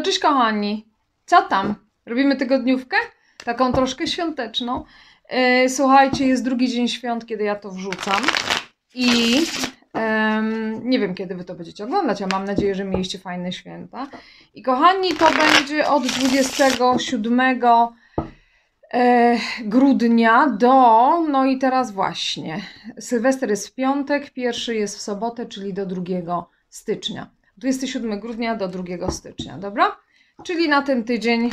No cześć kochani, co tam? Robimy tygodniówkę? Taką troszkę świąteczną. E, słuchajcie, jest drugi dzień świąt, kiedy ja to wrzucam i nie wiem, kiedy Wy to będziecie oglądać, a mam nadzieję, że mieliście fajne święta. I kochani, to będzie od 27 e, grudnia do, no i teraz właśnie, Sylwester jest w piątek, pierwszy jest w sobotę, czyli do 2 stycznia. 27 grudnia do 2 stycznia, dobra? Czyli na ten tydzień,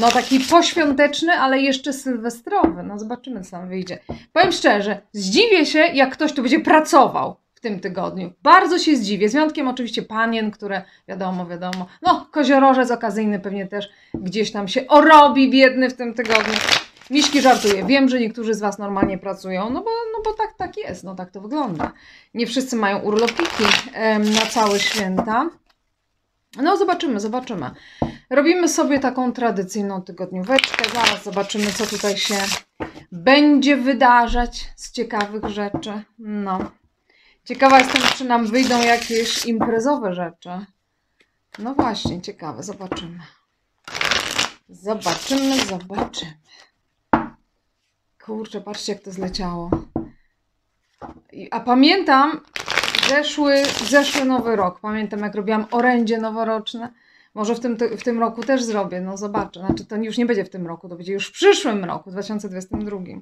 no taki poświąteczny, ale jeszcze sylwestrowy. No zobaczymy, co nam wyjdzie. Powiem szczerze, zdziwię się, jak ktoś tu będzie pracował w tym tygodniu. Bardzo się zdziwię. Z wyjątkiem oczywiście panien, które wiadomo, wiadomo. No, koziorożec okazyjny pewnie też gdzieś tam się orobi biedny w tym tygodniu. Miśki żartuje. Wiem, że niektórzy z Was normalnie pracują, no bo, no bo tak, tak jest, no tak to wygląda. Nie wszyscy mają urlopiki em, na całe święta. No zobaczymy, zobaczymy. Robimy sobie taką tradycyjną tygodnióweczkę. Zaraz zobaczymy, co tutaj się będzie wydarzać z ciekawych rzeczy. No. Ciekawa jestem, czy nam wyjdą jakieś imprezowe rzeczy. No właśnie, ciekawe, zobaczymy. Zobaczymy, zobaczymy. Kurczę, patrzcie jak to zleciało. A pamiętam zeszły, zeszły nowy rok. Pamiętam jak robiłam orędzie noworoczne. Może w tym, w tym roku też zrobię, no zobaczę. Znaczy to już nie będzie w tym roku, to będzie już w przyszłym roku, 2022. Um,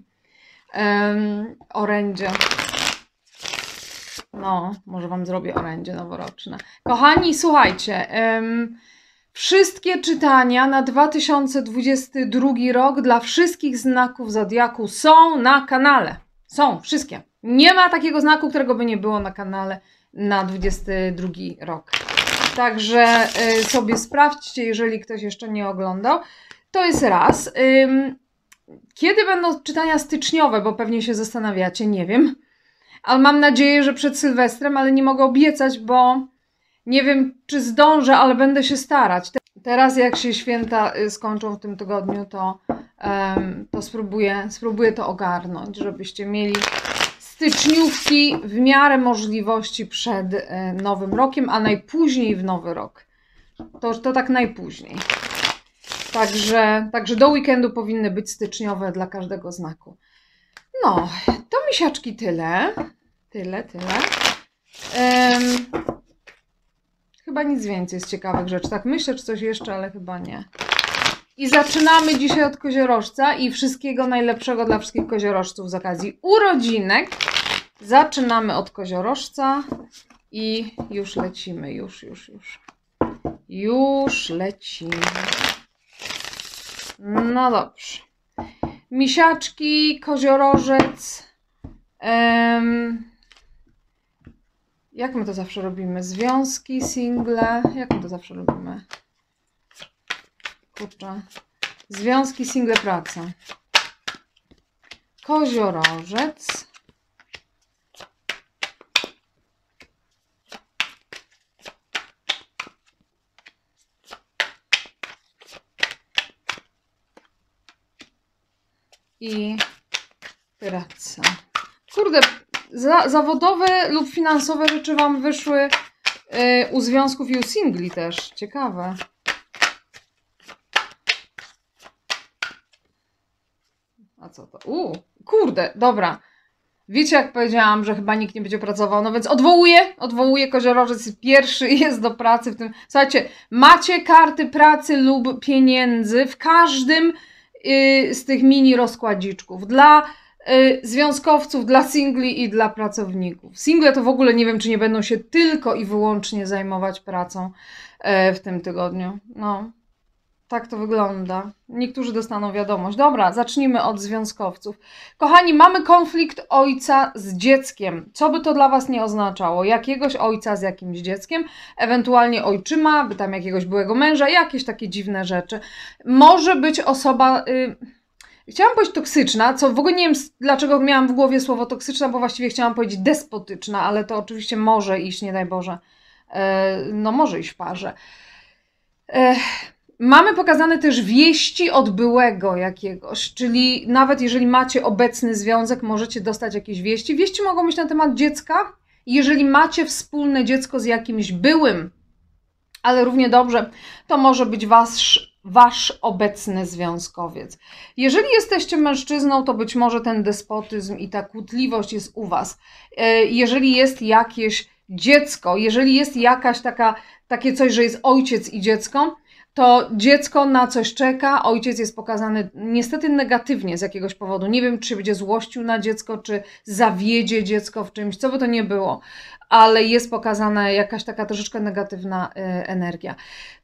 orędzie. No, może Wam zrobię orędzie noworoczne. Kochani, słuchajcie. Um, Wszystkie czytania na 2022 rok dla wszystkich znaków Zodiaku są na kanale. Są, wszystkie. Nie ma takiego znaku, którego by nie było na kanale na 2022 rok. Także y, sobie sprawdźcie, jeżeli ktoś jeszcze nie oglądał. To jest raz. Kiedy będą czytania styczniowe, bo pewnie się zastanawiacie, nie wiem. Ale mam nadzieję, że przed Sylwestrem, ale nie mogę obiecać, bo nie wiem, czy zdążę, ale będę się starać. Teraz, jak się święta y, skończą w tym tygodniu, to, to spróbuję, spróbuję to ogarnąć, żebyście mieli styczniówki w miarę możliwości przed y, nowym rokiem, a najpóźniej w nowy rok. To, to tak najpóźniej. Także, także do weekendu powinny być styczniowe dla każdego znaku. No, to misiaczki tyle. Tyle, tyle. Um, Chyba nic więcej z ciekawych rzeczy. Tak myślę, czy coś jeszcze, ale chyba nie. I zaczynamy dzisiaj od koziorożca i wszystkiego najlepszego dla wszystkich koziorożców z okazji urodzinek. Zaczynamy od koziorożca i już lecimy, już, już, już. Już lecimy. No dobrze. Misiaczki, koziorożec. Um, jak my to zawsze robimy? Związki, single. Jak my to zawsze robimy? Kurczę. Związki, single, praca. Koziorożec. I praca. Kurde, za, zawodowe lub finansowe rzeczy Wam wyszły y, u związków i u singli też. Ciekawe. A co to? U, kurde, dobra. Wiecie, jak powiedziałam, że chyba nikt nie będzie pracował, no więc odwołuję, odwołuję koziorożec pierwszy jest do pracy w tym. Słuchajcie, macie karty pracy lub pieniędzy w każdym yy, z tych mini rozkładziczków. Dla Y, związkowców, dla singli i dla pracowników. Single to w ogóle nie wiem, czy nie będą się tylko i wyłącznie zajmować pracą e, w tym tygodniu. No, tak to wygląda. Niektórzy dostaną wiadomość. Dobra, zacznijmy od związkowców. Kochani, mamy konflikt ojca z dzieckiem. Co by to dla Was nie oznaczało? Jakiegoś ojca z jakimś dzieckiem, ewentualnie ojczyma, by tam jakiegoś byłego męża, jakieś takie dziwne rzeczy. Może być osoba. Y, Chciałam powiedzieć toksyczna, co w ogóle nie wiem dlaczego miałam w głowie słowo toksyczna, bo właściwie chciałam powiedzieć despotyczna, ale to oczywiście może iść, nie daj Boże. E, no może iść w parze. E, mamy pokazane też wieści od byłego jakiegoś, czyli nawet jeżeli macie obecny związek, możecie dostać jakieś wieści. Wieści mogą być na temat dziecka. Jeżeli macie wspólne dziecko z jakimś byłym, ale równie dobrze to może być wasz wasz obecny związkowiec. Jeżeli jesteście mężczyzną, to być może ten despotyzm i ta kłótliwość jest u was. E, jeżeli jest jakieś dziecko, jeżeli jest jakaś taka, takie coś, że jest ojciec i dziecko, to dziecko na coś czeka, ojciec jest pokazany niestety negatywnie z jakiegoś powodu. Nie wiem, czy będzie złościł na dziecko, czy zawiedzie dziecko w czymś, co by to nie było ale jest pokazana jakaś taka troszeczkę negatywna y, energia.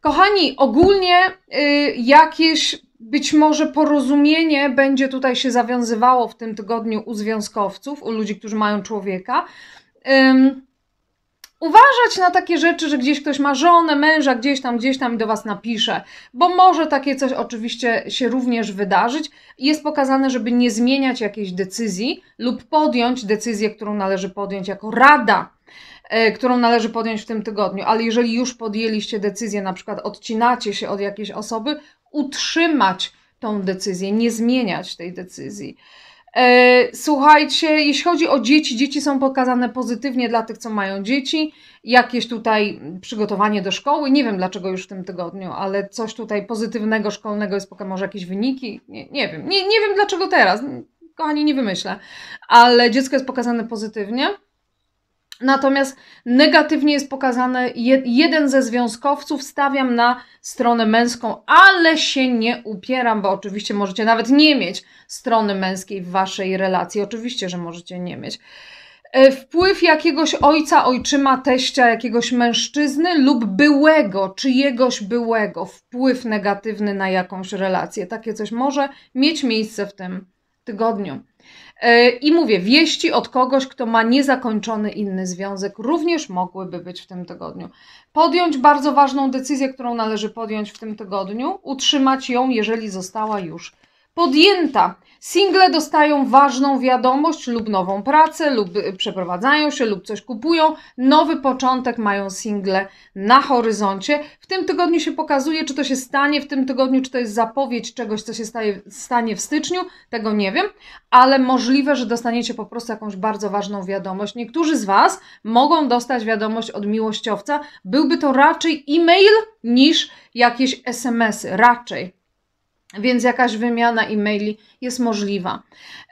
Kochani, ogólnie y, jakieś być może porozumienie będzie tutaj się zawiązywało w tym tygodniu u związkowców, u ludzi, którzy mają człowieka. uważać na takie rzeczy, że gdzieś ktoś ma żonę, męża, gdzieś tam, gdzieś tam i do Was napisze, bo może takie coś oczywiście się również wydarzyć. Jest pokazane, żeby nie zmieniać jakiejś decyzji lub podjąć decyzję, którą należy podjąć jako rada E, którą należy podjąć w tym tygodniu. Ale jeżeli już podjęliście decyzję, na przykład odcinacie się od jakiejś osoby, utrzymać tą decyzję, nie zmieniać tej decyzji. E, słuchajcie, jeśli chodzi o dzieci, dzieci są pokazane pozytywnie dla tych, co mają dzieci. Jakieś tutaj przygotowanie do szkoły, nie wiem dlaczego już w tym tygodniu, ale coś tutaj pozytywnego, szkolnego jest pokazane, może jakieś wyniki, nie, nie wiem. Nie, nie wiem dlaczego teraz, kochani, nie wymyślę, ale dziecko jest pokazane pozytywnie. Natomiast negatywnie jest pokazane, jeden ze związkowców stawiam na stronę męską, ale się nie upieram, bo oczywiście możecie nawet nie mieć strony męskiej w waszej relacji. Oczywiście, że możecie nie mieć. E, wpływ jakiegoś ojca, ojczyma, teścia, jakiegoś mężczyzny lub byłego, czyjegoś byłego, wpływ negatywny na jakąś relację. Takie coś może mieć miejsce w tym tygodniu. E, I mówię, wieści od kogoś, kto ma niezakończony inny związek, również mogłyby być w tym tygodniu. Podjąć bardzo ważną decyzję, którą należy podjąć w tym tygodniu, utrzymać ją, jeżeli została już podjęta. Single dostają ważną wiadomość lub nową pracę, lub y, przeprowadzają się, lub coś kupują. Nowy początek mają single na horyzoncie. W tym tygodniu się pokazuje, czy to się stanie w tym tygodniu, czy to jest zapowiedź czegoś, co się staje, stanie w styczniu. Tego nie wiem, ale możliwe, że dostaniecie po prostu jakąś bardzo ważną wiadomość. Niektórzy z Was mogą dostać wiadomość od miłościowca. Byłby to raczej e-mail niż jakieś SMS-y. Raczej więc jakaś wymiana e-maili jest możliwa.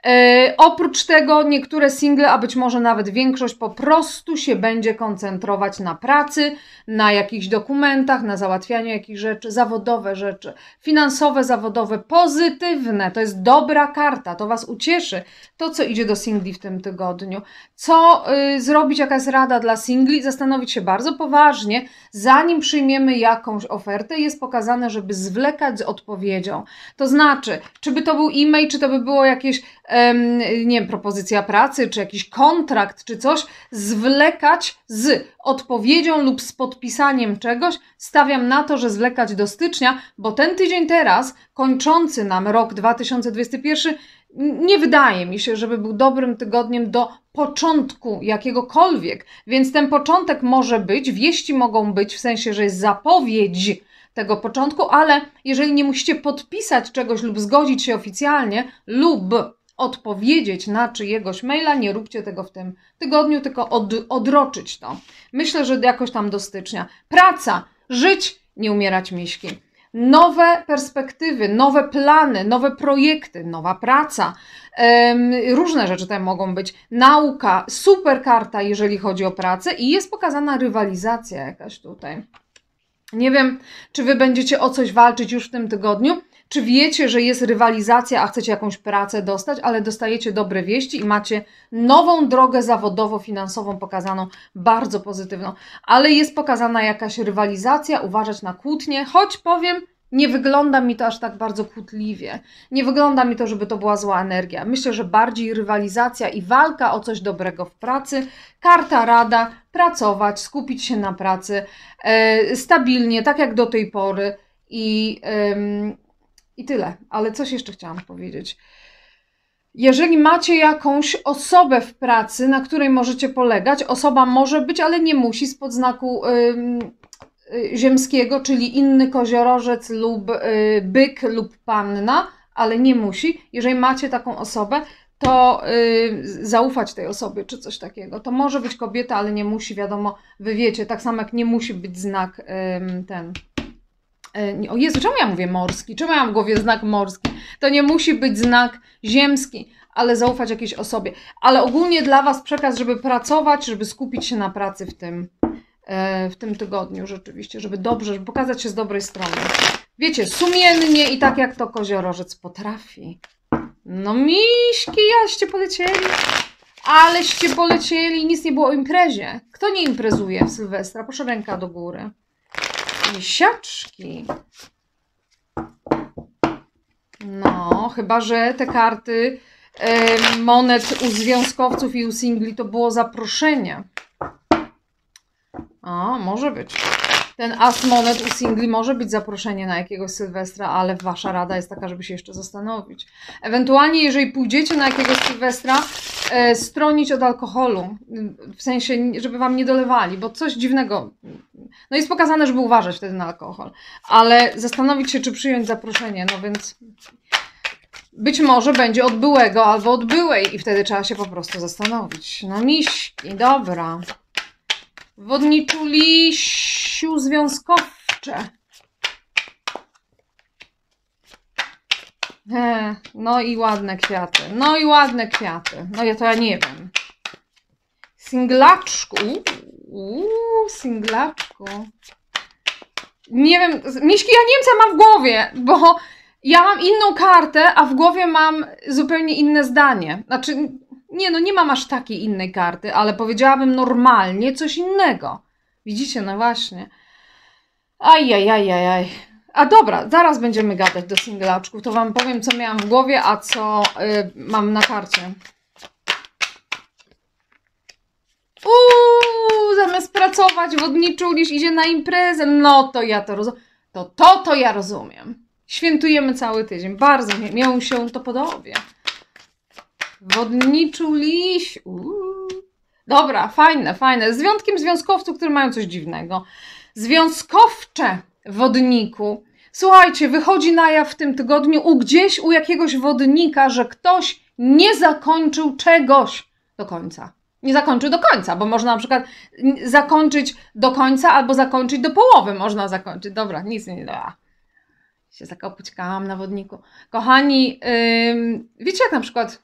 E, oprócz tego niektóre single, a być może nawet większość, po prostu się będzie koncentrować na pracy, na jakichś dokumentach, na załatwianiu jakichś rzeczy, zawodowe rzeczy, finansowe, zawodowe, pozytywne. To jest dobra karta, to Was ucieszy. To, co idzie do singli w tym tygodniu. Co y, zrobić, jaka jest rada dla singli? Zastanowić się bardzo poważnie, zanim przyjmiemy jakąś ofertę. Jest pokazane, żeby zwlekać z odpowiedzią to znaczy, czy by to był e-mail, czy to by było jakieś, um, nie wiem, propozycja pracy, czy jakiś kontrakt, czy coś, zwlekać z odpowiedzią lub z podpisaniem czegoś, stawiam na to, że zwlekać do stycznia, bo ten tydzień teraz, kończący nam rok 2021, nie wydaje mi się, żeby był dobrym tygodniem do początku jakiegokolwiek, więc ten początek może być, wieści mogą być w sensie, że jest zapowiedź tego początku, ale jeżeli nie musicie podpisać czegoś lub zgodzić się oficjalnie lub odpowiedzieć na czyjegoś maila, nie róbcie tego w tym tygodniu, tylko od, odroczyć to. Myślę, że jakoś tam do stycznia. Praca, żyć, nie umierać miśki. Nowe perspektywy, nowe plany, nowe projekty, nowa praca, różne rzeczy tam mogą być. Nauka, super karta, jeżeli chodzi o pracę, i jest pokazana rywalizacja jakaś tutaj. Nie wiem, czy wy będziecie o coś walczyć już w tym tygodniu, czy wiecie, że jest rywalizacja, a chcecie jakąś pracę dostać, ale dostajecie dobre wieści i macie nową drogę zawodowo-finansową pokazaną, bardzo pozytywną, ale jest pokazana jakaś rywalizacja, uważać na kłótnie, choć powiem, nie wygląda mi to aż tak bardzo kłótliwie. Nie wygląda mi to, żeby to była zła energia. Myślę, że bardziej rywalizacja i walka o coś dobrego w pracy, karta rada, pracować, skupić się na pracy e, stabilnie, tak jak do tej pory i, e, i tyle. Ale coś jeszcze chciałam powiedzieć. Jeżeli macie jakąś osobę w pracy, na której możecie polegać, osoba może być, ale nie musi, spod znaku. E, Y, ziemskiego, czyli inny koziorożec lub y, byk lub panna, ale nie musi. Jeżeli macie taką osobę, to y, zaufać tej osobie czy coś takiego. To może być kobieta, ale nie musi, wiadomo, wy wiecie. Tak samo jak nie musi być znak ten. O Jezu, czemu ja mówię morski? Czemu ja mam w głowie znak morski? To nie musi być znak ziemski, ale zaufać jakiejś osobie. Ale ogólnie dla Was przekaz, żeby pracować, żeby skupić się na pracy w tym E, w tym tygodniu rzeczywiście, żeby dobrze, żeby pokazać się z dobrej strony. Wiecie, sumiennie i tak jak to koziorożec potrafi. No miśki, jaście polecieli. Aleście polecieli, nic nie było o imprezie. Kto nie imprezuje w Sylwestra? Proszę ręka do góry. Misiaczki. No, chyba, że te karty monet u związkowców i u singli to było zaproszenie. A, może być. Ten as monet u singli może być zaproszenie na jakiegoś sylwestra, ale wasza rada jest taka, żeby się jeszcze zastanowić. Ewentualnie, jeżeli pójdziecie na jakiegoś sylwestra, e, stronić od alkoholu. W sensie, żeby wam nie dolewali, bo coś dziwnego. No jest pokazane, żeby uważać wtedy na alkohol. Ale zastanowić się, czy przyjąć zaproszenie. No więc być może będzie od byłego albo od byłej i wtedy trzeba się po prostu zastanowić. No miśki, dobra. Wodniczulisiu związkowcze. no i ładne kwiaty. No i ładne kwiaty. No ja to ja nie wiem. Singlaczku. Uuu, singlaczku. Nie wiem, Miśki ja Niemca mam w głowie, bo ja mam inną kartę, a w głowie mam zupełnie inne zdanie. Znaczy, nie no, nie mam aż takiej innej karty, ale powiedziałabym normalnie coś innego. Widzicie, no właśnie. aj. A dobra, zaraz będziemy gadać do singlaczków. To Wam powiem, co miałam w głowie, a co y, mam na karcie. Uuu, zamiast pracować wodniczu niż idzie na imprezę. No to ja to rozumiem. To to, to ja rozumiem. Świętujemy cały tydzień. Bardzo mi, mi się to podobie. Wodniczu liś. Uuu. Dobra, fajne, fajne. Z wyjątkiem związkowców, które mają coś dziwnego. Związkowcze wodniku. Słuchajcie, wychodzi na jaw w tym tygodniu u gdzieś u jakiegoś wodnika, że ktoś nie zakończył czegoś do końca. Nie zakończył do końca, bo można na przykład zakończyć do końca albo zakończyć do połowy. Można zakończyć. Dobra, nic nie da. Się zakopućkałam na wodniku. Kochani, yy, wiecie jak na przykład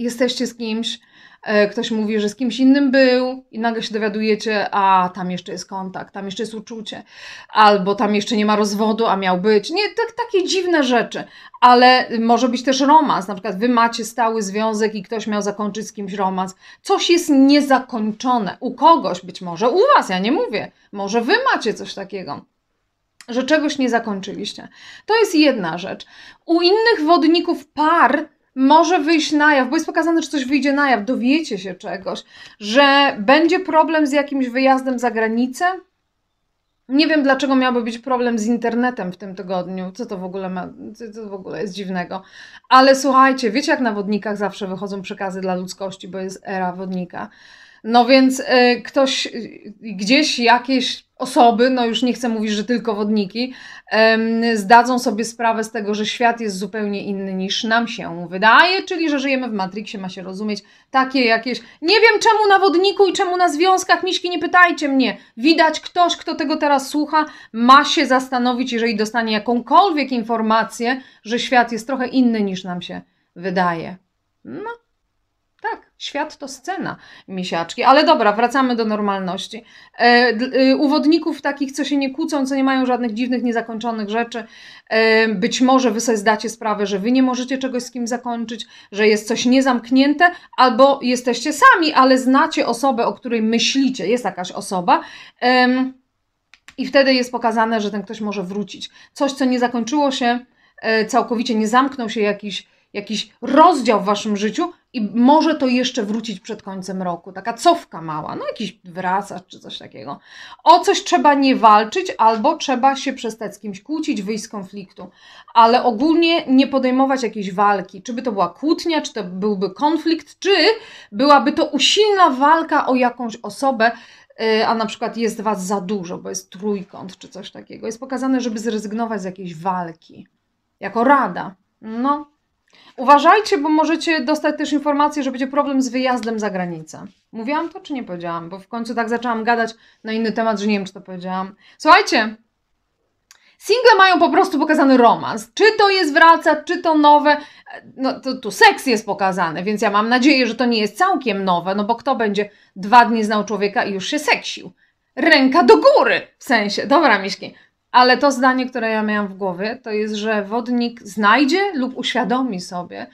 jesteście z kimś, e, ktoś mówi, że z kimś innym był i nagle się dowiadujecie, a tam jeszcze jest kontakt, tam jeszcze jest uczucie, albo tam jeszcze nie ma rozwodu, a miał być. Nie, tak, takie dziwne rzeczy, ale może być też romans, na przykład wy macie stały związek i ktoś miał zakończyć z kimś romans. Coś jest niezakończone u kogoś, być może u was, ja nie mówię, może wy macie coś takiego że czegoś nie zakończyliście. To jest jedna rzecz. U innych wodników par może wyjść na jaw, bo jest pokazane, że coś wyjdzie na jaw, dowiecie się czegoś, że będzie problem z jakimś wyjazdem za granicę. Nie wiem, dlaczego miałby być problem z internetem w tym tygodniu. Co to w ogóle ma, co to w ogóle jest dziwnego. Ale słuchajcie, wiecie, jak na wodnikach zawsze wychodzą przekazy dla ludzkości, bo jest era wodnika. No więc e, ktoś, e, gdzieś jakieś osoby, no już nie chcę mówić, że tylko wodniki, zdadzą sobie sprawę z tego, że świat jest zupełnie inny niż nam się wydaje, czyli że żyjemy w Matrixie, ma się rozumieć. Takie jakieś, nie wiem czemu na wodniku i czemu na związkach, miśki, nie pytajcie mnie. Widać ktoś, kto tego teraz słucha, ma się zastanowić, jeżeli dostanie jakąkolwiek informację, że świat jest trochę inny niż nam się wydaje. No. Świat to scena, misiaczki. Ale dobra, wracamy do normalności. E, e, uwodników takich, co się nie kłócą, co nie mają żadnych dziwnych, niezakończonych rzeczy. E, być może wy sobie zdacie sprawę, że wy nie możecie czegoś z kim zakończyć, że jest coś niezamknięte, albo jesteście sami, ale znacie osobę, o której myślicie. Jest jakaś osoba. I wtedy jest pokazane, że ten ktoś może wrócić. Coś, co nie zakończyło się, e, całkowicie nie zamknął się jakiś, jakiś rozdział w waszym życiu, i może to jeszcze wrócić przed końcem roku. Taka cofka mała, no jakiś wracasz czy coś takiego. O coś trzeba nie walczyć, albo trzeba się przestać z kimś kłócić, wyjść z konfliktu. Ale ogólnie nie podejmować jakiejś walki. Czy by to była kłótnia, czy to byłby konflikt, czy byłaby to usilna walka o jakąś osobę, y, a na przykład jest was za dużo, bo jest trójkąt czy coś takiego. Jest pokazane, żeby zrezygnować z jakiejś walki. Jako rada. No, Uważajcie, bo możecie dostać też informację, że będzie problem z wyjazdem za granicę. Mówiłam to, czy nie powiedziałam? Bo w końcu tak zaczęłam gadać na inny temat, że nie wiem, czy to powiedziałam. Słuchajcie, single mają po prostu pokazany romans. Czy to jest wraca, czy to nowe. No to tu seks jest pokazany, więc ja mam nadzieję, że to nie jest całkiem nowe, no bo kto będzie dwa dni znał człowieka i już się seksił? Ręka do góry, w sensie. Dobra, Miśki, ale to zdanie, które ja miałam w głowie, to jest, że wodnik znajdzie lub uświadomi sobie,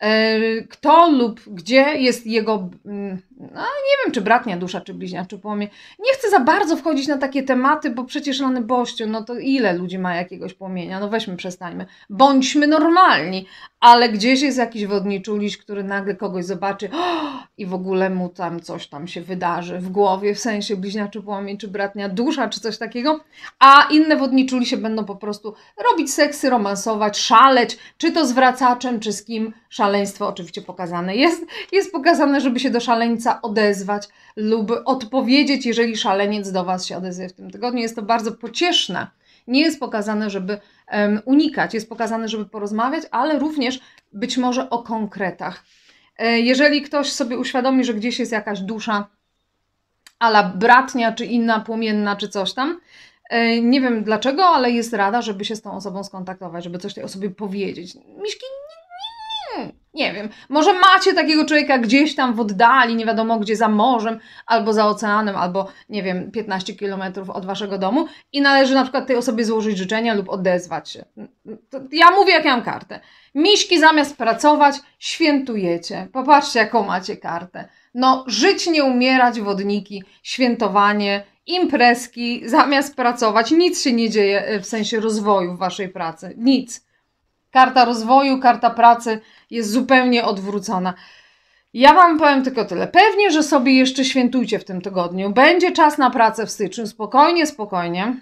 e, kto lub gdzie jest jego mm, no nie wiem, czy bratnia dusza, czy bliźniaczy płomień. Nie chcę za bardzo wchodzić na takie tematy, bo przecież lany bościu, no to ile ludzi ma jakiegoś płomienia? No weźmy, przestańmy. Bądźmy normalni, ale gdzieś jest jakiś wodniczuliś, który nagle kogoś zobaczy oh! i w ogóle mu tam coś tam się wydarzy w głowie, w sensie bliźniaczy płomień, czy bratnia dusza, czy coś takiego, a inne wodniczuli się będą po prostu robić seksy, romansować, szaleć, czy to z wracaczem, czy z kim. Szaleństwo oczywiście pokazane jest. Jest pokazane, żeby się do szaleńca odezwać lub odpowiedzieć, jeżeli szaleniec do Was się odezwie w tym tygodniu. Jest to bardzo pocieszne. Nie jest pokazane, żeby um, unikać, jest pokazane, żeby porozmawiać, ale również być może o konkretach. E, jeżeli ktoś sobie uświadomi, że gdzieś jest jakaś dusza, ala bratnia, czy inna płomienna, czy coś tam, e, nie wiem dlaczego, ale jest rada, żeby się z tą osobą skontaktować, żeby coś tej osobie powiedzieć. Miśki nie wiem, może macie takiego człowieka gdzieś tam w oddali, nie wiadomo gdzie, za morzem albo za oceanem, albo nie wiem, 15 kilometrów od waszego domu i należy na przykład tej osobie złożyć życzenia lub odezwać się. Ja mówię, jak ja mam kartę. Miśki zamiast pracować, świętujecie. Popatrzcie, jaką macie kartę. No, żyć nie umierać, wodniki, świętowanie, imprezki, zamiast pracować, nic się nie dzieje e, w sensie rozwoju w waszej pracy. Nic. Karta rozwoju, karta pracy jest zupełnie odwrócona. Ja Wam powiem tylko tyle. Pewnie, że sobie jeszcze świętujcie w tym tygodniu. Będzie czas na pracę w styczniu, spokojnie, spokojnie,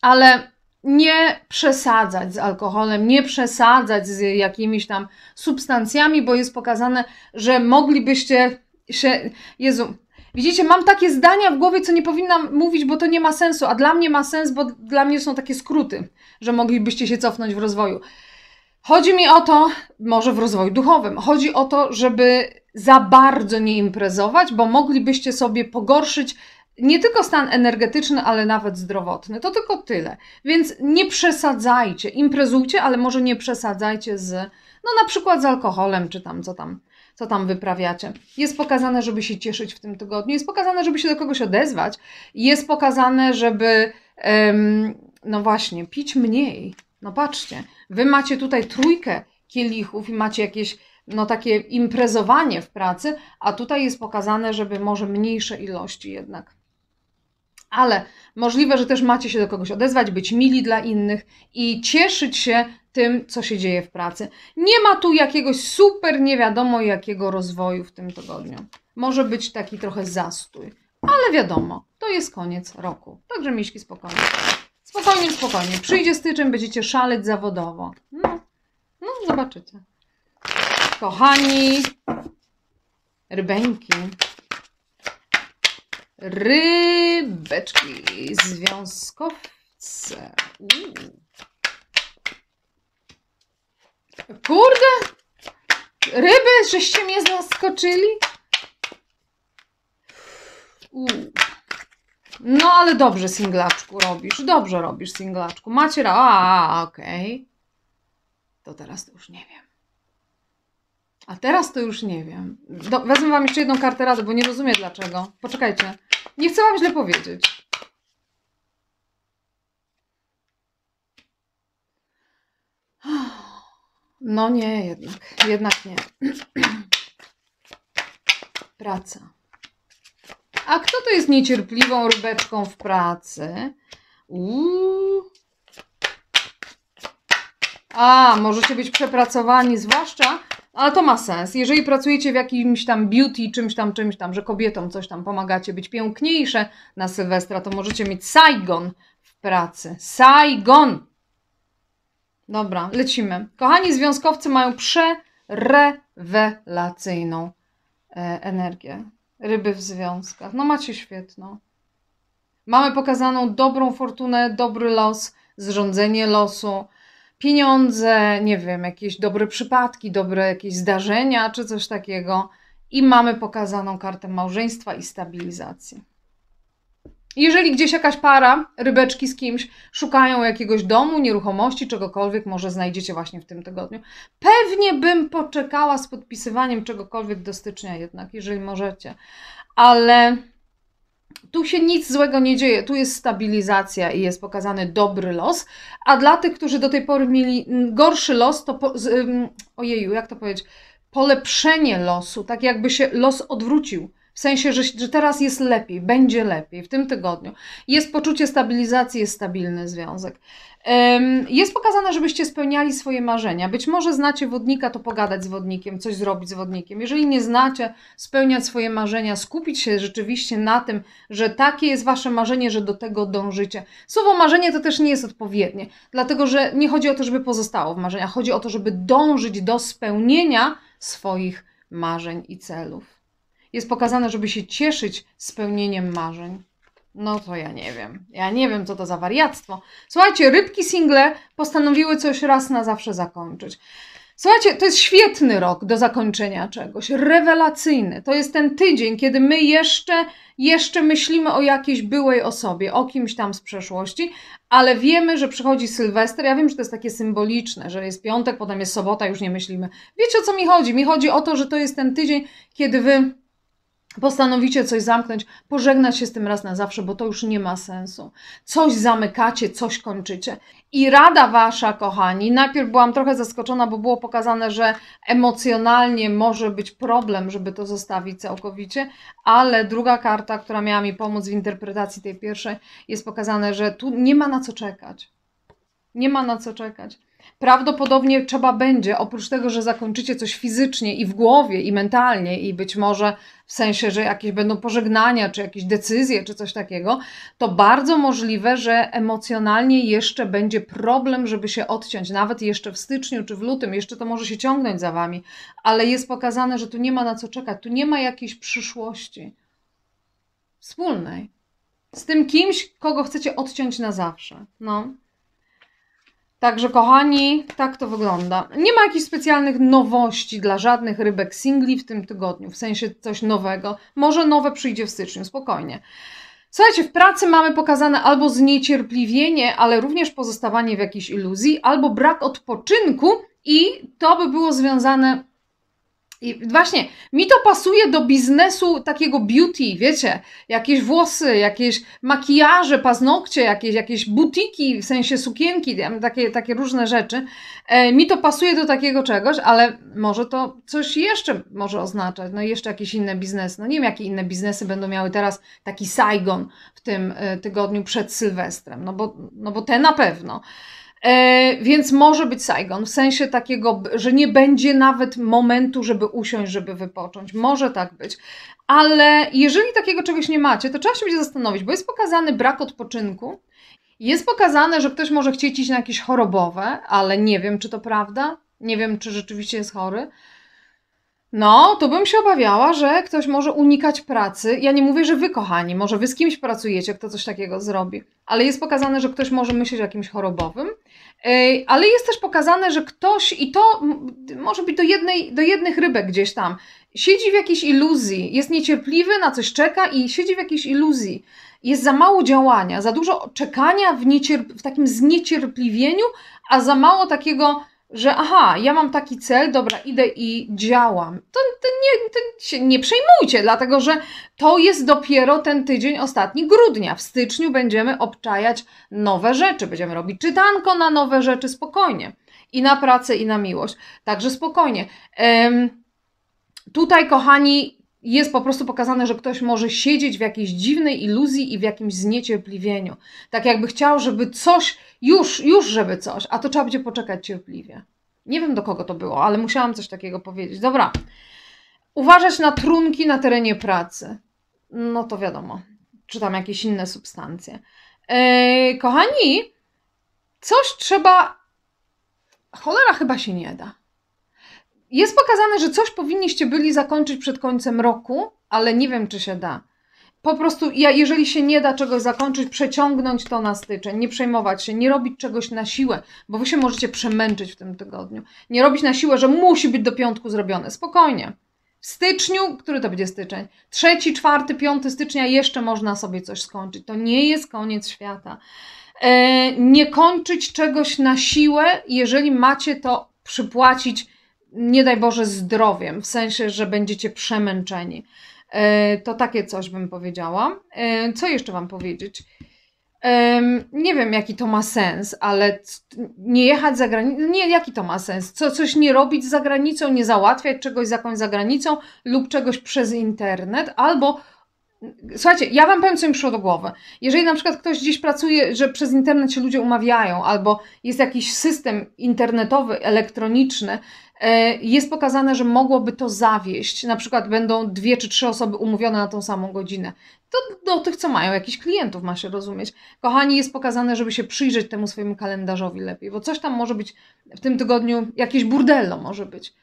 ale nie przesadzać z alkoholem, nie przesadzać z jakimiś tam substancjami, bo jest pokazane, że moglibyście się. Jezu, Widzicie, mam takie zdania w głowie, co nie powinnam mówić, bo to nie ma sensu, a dla mnie ma sens, bo dla mnie są takie skróty, że moglibyście się cofnąć w rozwoju. Chodzi mi o to, może w rozwoju duchowym, chodzi o to, żeby za bardzo nie imprezować, bo moglibyście sobie pogorszyć nie tylko stan energetyczny, ale nawet zdrowotny. To tylko tyle. Więc nie przesadzajcie, imprezujcie, ale może nie przesadzajcie z, no na przykład z alkoholem, czy tam co tam co tam wyprawiacie. Jest pokazane, żeby się cieszyć w tym tygodniu, jest pokazane, żeby się do kogoś odezwać, jest pokazane, żeby, um, no właśnie, pić mniej, no patrzcie, wy macie tutaj trójkę kielichów i macie jakieś no takie imprezowanie w pracy, a tutaj jest pokazane, żeby może mniejsze ilości jednak. Ale możliwe, że też macie się do kogoś odezwać, być mili dla innych i cieszyć się tym, co się dzieje w pracy. Nie ma tu jakiegoś super nie wiadomo jakiego rozwoju w tym tygodniu. Może być taki trochę zastój, ale wiadomo, to jest koniec roku. Także miśki spokojnie. Spokojnie, spokojnie. Przyjdzie styczeń, będziecie szaleć zawodowo. No, no zobaczycie. Kochani, rybeńki, rybeczki, związkowce. Kurde! Ryby, żeście mnie zaskoczyli? Uuu. No, ale dobrze, singlaczku, robisz. Dobrze robisz, singlaczku. Macie ra... A, okej. Okay. To teraz to już nie wiem. A teraz to już nie wiem. Do, wezmę Wam jeszcze jedną kartę raz, bo nie rozumiem dlaczego. Poczekajcie. Nie chcę Wam źle powiedzieć. No nie, jednak. Jednak nie. Praca. A kto to jest niecierpliwą rybeczką w pracy? Uuu. A, możecie być przepracowani, zwłaszcza, ale to ma sens. Jeżeli pracujecie w jakimś tam beauty, czymś tam, czymś tam, że kobietom coś tam pomagacie być piękniejsze na Sylwestra, to możecie mieć Saigon w pracy. Saigon! Dobra, lecimy. Kochani związkowcy mają przerewelacyjną e, energię ryby w związkach. No macie świetno. Mamy pokazaną dobrą fortunę, dobry los, zrządzenie losu, pieniądze, nie wiem, jakieś dobre przypadki, dobre jakieś zdarzenia czy coś takiego. I mamy pokazaną kartę małżeństwa i stabilizacji. Jeżeli gdzieś jakaś para, rybeczki z kimś, szukają jakiegoś domu, nieruchomości, czegokolwiek, może znajdziecie właśnie w tym tygodniu. Pewnie bym poczekała z podpisywaniem czegokolwiek do stycznia jednak, jeżeli możecie. Ale tu się nic złego nie dzieje, tu jest stabilizacja i jest pokazany dobry los, a dla tych, którzy do tej pory mieli gorszy los, to po, z, ojeju, jak to powiedzieć, polepszenie losu, tak jakby się los odwrócił w sensie, że, że teraz jest lepiej, będzie lepiej w tym tygodniu. Jest poczucie stabilizacji, jest stabilny związek. Jest pokazane, żebyście spełniali swoje marzenia. Być może znacie wodnika, to pogadać z wodnikiem, coś zrobić z wodnikiem. Jeżeli nie znacie, spełniać swoje marzenia, skupić się rzeczywiście na tym, że takie jest wasze marzenie, że do tego dążycie. Słowo marzenie to też nie jest odpowiednie, dlatego że nie chodzi o to, żeby pozostało w marzeniach, chodzi o to, żeby dążyć do spełnienia swoich marzeń i celów jest pokazane, żeby się cieszyć spełnieniem marzeń. No to ja nie wiem. Ja nie wiem, co to za wariactwo. Słuchajcie, rybki single postanowiły coś raz na zawsze zakończyć. Słuchajcie, to jest świetny rok do zakończenia czegoś, rewelacyjny. To jest ten tydzień, kiedy my jeszcze, jeszcze myślimy o jakiejś byłej osobie, o kimś tam z przeszłości, ale wiemy, że przychodzi Sylwester. Ja wiem, że to jest takie symboliczne, że jest piątek, potem jest sobota, już nie myślimy. Wiecie o co mi chodzi? Mi chodzi o to, że to jest ten tydzień, kiedy wy postanowicie coś zamknąć, pożegnać się z tym raz na zawsze, bo to już nie ma sensu. Coś zamykacie, coś kończycie. I rada wasza, kochani, najpierw byłam trochę zaskoczona, bo było pokazane, że emocjonalnie może być problem, żeby to zostawić całkowicie, ale druga karta, która miała mi pomóc w interpretacji tej pierwszej, jest pokazane, że tu nie ma na co czekać. Nie ma na co czekać prawdopodobnie trzeba będzie, oprócz tego, że zakończycie coś fizycznie i w głowie, i mentalnie, i być może w sensie, że jakieś będą pożegnania, czy jakieś decyzje, czy coś takiego, to bardzo możliwe, że emocjonalnie jeszcze będzie problem, żeby się odciąć, nawet jeszcze w styczniu czy w lutym, jeszcze to może się ciągnąć za wami, ale jest pokazane, że tu nie ma na co czekać, tu nie ma jakiejś przyszłości wspólnej. Z tym kimś, kogo chcecie odciąć na zawsze. No. Także kochani, tak to wygląda. Nie ma jakichś specjalnych nowości dla żadnych rybek singli w tym tygodniu, w sensie coś nowego. Może nowe przyjdzie w styczniu, spokojnie. Słuchajcie, w pracy mamy pokazane albo zniecierpliwienie, ale również pozostawanie w jakiejś iluzji, albo brak odpoczynku i to by było związane i właśnie, mi to pasuje do biznesu takiego beauty, wiecie, jakieś włosy, jakieś makijaże, paznokcie, jakieś, jakieś butiki, w sensie sukienki, takie, takie różne rzeczy. E, mi to pasuje do takiego czegoś, ale może to coś jeszcze może oznaczać, no jeszcze jakiś inny biznes. No nie wiem, jakie inne biznesy będą miały teraz taki Saigon w tym e, tygodniu przed Sylwestrem, no bo, no bo te na pewno. E, więc może być Saigon, w sensie takiego, że nie będzie nawet momentu, żeby usiąść, żeby wypocząć. Może tak być. Ale jeżeli takiego czegoś nie macie, to trzeba się będzie zastanowić, bo jest pokazany brak odpoczynku. Jest pokazane, że ktoś może chcieć iść na jakieś chorobowe, ale nie wiem, czy to prawda. Nie wiem, czy rzeczywiście jest chory. No, to bym się obawiała, że ktoś może unikać pracy. Ja nie mówię, że wy, kochani, może wy z kimś pracujecie, kto coś takiego zrobi, ale jest pokazane, że ktoś może myśleć o jakimś chorobowym, ale jest też pokazane, że ktoś, i to może być do, jednej, do jednych rybek gdzieś tam, siedzi w jakiejś iluzji, jest niecierpliwy, na coś czeka i siedzi w jakiejś iluzji. Jest za mało działania, za dużo czekania w, niecierp- w takim zniecierpliwieniu, a za mało takiego że aha, ja mam taki cel, dobra, idę i działam. To, to nie, to się nie przejmujcie, dlatego że to jest dopiero ten tydzień ostatni grudnia. W styczniu będziemy obczajać nowe rzeczy, będziemy robić czytanko na nowe rzeczy spokojnie. I na pracę, i na miłość. Także spokojnie. Um, tutaj, kochani, jest po prostu pokazane, że ktoś może siedzieć w jakiejś dziwnej iluzji i w jakimś zniecierpliwieniu. Tak jakby chciał, żeby coś, już, już żeby coś, a to trzeba będzie poczekać cierpliwie. Nie wiem do kogo to było, ale musiałam coś takiego powiedzieć. Dobra. Uważać na trunki na terenie pracy. No to wiadomo. Czy tam jakieś inne substancje. Eee, kochani, coś trzeba. Cholera chyba się nie da jest pokazane, że coś powinniście byli zakończyć przed końcem roku, ale nie wiem, czy się da. Po prostu, ja, jeżeli się nie da czegoś zakończyć, przeciągnąć to na styczeń, nie przejmować się, nie robić czegoś na siłę, bo wy się możecie przemęczyć w tym tygodniu. Nie robić na siłę, że musi być do piątku zrobione. Spokojnie. W styczniu, który to będzie styczeń? Trzeci, czwarty, piąty stycznia jeszcze można sobie coś skończyć. To nie jest koniec świata. E, nie kończyć czegoś na siłę, jeżeli macie to przypłacić nie daj Boże, zdrowiem, w sensie, że będziecie przemęczeni. E, to takie coś bym powiedziała. E, co jeszcze Wam powiedzieć? E, nie wiem, jaki to ma sens, ale nie jechać za granicę. Nie, jaki to ma sens? Co, coś nie robić za granicą, nie załatwiać czegoś za jakąś za granicą lub czegoś przez internet, albo Słuchajcie, ja wam powiem, co mi przyszło do głowy. Jeżeli na przykład ktoś gdzieś pracuje, że przez internet się ludzie umawiają, albo jest jakiś system internetowy, elektroniczny, E, jest pokazane, że mogłoby to zawieść. Na przykład będą dwie czy trzy osoby umówione na tą samą godzinę. To do tych, co mają jakichś klientów, ma się rozumieć. Kochani, jest pokazane, żeby się przyjrzeć temu swojemu kalendarzowi lepiej, bo coś tam może być w tym tygodniu, jakieś burdello może być.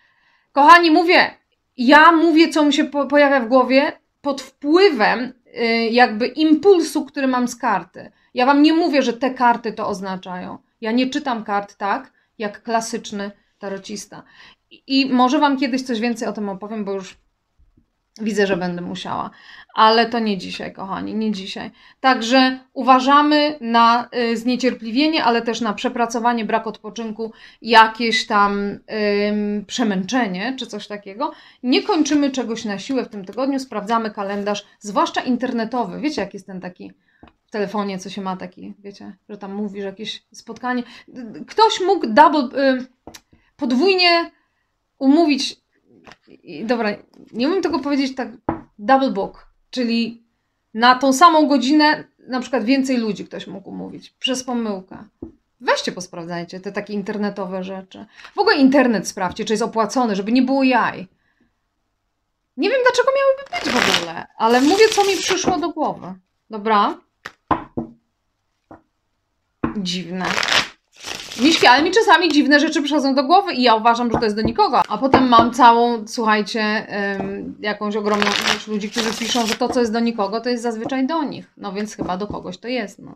Kochani, mówię, ja mówię, co mi się po pojawia w głowie pod wpływem yy, jakby impulsu, który mam z karty. Ja Wam nie mówię, że te karty to oznaczają. Ja nie czytam kart tak, jak klasyczny tarocista. I może Wam kiedyś coś więcej o tym opowiem, bo już widzę, że będę musiała. Ale to nie dzisiaj, kochani, nie dzisiaj. Także uważamy na y, zniecierpliwienie, ale też na przepracowanie, brak odpoczynku, jakieś tam y, przemęczenie czy coś takiego. Nie kończymy czegoś na siłę w tym tygodniu, sprawdzamy kalendarz, zwłaszcza internetowy. Wiecie, jak jest ten taki w telefonie, co się ma taki, wiecie, że tam mówisz jakieś spotkanie. Ktoś mógł double. Y, podwójnie umówić. Dobra, nie umiem tego powiedzieć tak double book, czyli na tą samą godzinę na przykład więcej ludzi ktoś mógł mówić przez pomyłkę. Weźcie, posprawdzajcie te takie internetowe rzeczy. W ogóle internet sprawdźcie, czy jest opłacony, żeby nie było jaj. Nie wiem, dlaczego miałyby być w ogóle, ale mówię, co mi przyszło do głowy. Dobra? Dziwne. Miśki, ale mi czasami dziwne rzeczy przychodzą do głowy i ja uważam, że to jest do nikogo. A potem mam całą, słuchajcie, ym, jakąś ogromną ilość ludzi, którzy piszą, że to, co jest do nikogo, to jest zazwyczaj do nich. No więc chyba do kogoś to jest, no.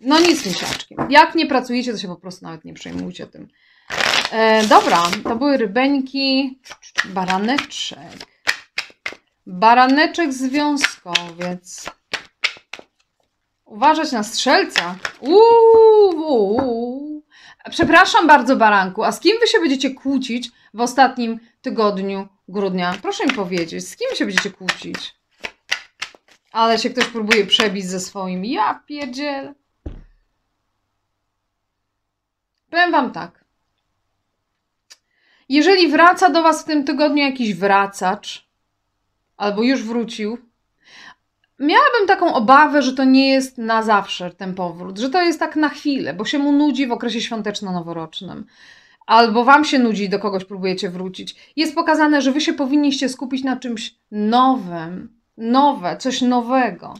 No nic, misiaczki. Jak nie pracujecie, to się po prostu nawet nie przejmujcie tym. E, dobra, to były rybeńki, baraneczek. Baraneczek związkowiec. Uważać na strzelca. Uuu, uuu. Przepraszam bardzo, baranku. A z kim wy się będziecie kłócić w ostatnim tygodniu grudnia? Proszę mi powiedzieć, z kim się będziecie kłócić? Ale się ktoś próbuje przebić ze swoim. Ja pierdziel. Powiem wam tak. Jeżeli wraca do was w tym tygodniu jakiś wracacz, albo już wrócił, Miałabym taką obawę, że to nie jest na zawsze ten powrót, że to jest tak na chwilę, bo się mu nudzi w okresie świąteczno-noworocznym. Albo wam się nudzi i do kogoś próbujecie wrócić. Jest pokazane, że wy się powinniście skupić na czymś nowym, nowe, coś nowego.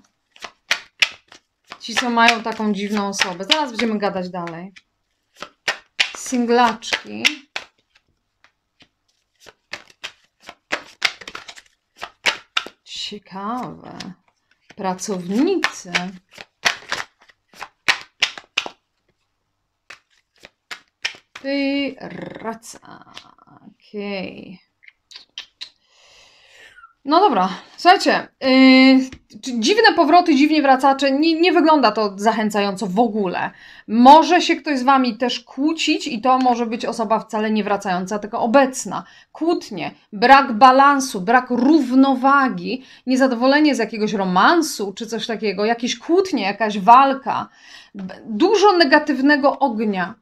Ci, co mają taką dziwną osobę. Zaraz będziemy gadać dalej. Singlaczki. Ciekawe pracownicy. Praca. Okej. Okay. No dobra, słuchajcie, yy, dziwne powroty, dziwnie wracacze, nie, nie wygląda to zachęcająco w ogóle. Może się ktoś z Wami też kłócić i to może być osoba wcale nie wracająca, tylko obecna. Kłótnie, brak balansu, brak równowagi, niezadowolenie z jakiegoś romansu czy coś takiego, jakieś kłótnie, jakaś walka, dużo negatywnego ognia.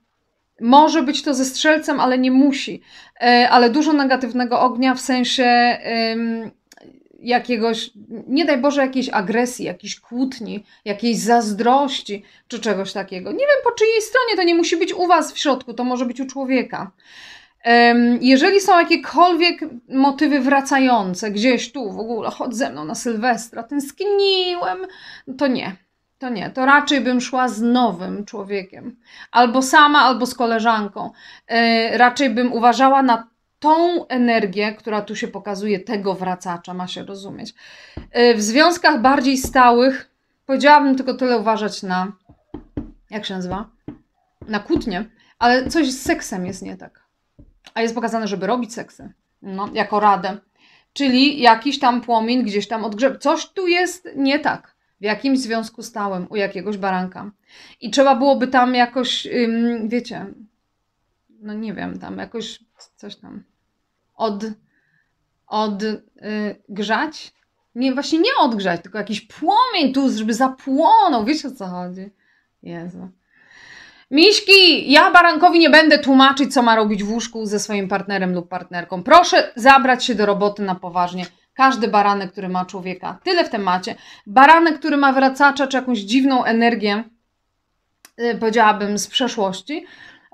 Może być to ze strzelcem, ale nie musi. E, ale dużo negatywnego ognia w sensie jakiegoś, nie daj Boże, jakiejś agresji, jakiejś kłótni, jakiejś zazdrości czy czegoś takiego. Nie wiem po czyjej stronie, to nie musi być u Was w środku, to może być u człowieka. Jeżeli są jakiekolwiek motywy wracające gdzieś tu, w ogóle chodź ze mną na Sylwestra, tęskniłem, to nie. To nie, to raczej bym szła z nowym człowiekiem, albo sama, albo z koleżanką. E, raczej bym uważała na tą energię, która tu się pokazuje, tego wracacza, ma się rozumieć. Y, w związkach bardziej stałych powiedziałabym tylko tyle uważać na, jak się nazywa? Na kłótnie, ale coś z seksem jest nie tak. A jest pokazane, żeby robić seksy, no, jako radę. Czyli jakiś tam płomień gdzieś tam odgrzeb. Coś tu jest nie tak. W jakimś związku stałym, u jakiegoś baranka. I trzeba byłoby tam jakoś, wiecie, no nie wiem, tam jakoś coś tam od, odgrzać. Y, nie, właśnie nie odgrzać, tylko jakiś płomień tu, żeby zapłonął. Wiecie o co chodzi? Jezu. Miśki, ja barankowi nie będę tłumaczyć, co ma robić w łóżku ze swoim partnerem lub partnerką. Proszę zabrać się do roboty na poważnie. Każdy baranek, który ma człowieka, tyle w temacie. Baranek, który ma wracacza czy jakąś dziwną energię, y, powiedziałabym, z przeszłości,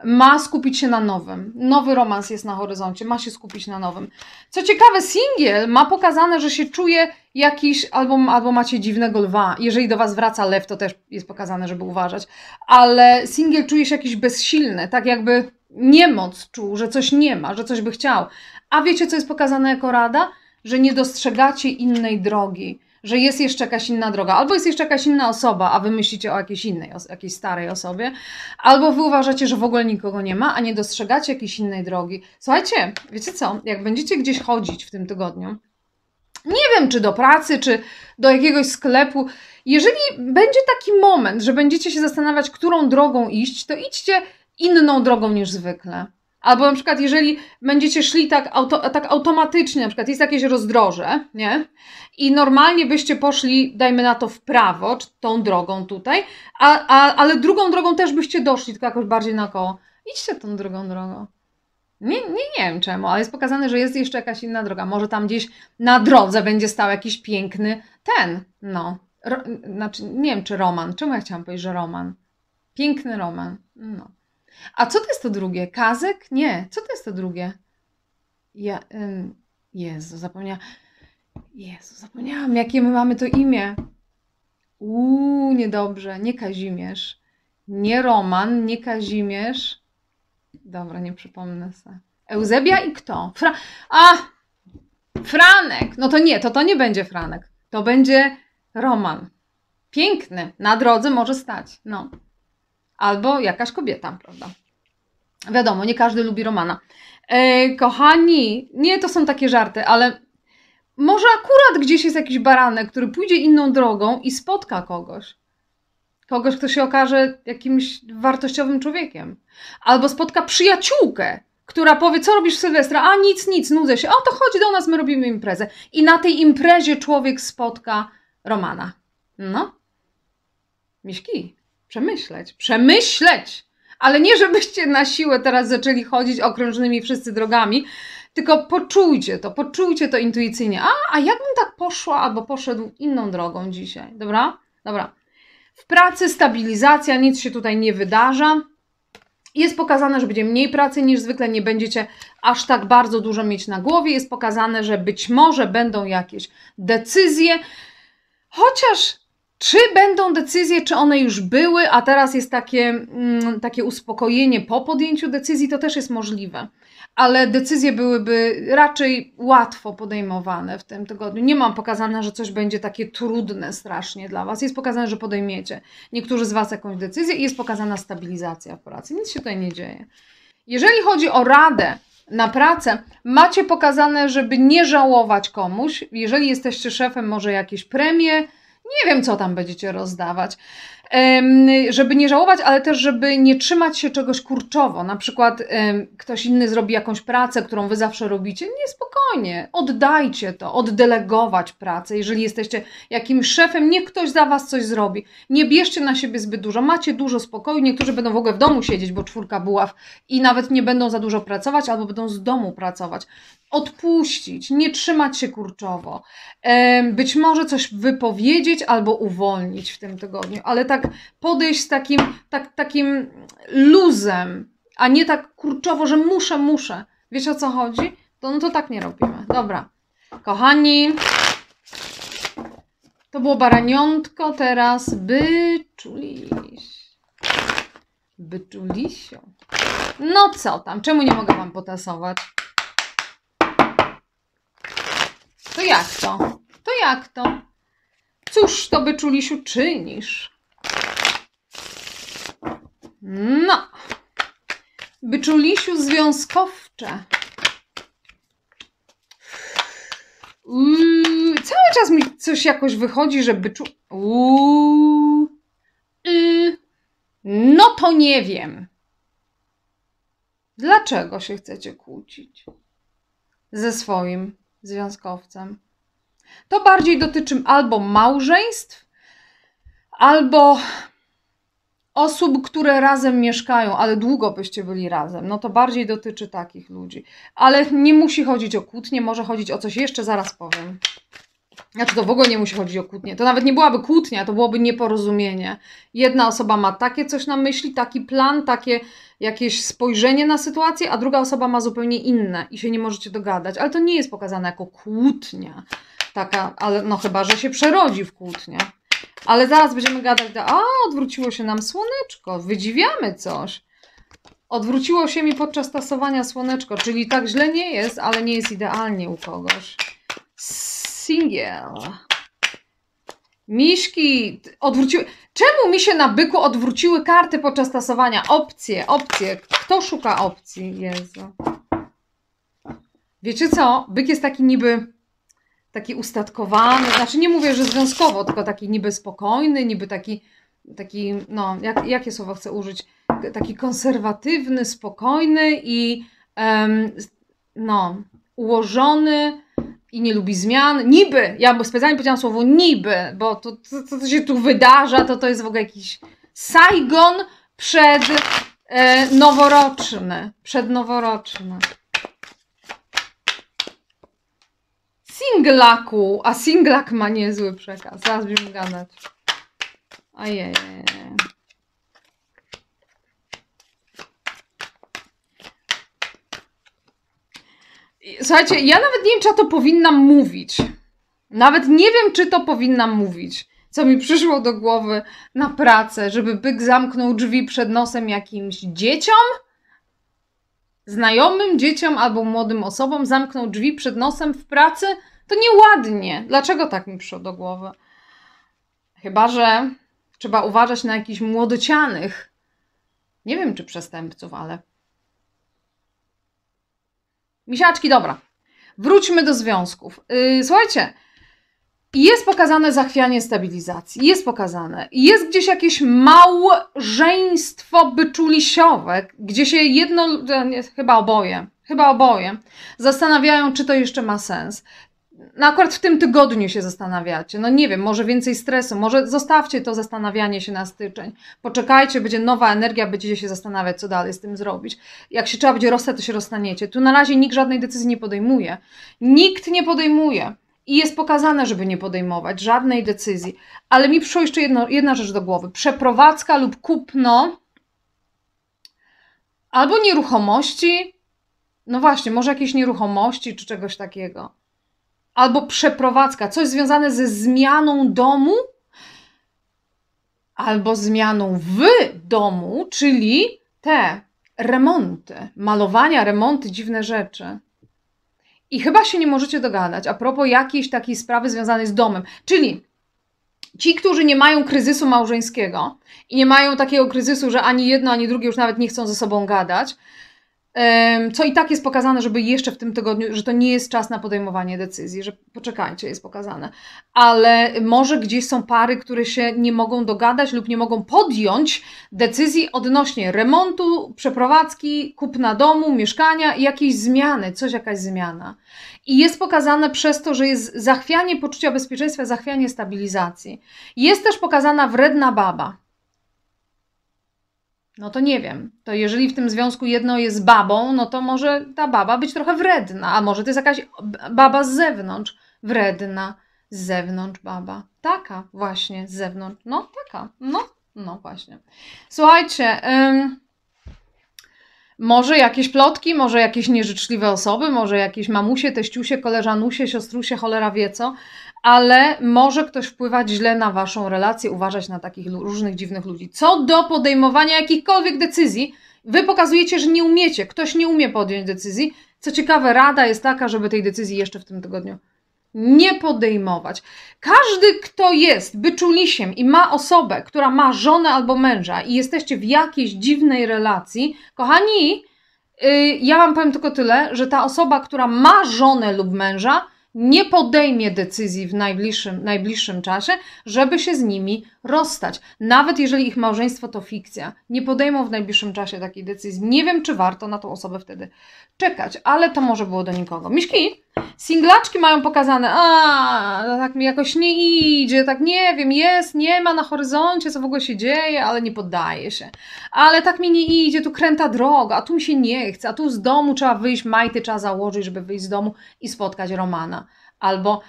ma skupić się na nowym. Nowy romans jest na horyzoncie, ma się skupić na nowym. Co ciekawe, singiel ma pokazane, że się czuje jakiś, albo, albo macie dziwnego lwa. Jeżeli do Was wraca lew, to też jest pokazane, żeby uważać. Ale singiel czuje się jakiś bezsilny, tak jakby niemoc czuł, że coś nie ma, że coś by chciał. A wiecie, co jest pokazane jako rada? Że nie dostrzegacie innej drogi że jest jeszcze jakaś inna droga, albo jest jeszcze jakaś inna osoba, a wy myślicie o jakiejś innej, o jakiejś starej osobie, albo wy uważacie, że w ogóle nikogo nie ma, a nie dostrzegacie jakiejś innej drogi. Słuchajcie, wiecie co, jak będziecie gdzieś chodzić w tym tygodniu, nie wiem, czy do pracy, czy do jakiegoś sklepu. Jeżeli będzie taki moment, że będziecie się zastanawiać, którą drogą iść, to idźcie inną drogą niż zwykle. Albo na przykład, jeżeli będziecie szli tak, auto, tak automatycznie, na przykład jest jakieś rozdroże, nie? I normalnie byście poszli, dajmy na to, w prawo, czy tą drogą tutaj, a, a, ale drugą drogą też byście doszli, tylko jakoś bardziej na koło. Idźcie tą drugą drogą. Nie, nie, nie wiem czemu, ale jest pokazane, że jest jeszcze jakaś inna droga. Może tam gdzieś na drodze będzie stał jakiś piękny ten, no. Ro, znaczy, nie wiem, czy Roman. Czemu ja chciałam powiedzieć, że Roman? Piękny Roman. No. A co to jest to drugie? Kazek? Nie. Co to jest to drugie? Ja, ym, Jezu, zapomniałam. Jezu, zapomniałam, jakie my mamy to imię. Uuu, niedobrze. Nie Kazimierz. Nie Roman, nie Kazimierz. Dobra, nie przypomnę sobie. Eusebia i kto? Fra A! Franek! No to nie, to to nie będzie Franek. To będzie Roman. Piękny. Na drodze może stać. No albo jakaś kobieta, prawda? Wiadomo, nie każdy lubi Romana. E, kochani, nie to są takie żarty, ale może akurat gdzieś jest jakiś baranek, który pójdzie inną drogą i spotka kogoś. Kogoś, kto się okaże jakimś wartościowym człowiekiem. Albo spotka przyjaciółkę, która powie, co robisz w Sylwestra? A nic, nic, nudzę się. O to chodź do nas, my robimy imprezę. I na tej imprezie człowiek spotka Romana. No. Miśki przemyśleć. Przemyśleć! Ale nie, żebyście na siłę teraz zaczęli chodzić okrężnymi wszyscy drogami, tylko poczujcie to, poczujcie to intuicyjnie. A, a jakbym tak poszła albo poszedł inną drogą dzisiaj, dobra? Dobra. W pracy stabilizacja, nic się tutaj nie wydarza. Jest pokazane, że będzie mniej pracy niż zwykle, nie będziecie aż tak bardzo dużo mieć na głowie. Jest pokazane, że być może będą jakieś decyzje, chociaż czy będą decyzje, czy one już były, a teraz jest takie, mm, takie uspokojenie po podjęciu decyzji, to też jest możliwe. Ale decyzje byłyby raczej łatwo podejmowane w tym tygodniu. Nie mam pokazane, że coś będzie takie trudne strasznie dla Was. Jest pokazane, że podejmiecie niektórzy z Was jakąś decyzję i jest pokazana stabilizacja w pracy. Nic się tutaj nie dzieje. Jeżeli chodzi o radę, na pracę, macie pokazane, żeby nie żałować komuś. Jeżeli jesteście szefem, może jakieś premie nie wiem, co tam będziecie rozdawać żeby nie żałować, ale też, żeby nie trzymać się czegoś kurczowo. Na przykład ktoś inny zrobi jakąś pracę, którą wy zawsze robicie. Nie, spokojnie, oddajcie to, oddelegować pracę. Jeżeli jesteście jakimś szefem, niech ktoś za was coś zrobi. Nie bierzcie na siebie zbyt dużo, macie dużo spokoju. Niektórzy będą w ogóle w domu siedzieć, bo czwórka buław i nawet nie będą za dużo pracować, albo będą z domu pracować. Odpuścić, nie trzymać się kurczowo. Być może coś wypowiedzieć albo uwolnić w tym tygodniu, ale tak tak podejść z takim, tak, takim luzem, a nie tak kurczowo, że muszę, muszę. Wiesz o co chodzi? To, no to tak nie robimy. Dobra. Kochani, to było baraniątko, teraz byczuliś. Byczulisio. No co tam? Czemu nie mogę Wam potasować? To jak to? To jak to? Cóż to, byczulisiu, czynisz? No. Byczulisiu związkowcze. Uuu, cały czas mi coś jakoś wychodzi, że byczu... yy. No to nie wiem. Dlaczego się chcecie kłócić ze swoim związkowcem? To bardziej dotyczy albo małżeństw, albo osób, które razem mieszkają, ale długo byście byli razem, no to bardziej dotyczy takich ludzi. Ale nie musi chodzić o kłótnie, może chodzić o coś jeszcze, zaraz powiem. Znaczy to w ogóle nie musi chodzić o kłótnie. To nawet nie byłaby kłótnia, to byłoby nieporozumienie. Jedna osoba ma takie coś na myśli, taki plan, takie jakieś spojrzenie na sytuację, a druga osoba ma zupełnie inne i się nie możecie dogadać. Ale to nie jest pokazane jako kłótnia. Taka, ale no chyba, że się przerodzi w kłótnię. Ale zaraz będziemy gadać, do... a odwróciło się nam słoneczko, wydziwiamy coś. Odwróciło się mi podczas tasowania słoneczko, czyli tak źle nie jest, ale nie jest idealnie u kogoś. Single. Miśki odwróciły. Czemu mi się na byku odwróciły karty podczas tasowania? Opcje, opcje. Kto szuka opcji? Jezu. Wiecie co? Byk jest taki niby taki ustatkowany, znaczy nie mówię, że związkowo, tylko taki niby spokojny, niby taki, taki no, jak, jakie słowo chcę użyć? Taki konserwatywny, spokojny i um, no, ułożony i nie lubi zmian. Niby, ja specjalnie powiedziałam słowo niby, bo to, to, co się tu wydarza, to to jest w ogóle jakiś Saigon przed e, noworoczny, przednoworoczny. singlaku. A singlak ma niezły przekaz. Zaraz będziemy gadać. Ojej. Słuchajcie, ja nawet nie wiem, czy to powinnam mówić. Nawet nie wiem, czy to powinnam mówić. Co mi przyszło do głowy na pracę, żeby byk zamknął drzwi przed nosem jakimś dzieciom? Znajomym, dzieciom albo młodym osobom zamknął drzwi przed nosem w pracy? To nieładnie. Dlaczego tak mi przyszło do głowy? Chyba, że trzeba uważać na jakichś młodocianych, nie wiem czy przestępców, ale. Misiaczki, dobra. Wróćmy do związków. Yy, słuchajcie, jest pokazane zachwianie stabilizacji, jest pokazane, jest gdzieś jakieś małżeństwo byczulisiowe, gdzie się jedno, nie, chyba oboje, chyba oboje, zastanawiają, czy to jeszcze ma sens no akurat w tym tygodniu się zastanawiacie. No nie wiem, może więcej stresu, może zostawcie to zastanawianie się na styczeń. Poczekajcie, będzie nowa energia, będziecie się zastanawiać, co dalej z tym zrobić. Jak się trzeba będzie rozstać, to się rozstaniecie. Tu na razie nikt żadnej decyzji nie podejmuje. Nikt nie podejmuje. I jest pokazane, żeby nie podejmować żadnej decyzji. Ale mi przyszło jeszcze jedno, jedna rzecz do głowy. Przeprowadzka lub kupno albo nieruchomości. No właśnie, może jakieś nieruchomości czy czegoś takiego albo przeprowadzka, coś związane ze zmianą domu albo zmianą w domu, czyli te remonty, malowania, remonty, dziwne rzeczy. I chyba się nie możecie dogadać a propos jakiejś takiej sprawy związanej z domem. Czyli ci, którzy nie mają kryzysu małżeńskiego i nie mają takiego kryzysu, że ani jedno, ani drugie już nawet nie chcą ze sobą gadać, co i tak jest pokazane, żeby jeszcze w tym tygodniu, że to nie jest czas na podejmowanie decyzji, że poczekajcie, jest pokazane. Ale może gdzieś są pary, które się nie mogą dogadać lub nie mogą podjąć decyzji odnośnie remontu, przeprowadzki, kupna domu, mieszkania, jakiejś zmiany, coś, jakaś zmiana. I jest pokazane przez to, że jest zachwianie poczucia bezpieczeństwa, zachwianie stabilizacji. Jest też pokazana wredna baba. No to nie wiem. To jeżeli w tym związku jedno jest babą, no to może ta baba być trochę wredna, a może to jest jakaś baba z zewnątrz, wredna z zewnątrz baba. Taka właśnie z zewnątrz. No, taka. No, no właśnie. Słuchajcie, ym, może jakieś plotki, może jakieś nieżyczliwe osoby, może jakieś mamusie, teściusie, koleżanusie, siostrusie, cholera wie co ale może ktoś wpływać źle na waszą relację, uważać na takich różnych dziwnych ludzi. Co do podejmowania jakichkolwiek decyzji, wy pokazujecie, że nie umiecie, ktoś nie umie podjąć decyzji. Co ciekawe, rada jest taka, żeby tej decyzji jeszcze w tym tygodniu nie podejmować. Każdy, kto jest byczulisiem i ma osobę, która ma żonę albo męża i jesteście w jakiejś dziwnej relacji, kochani, yy, ja Wam powiem tylko tyle, że ta osoba, która ma żonę lub męża, nie podejmie decyzji w najbliższym, najbliższym czasie, żeby się z nimi rozstać. Nawet jeżeli ich małżeństwo to fikcja, nie podejmą w najbliższym czasie takiej decyzji. Nie wiem, czy warto na tą osobę wtedy czekać, ale to może było do nikogo. Miśki, singlaczki mają pokazane, a tak mi jakoś nie idzie, tak nie wiem, jest, nie ma na horyzoncie, co w ogóle się dzieje, ale nie poddaje się. Ale tak mi nie idzie, tu kręta droga, a tu mi się nie chce, a tu z domu trzeba wyjść, majty trzeba założyć, żeby wyjść z domu i spotkać Romana. Albo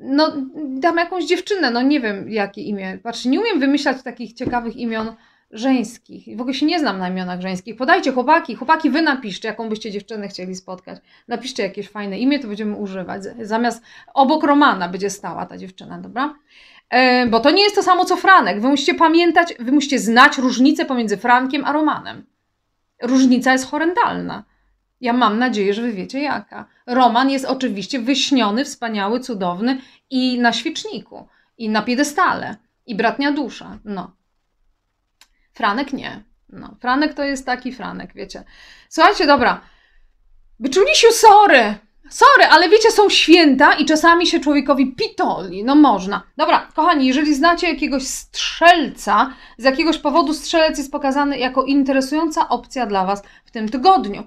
no dam jakąś dziewczynę, no nie wiem jakie imię. Patrz, znaczy, nie umiem wymyślać takich ciekawych imion żeńskich. W ogóle się nie znam na imionach żeńskich. Podajcie chłopaki, chłopaki wy napiszcie, jaką byście dziewczynę chcieli spotkać. Napiszcie jakieś fajne imię, to będziemy używać. Zamiast obok Romana będzie stała ta dziewczyna, dobra? E, bo to nie jest to samo co Franek. Wy musicie pamiętać, wy musicie znać różnicę pomiędzy Frankiem a Romanem. Różnica jest horrendalna. Ja mam nadzieję, że wy wiecie jaka. Roman jest oczywiście wyśniony, wspaniały, cudowny i na świeczniku, i na piedestale, i bratnia dusza. No. Franek nie. No, Franek to jest taki Franek, wiecie. Słuchajcie, dobra. Wyczulisiu, sorry! Sorry, ale wiecie, są święta i czasami się człowiekowi pitoli. No można. Dobra, kochani, jeżeli znacie jakiegoś strzelca, z jakiegoś powodu strzelec jest pokazany jako interesująca opcja dla Was w tym tygodniu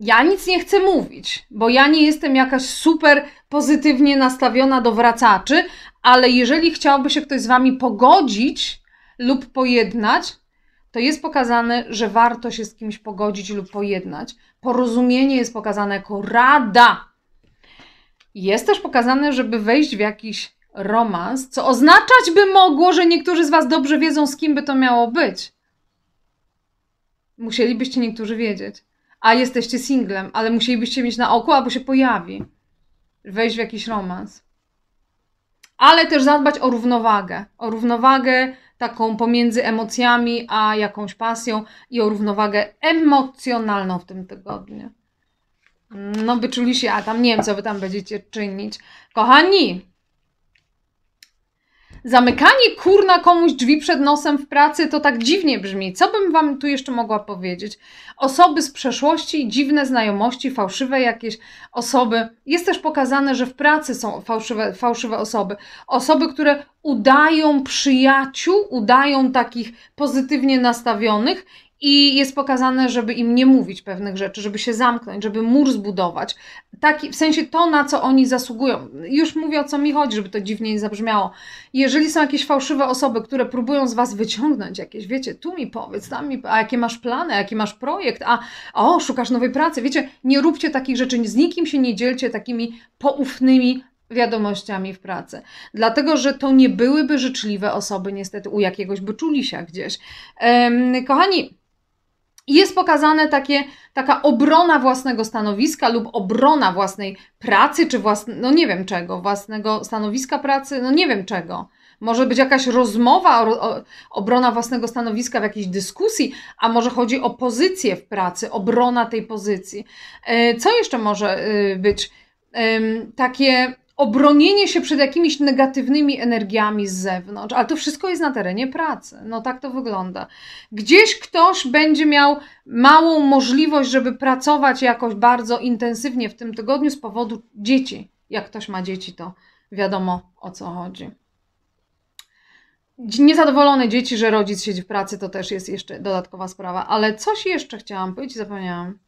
ja nic nie chcę mówić, bo ja nie jestem jakaś super pozytywnie nastawiona do wracaczy, ale jeżeli chciałby się ktoś z wami pogodzić lub pojednać, to jest pokazane, że warto się z kimś pogodzić lub pojednać. Porozumienie jest pokazane jako rada. Jest też pokazane, żeby wejść w jakiś romans, co oznaczać by mogło, że niektórzy z Was dobrze wiedzą, z kim by to miało być. Musielibyście niektórzy wiedzieć. A jesteście singlem, ale musielibyście mieć na oku, albo się pojawi. Wejść w jakiś romans. Ale też zadbać o równowagę. O równowagę taką pomiędzy emocjami a jakąś pasją i o równowagę emocjonalną w tym tygodniu. No, czuli się, a tam nie wiem, co wy tam będziecie czynić. Kochani, Zamykanie kurna komuś drzwi przed nosem w pracy to tak dziwnie brzmi. Co bym wam tu jeszcze mogła powiedzieć? Osoby z przeszłości, dziwne znajomości, fałszywe jakieś osoby. Jest też pokazane, że w pracy są fałszywe, fałszywe osoby. Osoby, które udają przyjaciół, udają takich pozytywnie nastawionych i jest pokazane, żeby im nie mówić pewnych rzeczy, żeby się zamknąć, żeby mur zbudować. Taki, w sensie to, na co oni zasługują. Już mówię o co mi chodzi, żeby to dziwnie nie zabrzmiało. Jeżeli są jakieś fałszywe osoby, które próbują z was wyciągnąć jakieś, wiecie, tu mi powiedz, tam mi, a jakie masz plany, jaki masz projekt, a, a o, szukasz nowej pracy. Wiecie, nie róbcie takich rzeczy, z nikim się nie dzielcie takimi poufnymi wiadomościami w pracy. Dlatego, że to nie byłyby życzliwe osoby, niestety, u jakiegoś by czuli się gdzieś. Um, kochani, i jest pokazane takie, taka obrona własnego stanowiska lub obrona własnej pracy, czy własne, no nie wiem czego, własnego stanowiska pracy, no nie wiem czego. Może być jakaś rozmowa, o, o, obrona własnego stanowiska w jakiejś dyskusji, a może chodzi o pozycję w pracy, obrona tej pozycji. E, co jeszcze może y, być? Takie obronienie się przed jakimiś negatywnymi energiami z zewnątrz, ale to wszystko jest na terenie pracy. No tak to wygląda. Gdzieś ktoś będzie miał małą możliwość, żeby pracować jakoś bardzo intensywnie w tym tygodniu z powodu dzieci. Jak ktoś ma dzieci, to wiadomo o co chodzi. Niezadowolone dzieci, że rodzic siedzi w pracy, to też jest jeszcze dodatkowa sprawa. Ale coś jeszcze chciałam powiedzieć, zapomniałam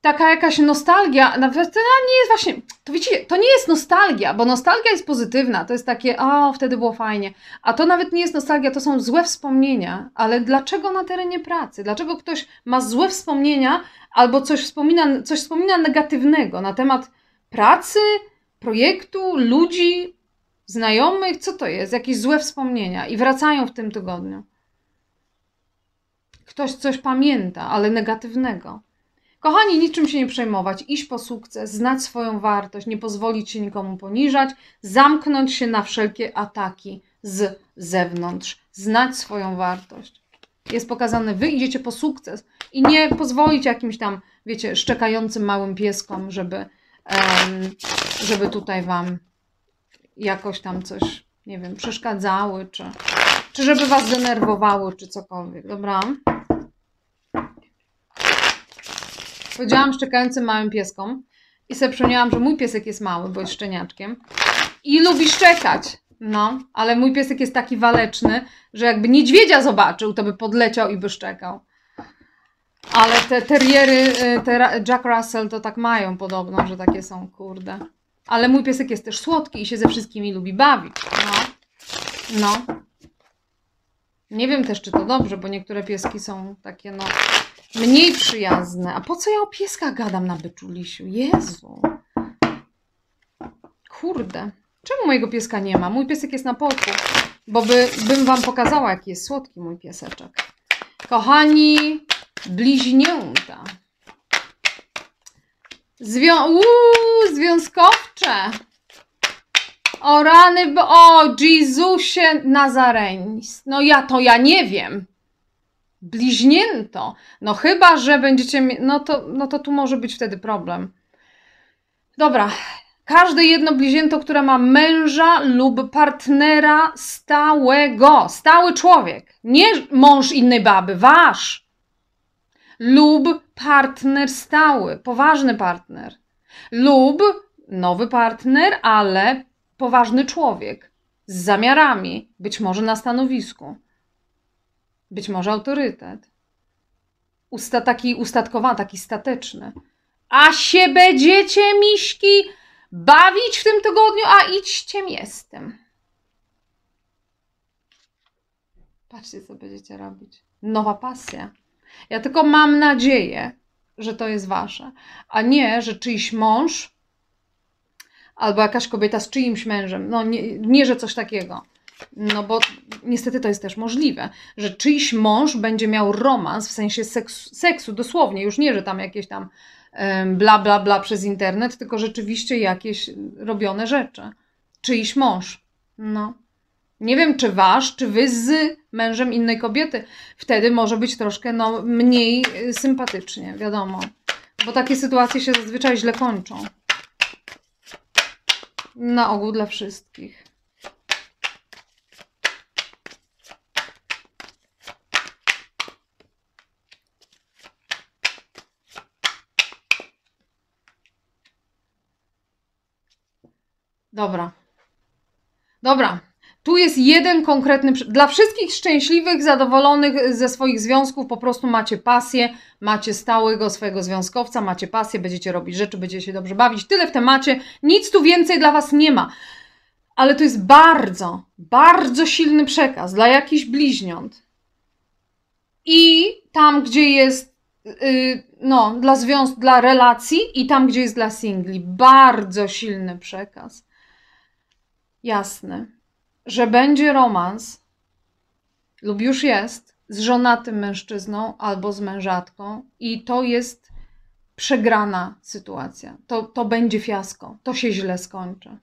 taka jakaś nostalgia, nawet to nie jest właśnie, to wiecie, to nie jest nostalgia, bo nostalgia jest pozytywna, to jest takie, o, wtedy było fajnie, a to nawet nie jest nostalgia, to są złe wspomnienia, ale dlaczego na terenie pracy? Dlaczego ktoś ma złe wspomnienia albo coś wspomina, coś wspomina negatywnego na temat pracy, projektu, ludzi, znajomych, co to jest? Jakieś złe wspomnienia i wracają w tym tygodniu. Ktoś coś pamięta, ale negatywnego. Kochani, niczym się nie przejmować, iść po sukces, znać swoją wartość, nie pozwolić się nikomu poniżać, zamknąć się na wszelkie ataki z zewnątrz, znać swoją wartość. Jest pokazane, wy idziecie po sukces i nie pozwolić jakimś tam, wiecie, szczekającym małym pieskom, żeby, żeby tutaj wam jakoś tam coś, nie wiem, przeszkadzały, czy, czy żeby was denerwowały, czy cokolwiek, dobra? Powiedziałam szczekającym małym pieskom i sobie przypomniałam, że mój piesek jest mały, bo jest szczeniaczkiem i lubi szczekać. No, ale mój piesek jest taki waleczny, że jakby niedźwiedzia zobaczył, to by podleciał i by szczekał. Ale te teriery, y, te Jack Russell to tak mają podobno, że takie są, kurde. Ale mój piesek jest też słodki i się ze wszystkimi lubi bawić. No. No. Nie wiem też, czy to dobrze, bo niektóre pieski są takie, no, mniej przyjazne. A po co ja o pieskach gadam na lisiu? Jezu. Kurde. Czemu mojego pieska nie ma? Mój piesek jest na polku, bo by, bym Wam pokazała, jaki jest słodki mój pieseczek. Kochani, bliźnięta. Zwią Uuu, związkowcze. O rany, bo... o Jezusie Nazareński, No ja to ja nie wiem bliźnięto. No chyba, że będziecie. No to, no to tu może być wtedy problem. Dobra. Każde jedno bliźnięto, które ma męża lub partnera stałego, stały człowiek, nie mąż innej baby, wasz, lub partner stały, poważny partner, lub nowy partner, ale poważny człowiek z zamiarami, być może na stanowisku być może autorytet. Usta, taki ustatkowany, taki stateczny. A się będziecie, miśki, bawić w tym tygodniu, a idźcie jestem. Patrzcie, co będziecie robić. Nowa pasja. Ja tylko mam nadzieję, że to jest wasze, a nie, że czyjś mąż albo jakaś kobieta z czyimś mężem. No nie, nie że coś takiego. No bo niestety to jest też możliwe, że czyjś mąż będzie miał romans w sensie seksu, seksu dosłownie, już nie, że tam jakieś tam bla, bla, bla przez internet, tylko rzeczywiście jakieś robione rzeczy. Czyjś mąż. No. Nie wiem, czy wasz, czy wy z mężem innej kobiety. Wtedy może być troszkę no, mniej y, sympatycznie, wiadomo. Bo takie sytuacje się zazwyczaj źle kończą. Na ogół dla wszystkich. Dobra. Dobra. Tu jest jeden konkretny. Dla wszystkich szczęśliwych, zadowolonych ze swoich związków, po prostu macie pasję, macie stałego swojego związkowca, macie pasję, będziecie robić rzeczy, będziecie się dobrze bawić. Tyle w temacie. Nic tu więcej dla Was nie ma. Ale to jest bardzo, bardzo silny przekaz dla jakichś bliźniąt. I tam, gdzie jest. Yy, no, dla związków, dla relacji i tam, gdzie jest dla singli. Bardzo silny przekaz jasny, że będzie romans lub już jest z żonatym mężczyzną albo z mężatką i to jest przegrana sytuacja. To, to będzie fiasko, to się źle skończy.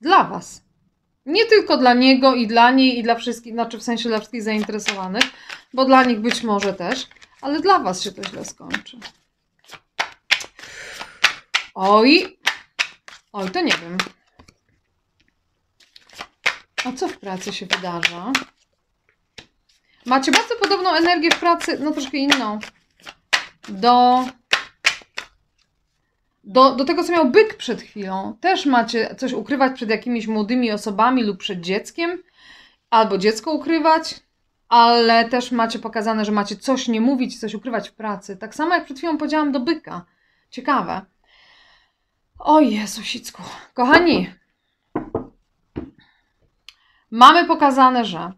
Dla Was. Nie tylko dla niego i dla niej i dla wszystkich, znaczy w sensie dla wszystkich zainteresowanych, bo dla nich być może też, ale dla Was się to źle skończy. Oj, oj, to nie wiem. A co w pracy się wydarza? Macie bardzo podobną energię w pracy, no troszkę inną, do, do, do tego, co miał byk przed chwilą. Też macie coś ukrywać przed jakimiś młodymi osobami lub przed dzieckiem, albo dziecko ukrywać, ale też macie pokazane, że macie coś nie mówić, coś ukrywać w pracy. Tak samo jak przed chwilą powiedziałam do byka. Ciekawe. O Jezusicku. Kochani, Mamy pokazane, że.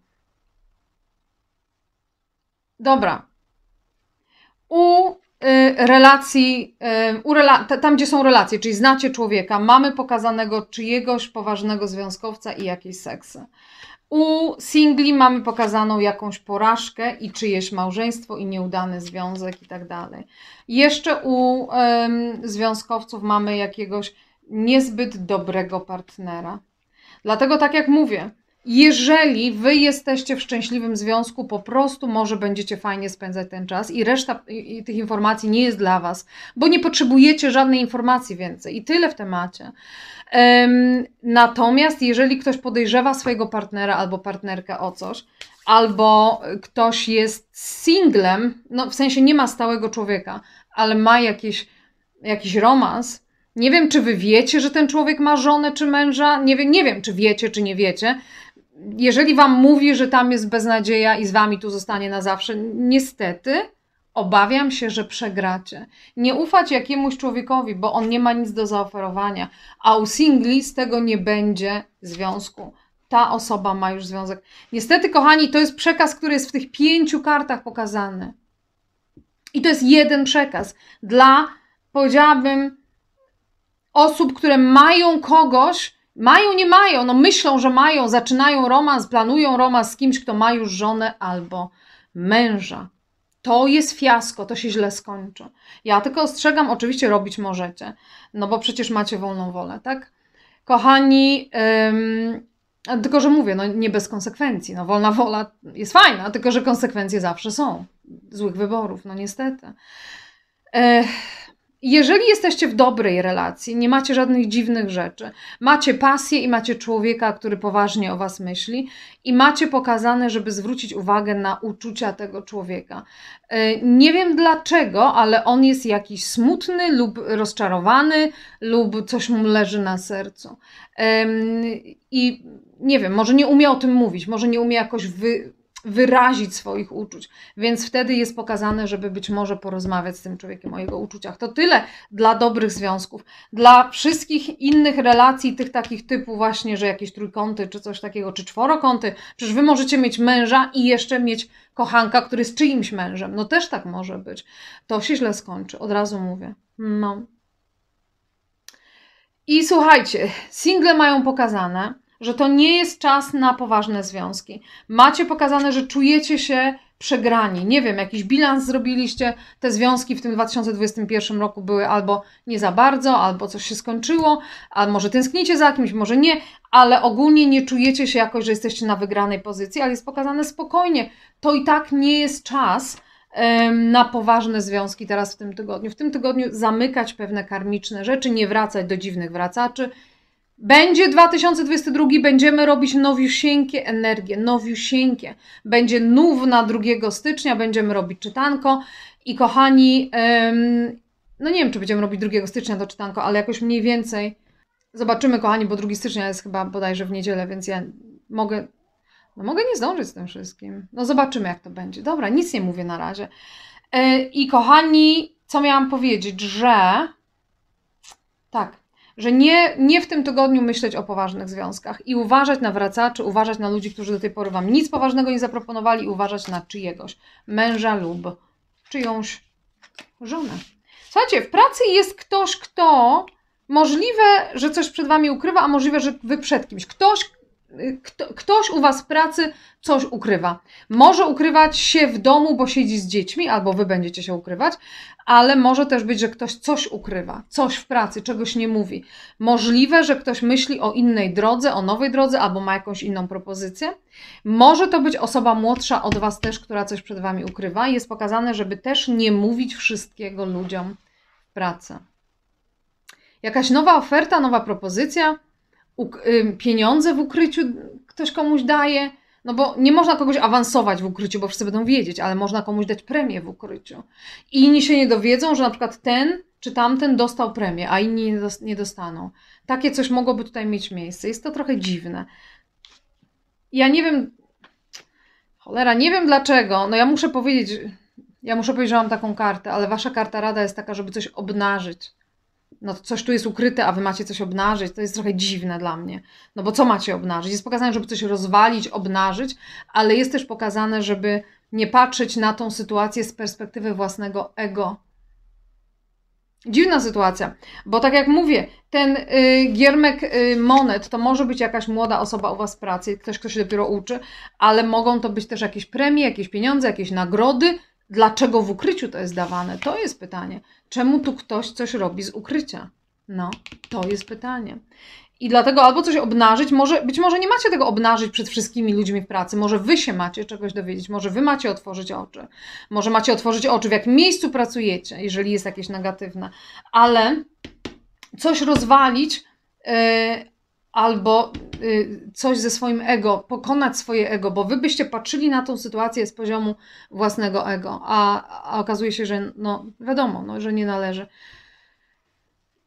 Dobra. U y, relacji, y, u rela tam gdzie są relacje, czyli znacie człowieka, mamy pokazanego czyjegoś poważnego związkowca i jakieś seksy. U singli mamy pokazaną jakąś porażkę i czyjeś małżeństwo i nieudany związek i tak dalej. Jeszcze u y, związkowców mamy jakiegoś niezbyt dobrego partnera. Dlatego tak jak mówię, jeżeli wy jesteście w szczęśliwym związku, po prostu może będziecie fajnie spędzać ten czas i reszta i tych informacji nie jest dla was, bo nie potrzebujecie żadnej informacji więcej i tyle w temacie. Um, natomiast jeżeli ktoś podejrzewa swojego partnera albo partnerkę o coś, albo ktoś jest singlem, no w sensie nie ma stałego człowieka, ale ma jakiś, jakiś romans, nie wiem, czy wy wiecie, że ten człowiek ma żonę czy męża. Nie wiem, nie wiem, czy wiecie, czy nie wiecie jeżeli wam mówi, że tam jest beznadzieja i z wami tu zostanie na zawsze, niestety obawiam się, że przegracie. Nie ufać jakiemuś człowiekowi, bo on nie ma nic do zaoferowania, a u singli z tego nie będzie związku. Ta osoba ma już związek. Niestety, kochani, to jest przekaz, który jest w tych pięciu kartach pokazany. I to jest jeden przekaz dla, powiedziałabym, osób, które mają kogoś, mają, nie mają, no myślą, że mają, zaczynają romans, planują romans z kimś, kto ma już żonę albo męża. To jest fiasko, to się źle skończy. Ja tylko ostrzegam, oczywiście robić możecie, no bo przecież macie wolną wolę, tak? Kochani, ym, tylko że mówię, no nie bez konsekwencji. No wolna wola jest fajna, tylko że konsekwencje zawsze są. Złych wyborów, no niestety. Ech. Jeżeli jesteście w dobrej relacji, nie macie żadnych dziwnych rzeczy, macie pasję i macie człowieka, który poważnie o was myśli, i macie pokazane, żeby zwrócić uwagę na uczucia tego człowieka. E, nie wiem dlaczego, ale on jest jakiś smutny lub rozczarowany, lub coś mu leży na sercu. I nie wiem, może nie umie o tym mówić, może nie umie jakoś wy, wyrazić swoich uczuć. Więc wtedy jest pokazane, żeby być może porozmawiać z tym człowiekiem o jego uczuciach. To tyle dla dobrych związków. Dla wszystkich innych relacji, tych takich typu właśnie, że jakieś trójkąty, czy coś takiego, czy czworokąty, przecież wy możecie mieć męża i jeszcze mieć kochanka, który jest czyimś mężem. No też tak może być. To się źle skończy, od razu mówię. No. I słuchajcie, single mają pokazane, że to nie jest czas na poważne związki. Macie pokazane, że czujecie się przegrani. Nie wiem, jakiś bilans zrobiliście, te związki w tym 2021 roku były albo nie za bardzo, albo coś się skończyło, a może tęsknicie za kimś, może nie, ale ogólnie nie czujecie się jakoś, że jesteście na wygranej pozycji, ale jest pokazane spokojnie. To i tak nie jest czas na poważne związki teraz w tym tygodniu. W tym tygodniu zamykać pewne karmiczne rzeczy, nie wracać do dziwnych wracaczy, będzie 2022, będziemy robić nowiusieńkie energie, nowiusieńkie. Będzie nów na 2 stycznia, będziemy robić czytanko i kochani, ym, no nie wiem, czy będziemy robić 2 stycznia to czytanko, ale jakoś mniej więcej zobaczymy, kochani, bo 2 stycznia jest chyba bodajże w niedzielę, więc ja mogę, no mogę nie zdążyć z tym wszystkim. No zobaczymy, jak to będzie. Dobra, nic nie mówię na razie. Yy, I kochani, co miałam powiedzieć, że tak, że nie, nie w tym tygodniu myśleć o poważnych związkach i uważać na wracaczy, uważać na ludzi, którzy do tej pory Wam nic poważnego nie zaproponowali, uważać na czyjegoś męża lub czyjąś żonę. Słuchajcie, w pracy jest ktoś, kto możliwe, że coś przed Wami ukrywa, a możliwe, że Wy przed kimś. Ktoś, kto, ktoś u Was w pracy coś ukrywa. Może ukrywać się w domu, bo siedzi z dziećmi, albo Wy będziecie się ukrywać, ale może też być, że ktoś coś ukrywa, coś w pracy, czegoś nie mówi. Możliwe, że ktoś myśli o innej drodze, o nowej drodze, albo ma jakąś inną propozycję. Może to być osoba młodsza od Was też, która coś przed Wami ukrywa. Jest pokazane, żeby też nie mówić wszystkiego ludziom w pracy. Jakaś nowa oferta, nowa propozycja pieniądze w ukryciu ktoś komuś daje. No bo nie można kogoś awansować w ukryciu, bo wszyscy będą wiedzieć, ale można komuś dać premię w ukryciu. I inni się nie dowiedzą, że na przykład ten czy tamten dostał premię, a inni nie dostaną. Takie coś mogłoby tutaj mieć miejsce. Jest to trochę dziwne. Ja nie wiem, cholera, nie wiem dlaczego. No ja muszę powiedzieć, ja muszę powiedzieć, że mam taką kartę, ale wasza karta rada jest taka, żeby coś obnażyć no coś tu jest ukryte, a wy macie coś obnażyć, to jest trochę dziwne dla mnie. No bo co macie obnażyć? Jest pokazane, żeby coś rozwalić, obnażyć, ale jest też pokazane, żeby nie patrzeć na tą sytuację z perspektywy własnego ego. Dziwna sytuacja, bo tak jak mówię, ten y, giermek y, monet to może być jakaś młoda osoba u Was w pracy, ktoś, kto się dopiero uczy, ale mogą to być też jakieś premie, jakieś pieniądze, jakieś nagrody, dlaczego w ukryciu to jest dawane? To jest pytanie. Czemu tu ktoś coś robi z ukrycia? No, to jest pytanie. I dlatego albo coś obnażyć, może, być może nie macie tego obnażyć przed wszystkimi ludźmi w pracy, może wy się macie czegoś dowiedzieć, może wy macie otworzyć oczy, może macie otworzyć oczy, w jakim miejscu pracujecie, jeżeli jest jakieś negatywne, ale coś rozwalić, yy, albo y, coś ze swoim ego, pokonać swoje ego, bo wy byście patrzyli na tą sytuację z poziomu własnego ego, a, a okazuje się, że no wiadomo, no, że nie należy.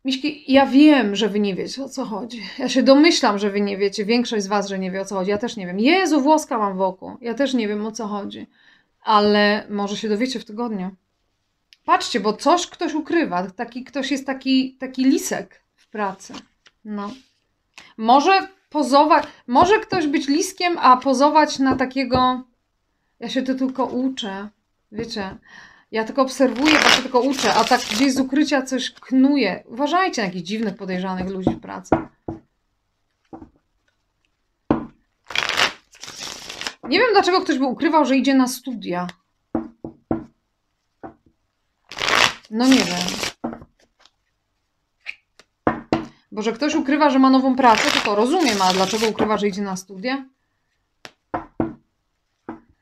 Miśki, ja wiem, że wy nie wiecie o co chodzi. Ja się domyślam, że wy nie wiecie, większość z was, że nie wie o co chodzi. Ja też nie wiem. Jezu, włoska mam wokół. Ja też nie wiem o co chodzi. Ale może się dowiecie w tygodniu. Patrzcie, bo coś ktoś ukrywa. Taki ktoś jest taki, taki lisek w pracy. No. Może pozować, może ktoś być liskiem, a pozować na takiego. Ja się to tylko uczę. Wiecie, ja tylko obserwuję, bo się tylko uczę, a tak gdzieś z ukrycia coś knuje. Uważajcie na jakichś dziwnych, podejrzanych ludzi w pracy. Nie wiem, dlaczego ktoś by ukrywał, że idzie na studia. No nie wiem. Bo że ktoś ukrywa, że ma nową pracę, to to rozumiem, a dlaczego ukrywa, że idzie na studia?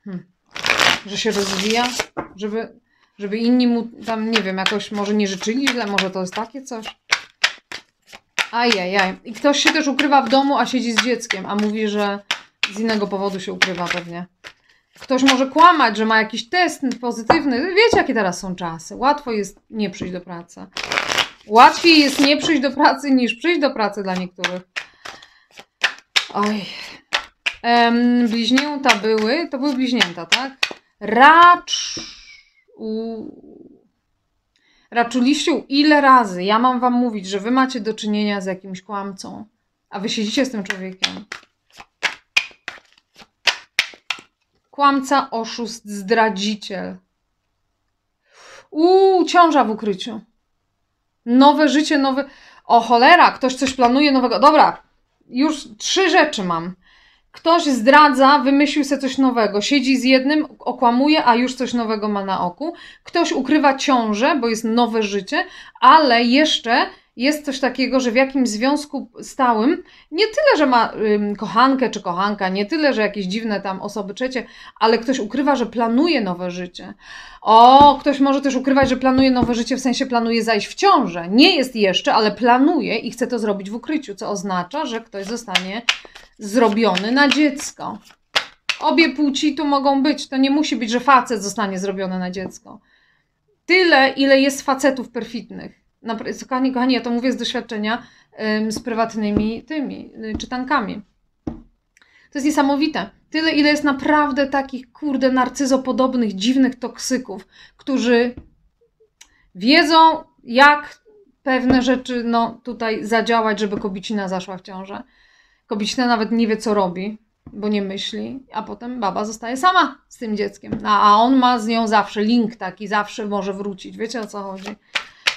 Hmm. Że się rozwija, żeby, żeby inni mu tam, nie wiem, jakoś może nie życzyli źle, może to jest takie coś. Ajajaj. I ktoś się też ukrywa w domu, a siedzi z dzieckiem, a mówi, że z innego powodu się ukrywa pewnie. Ktoś może kłamać, że ma jakiś test pozytywny. Wiecie, jakie teraz są czasy. Łatwo jest nie przyjść do pracy. Łatwiej jest nie przyjść do pracy niż przyjść do pracy dla niektórych. Oj. Um, bliźnięta były. To były bliźnięta, tak? Racz. U... Raczuliście ile razy ja mam wam mówić, że wy macie do czynienia z jakimś kłamcą, a wy siedzicie z tym człowiekiem. Kłamca, oszust, zdradziciel. Uuu, ciąża w ukryciu. Nowe życie, nowy. O cholera, ktoś coś planuje nowego. Dobra, już trzy rzeczy mam. Ktoś zdradza, wymyślił sobie coś nowego, siedzi z jednym, okłamuje, a już coś nowego ma na oku. Ktoś ukrywa ciążę, bo jest nowe życie, ale jeszcze jest coś takiego, że w jakimś związku stałym, nie tyle, że ma ym, kochankę czy kochanka, nie tyle, że jakieś dziwne tam osoby trzecie, ale ktoś ukrywa, że planuje nowe życie. O, ktoś może też ukrywać, że planuje nowe życie, w sensie planuje zajść w ciążę. Nie jest jeszcze, ale planuje i chce to zrobić w ukryciu, co oznacza, że ktoś zostanie zrobiony na dziecko. Obie płci tu mogą być. To nie musi być, że facet zostanie zrobiony na dziecko. Tyle, ile jest facetów perfidnych Kochani, kochani, ja to mówię z doświadczenia z prywatnymi tymi y, czytankami. To jest niesamowite. Tyle, ile jest naprawdę takich, kurde, narcyzopodobnych, dziwnych toksyków, którzy wiedzą, jak pewne rzeczy, no, tutaj zadziałać, żeby kobicina zaszła w ciążę. Kobicina nawet nie wie, co robi, bo nie myśli, a potem baba zostaje sama z tym dzieckiem. No, a on ma z nią zawsze link taki, zawsze może wrócić. Wiecie, o co chodzi?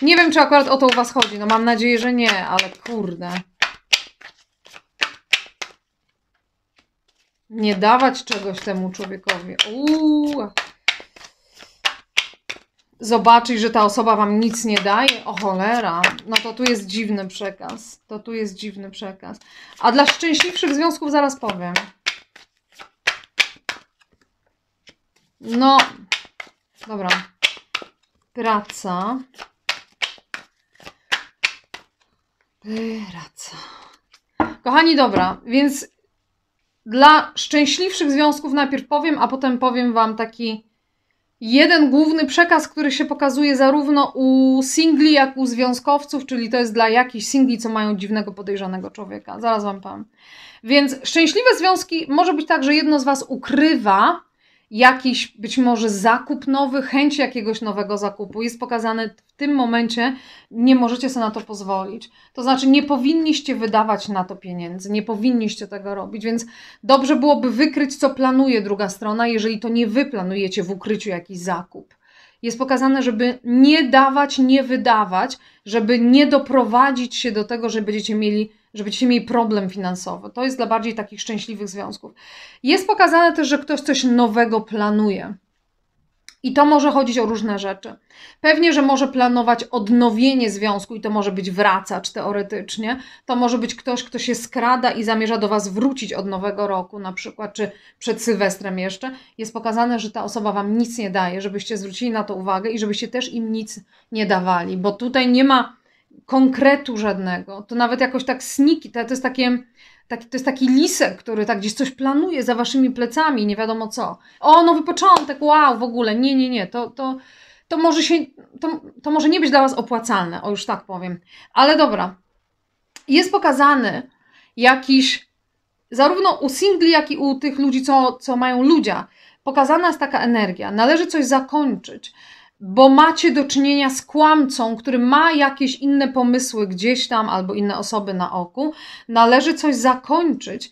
Nie wiem, czy akurat o to u Was chodzi. No mam nadzieję, że nie, ale kurde. Nie dawać czegoś temu człowiekowi. Uuu. Zobaczyć, że ta osoba Wam nic nie daje? O cholera. No to tu jest dziwny przekaz. To tu jest dziwny przekaz. A dla szczęśliwszych związków zaraz powiem. No, dobra. Praca. Raca. Kochani, dobra, więc dla szczęśliwszych związków najpierw powiem, a potem powiem Wam taki jeden główny przekaz, który się pokazuje zarówno u singli, jak u związkowców, czyli to jest dla jakichś singli, co mają dziwnego, podejrzanego człowieka. Zaraz Wam powiem. Więc szczęśliwe związki może być tak, że jedno z Was ukrywa jakiś być może zakup nowy, chęć jakiegoś nowego zakupu jest pokazane w tym momencie, nie możecie sobie na to pozwolić. To znaczy, nie powinniście wydawać na to pieniędzy, nie powinniście tego robić, więc dobrze byłoby wykryć, co planuje druga strona, jeżeli to nie wy planujecie w ukryciu jakiś zakup jest pokazane, żeby nie dawać, nie wydawać, żeby nie doprowadzić się do tego, że będziecie mieli żebyście mieli problem finansowy. To jest dla bardziej takich szczęśliwych związków. Jest pokazane też, że ktoś coś nowego planuje. I to może chodzić o różne rzeczy. Pewnie, że może planować odnowienie związku i to może być wracacz teoretycznie. To może być ktoś, kto się skrada i zamierza do Was wrócić od nowego roku, na przykład, czy przed Sylwestrem jeszcze. Jest pokazane, że ta osoba Wam nic nie daje, żebyście zwrócili na to uwagę i żebyście też im nic nie dawali, bo tutaj nie ma konkretu żadnego. To nawet jakoś tak sniki, to, to, jest takie, taki, to jest taki lisek, który tak gdzieś coś planuje za waszymi plecami, nie wiadomo co. O, nowy początek, wow, w ogóle, nie, nie, nie, to, to, to, może, się, to, to może nie być dla was opłacalne, o już tak powiem. Ale dobra, jest pokazany jakiś, zarówno u singli, jak i u tych ludzi, co, co mają ludzia, pokazana jest taka energia, należy coś zakończyć bo macie do czynienia z kłamcą, który ma jakieś inne pomysły gdzieś tam albo inne osoby na oku, należy coś zakończyć.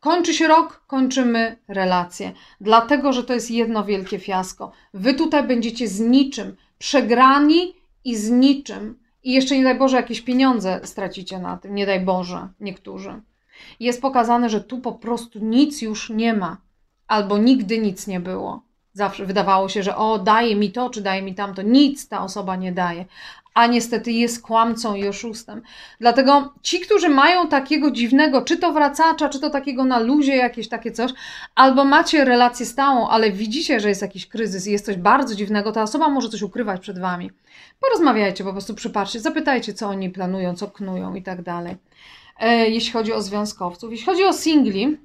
Kończy się rok, kończymy relację, dlatego że to jest jedno wielkie fiasko. Wy tutaj będziecie z niczym, przegrani i z niczym. I jeszcze nie daj Boże, jakieś pieniądze stracicie na tym, nie daj Boże, niektórzy. Jest pokazane, że tu po prostu nic już nie ma, albo nigdy nic nie było. Zawsze wydawało się, że o, daje mi to, czy daje mi tamto. Nic ta osoba nie daje. A niestety jest kłamcą i oszustem. Dlatego ci, którzy mają takiego dziwnego, czy to wracacza, czy to takiego na luzie, jakieś takie coś, albo macie relację stałą, ale widzicie, że jest jakiś kryzys i jest coś bardzo dziwnego, ta osoba może coś ukrywać przed wami. Porozmawiajcie, po prostu przypatrzcie, zapytajcie, co oni planują, co knują i tak dalej. E, jeśli chodzi o związkowców, jeśli chodzi o singli,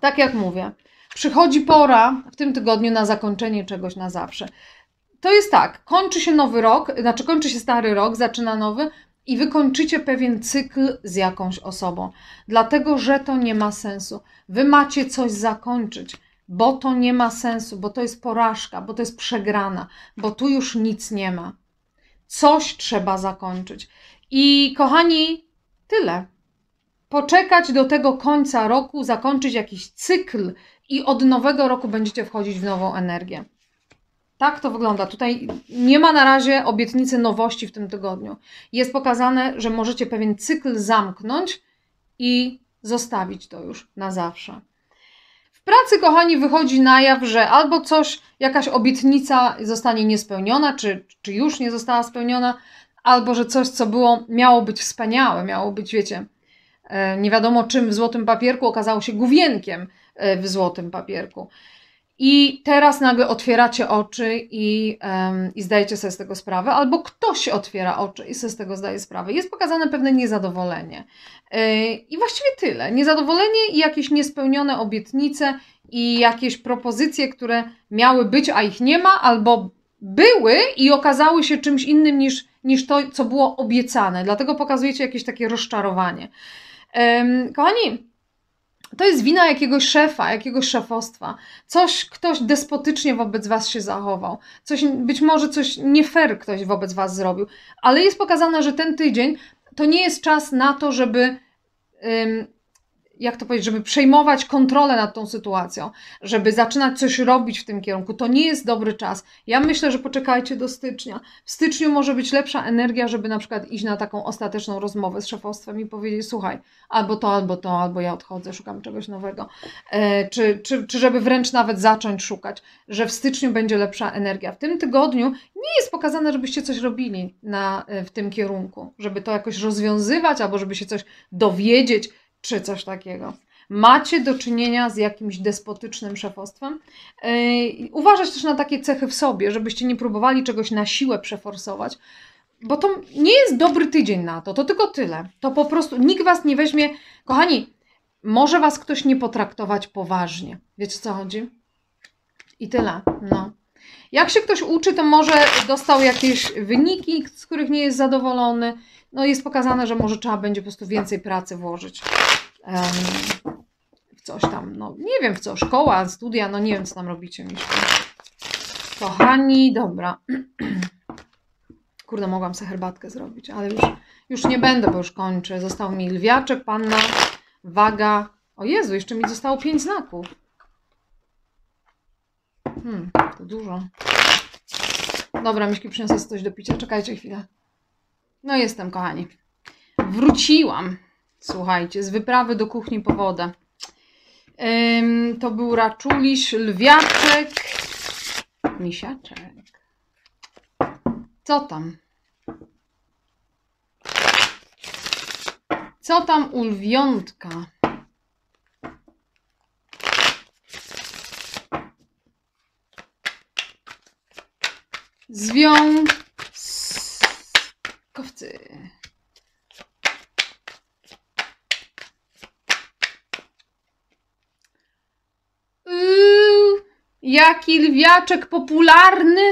tak jak mówię, przychodzi pora w tym tygodniu na zakończenie czegoś na zawsze. To jest tak, kończy się nowy rok, znaczy kończy się stary rok, zaczyna nowy i wykończycie pewien cykl z jakąś osobą, dlatego że to nie ma sensu. Wy macie coś zakończyć, bo to nie ma sensu, bo to jest porażka, bo to jest przegrana, bo tu już nic nie ma. Coś trzeba zakończyć. I kochani, tyle poczekać do tego końca roku, zakończyć jakiś cykl i od nowego roku będziecie wchodzić w nową energię. Tak to wygląda. Tutaj nie ma na razie obietnicy nowości w tym tygodniu. Jest pokazane, że możecie pewien cykl zamknąć i zostawić to już na zawsze. W pracy, kochani, wychodzi na jaw, że albo coś, jakaś obietnica zostanie niespełniona, czy, czy już nie została spełniona, albo że coś, co było, miało być wspaniałe, miało być, wiecie, e, nie wiadomo czym w złotym papierku, okazało się główienkiem E, w złotym papierku. I teraz nagle otwieracie oczy i, um, i zdajecie sobie z tego sprawę, albo ktoś otwiera oczy i sobie z tego zdaje sprawę. Jest pokazane pewne niezadowolenie. Yy, I właściwie tyle. Niezadowolenie i jakieś niespełnione obietnice i jakieś propozycje, które miały być, a ich nie ma, albo były i okazały się czymś innym niż, niż to, co było obiecane. Dlatego pokazujecie jakieś takie rozczarowanie. Yy, kochani, to jest wina jakiegoś szefa, jakiegoś szefostwa. Coś, ktoś despotycznie wobec was się zachował. Coś, być może coś nie fair ktoś wobec was zrobił. Ale jest pokazane, że ten tydzień to nie jest czas na to, żeby jak to powiedzieć, żeby przejmować kontrolę nad tą sytuacją, żeby zaczynać coś robić w tym kierunku. To nie jest dobry czas. Ja myślę, że poczekajcie do stycznia. W styczniu może być lepsza energia, żeby na przykład iść na taką ostateczną rozmowę z szefostwem i powiedzieć: Słuchaj, albo to, albo to, albo ja odchodzę, szukam czegoś nowego. E, czy, czy, czy żeby wręcz nawet zacząć szukać, że w styczniu będzie lepsza energia. W tym tygodniu nie jest pokazane, żebyście coś robili na, w tym kierunku, żeby to jakoś rozwiązywać albo żeby się coś dowiedzieć czy coś takiego. Macie do czynienia z jakimś despotycznym szefostwem. Yy, uważać też na takie cechy w sobie, żebyście nie próbowali czegoś na siłę przeforsować, bo to nie jest dobry tydzień na to, to tylko tyle. To po prostu nikt was nie weźmie. Kochani, może was ktoś nie potraktować poważnie. Wiecie co chodzi? I tyle. No. Jak się ktoś uczy, to może dostał jakieś wyniki, z których nie jest zadowolony no jest pokazane, że może trzeba będzie po prostu więcej pracy włożyć um, w coś tam, no nie wiem w co, szkoła, studia, no nie wiem co tam robicie, miśki. Kochani, dobra. Kurde, mogłam sobie herbatkę zrobić, ale już, już nie będę, bo już kończę. Został mi lwiaczek, panna, waga. O Jezu, jeszcze mi zostało pięć znaków. Hmm, to dużo. Dobra, Miśki, przyniosę coś do picia. Czekajcie chwilę. No jestem, kochani. Wróciłam, słuchajcie, z wyprawy do kuchni po wodę. Ym, to był raczulisz, lwiaczek, misiaczek. Co tam? Co tam u lwiątka? Zwiął tankowcy. Uuu, jaki lwiaczek popularny.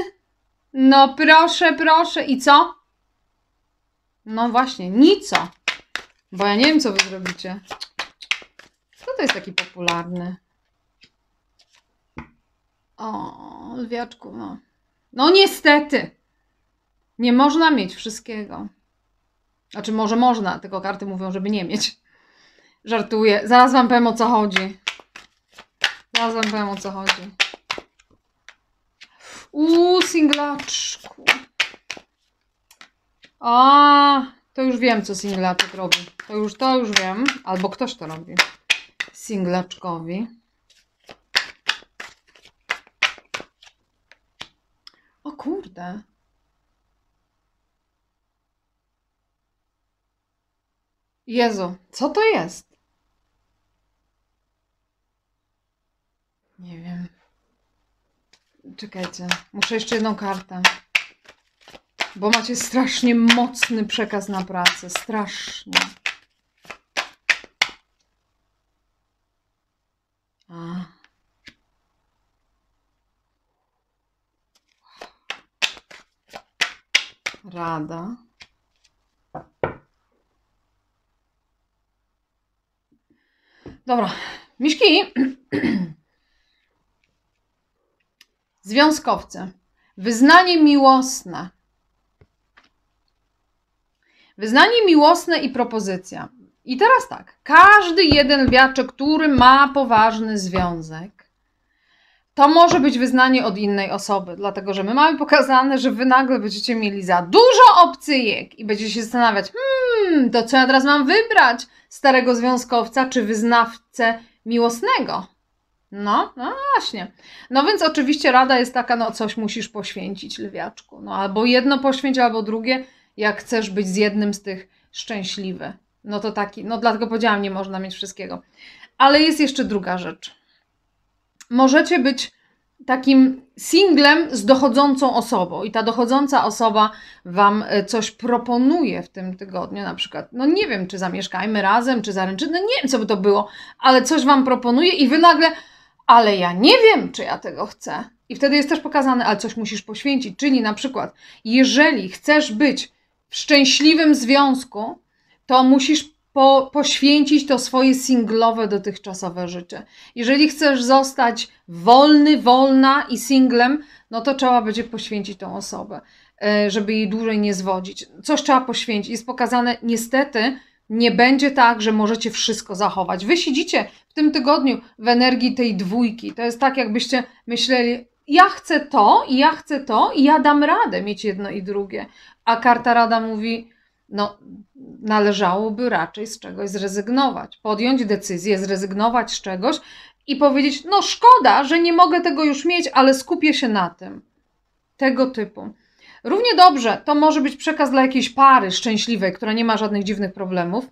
No proszę, proszę. I co? No właśnie, nico. Bo ja nie wiem, co wy zrobicie. Kto to jest taki popularny? O, lwiaczku, no. No niestety. Nie można mieć wszystkiego. Znaczy, może można, tylko karty mówią, żeby nie mieć. Żartuję. Zaraz Wam powiem o co chodzi. Zaraz Wam powiem o co chodzi. Uuu, singlaczku. A, to już wiem, co singlaczek robi. To już, to już wiem. Albo ktoś to robi. Singlaczkowi. O kurde. Jezu, co to jest? Nie wiem. Czekajcie, muszę jeszcze jedną kartę. Bo macie strasznie mocny przekaz na pracę. Strasznie. A. Rada. Dobra, miszki. Związkowcy. Wyznanie miłosne. Wyznanie miłosne i propozycja. I teraz tak, każdy jeden wiacze, który ma poważny związek, to może być wyznanie od innej osoby, dlatego że my mamy pokazane, że wy nagle będziecie mieli za dużo obcyjek i będziecie się zastanawiać, hmm, to co ja teraz mam wybrać? Starego związkowca czy wyznawcę miłosnego? No, no właśnie. No więc oczywiście rada jest taka, no coś musisz poświęcić, lwiaczku. No albo jedno poświęć, albo drugie, jak chcesz być z jednym z tych szczęśliwy. No to taki, no dlatego powiedziałam, nie można mieć wszystkiego. Ale jest jeszcze druga rzecz możecie być takim singlem z dochodzącą osobą i ta dochodząca osoba Wam e, coś proponuje w tym tygodniu, na przykład, no nie wiem, czy zamieszkajmy razem, czy zaręczyny, no nie wiem, co by to było, ale coś Wam proponuje i Wy nagle, ale ja nie wiem, czy ja tego chcę. I wtedy jest też pokazane, ale coś musisz poświęcić, czyli na przykład, jeżeli chcesz być w szczęśliwym związku, to musisz po, poświęcić to swoje singlowe dotychczasowe życie. Jeżeli chcesz zostać wolny, wolna i singlem, no to trzeba będzie poświęcić tą osobę, e, żeby jej dłużej nie zwodzić. Coś trzeba poświęcić. Jest pokazane, niestety, nie będzie tak, że możecie wszystko zachować. Wy siedzicie w tym tygodniu w energii tej dwójki. To jest tak, jakbyście myśleli, ja chcę to i ja chcę to i ja dam radę mieć jedno i drugie. A karta rada mówi, no, należałoby raczej z czegoś zrezygnować, podjąć decyzję, zrezygnować z czegoś i powiedzieć: No, szkoda, że nie mogę tego już mieć, ale skupię się na tym. Tego typu. Równie dobrze to może być przekaz dla jakiejś pary szczęśliwej, która nie ma żadnych dziwnych problemów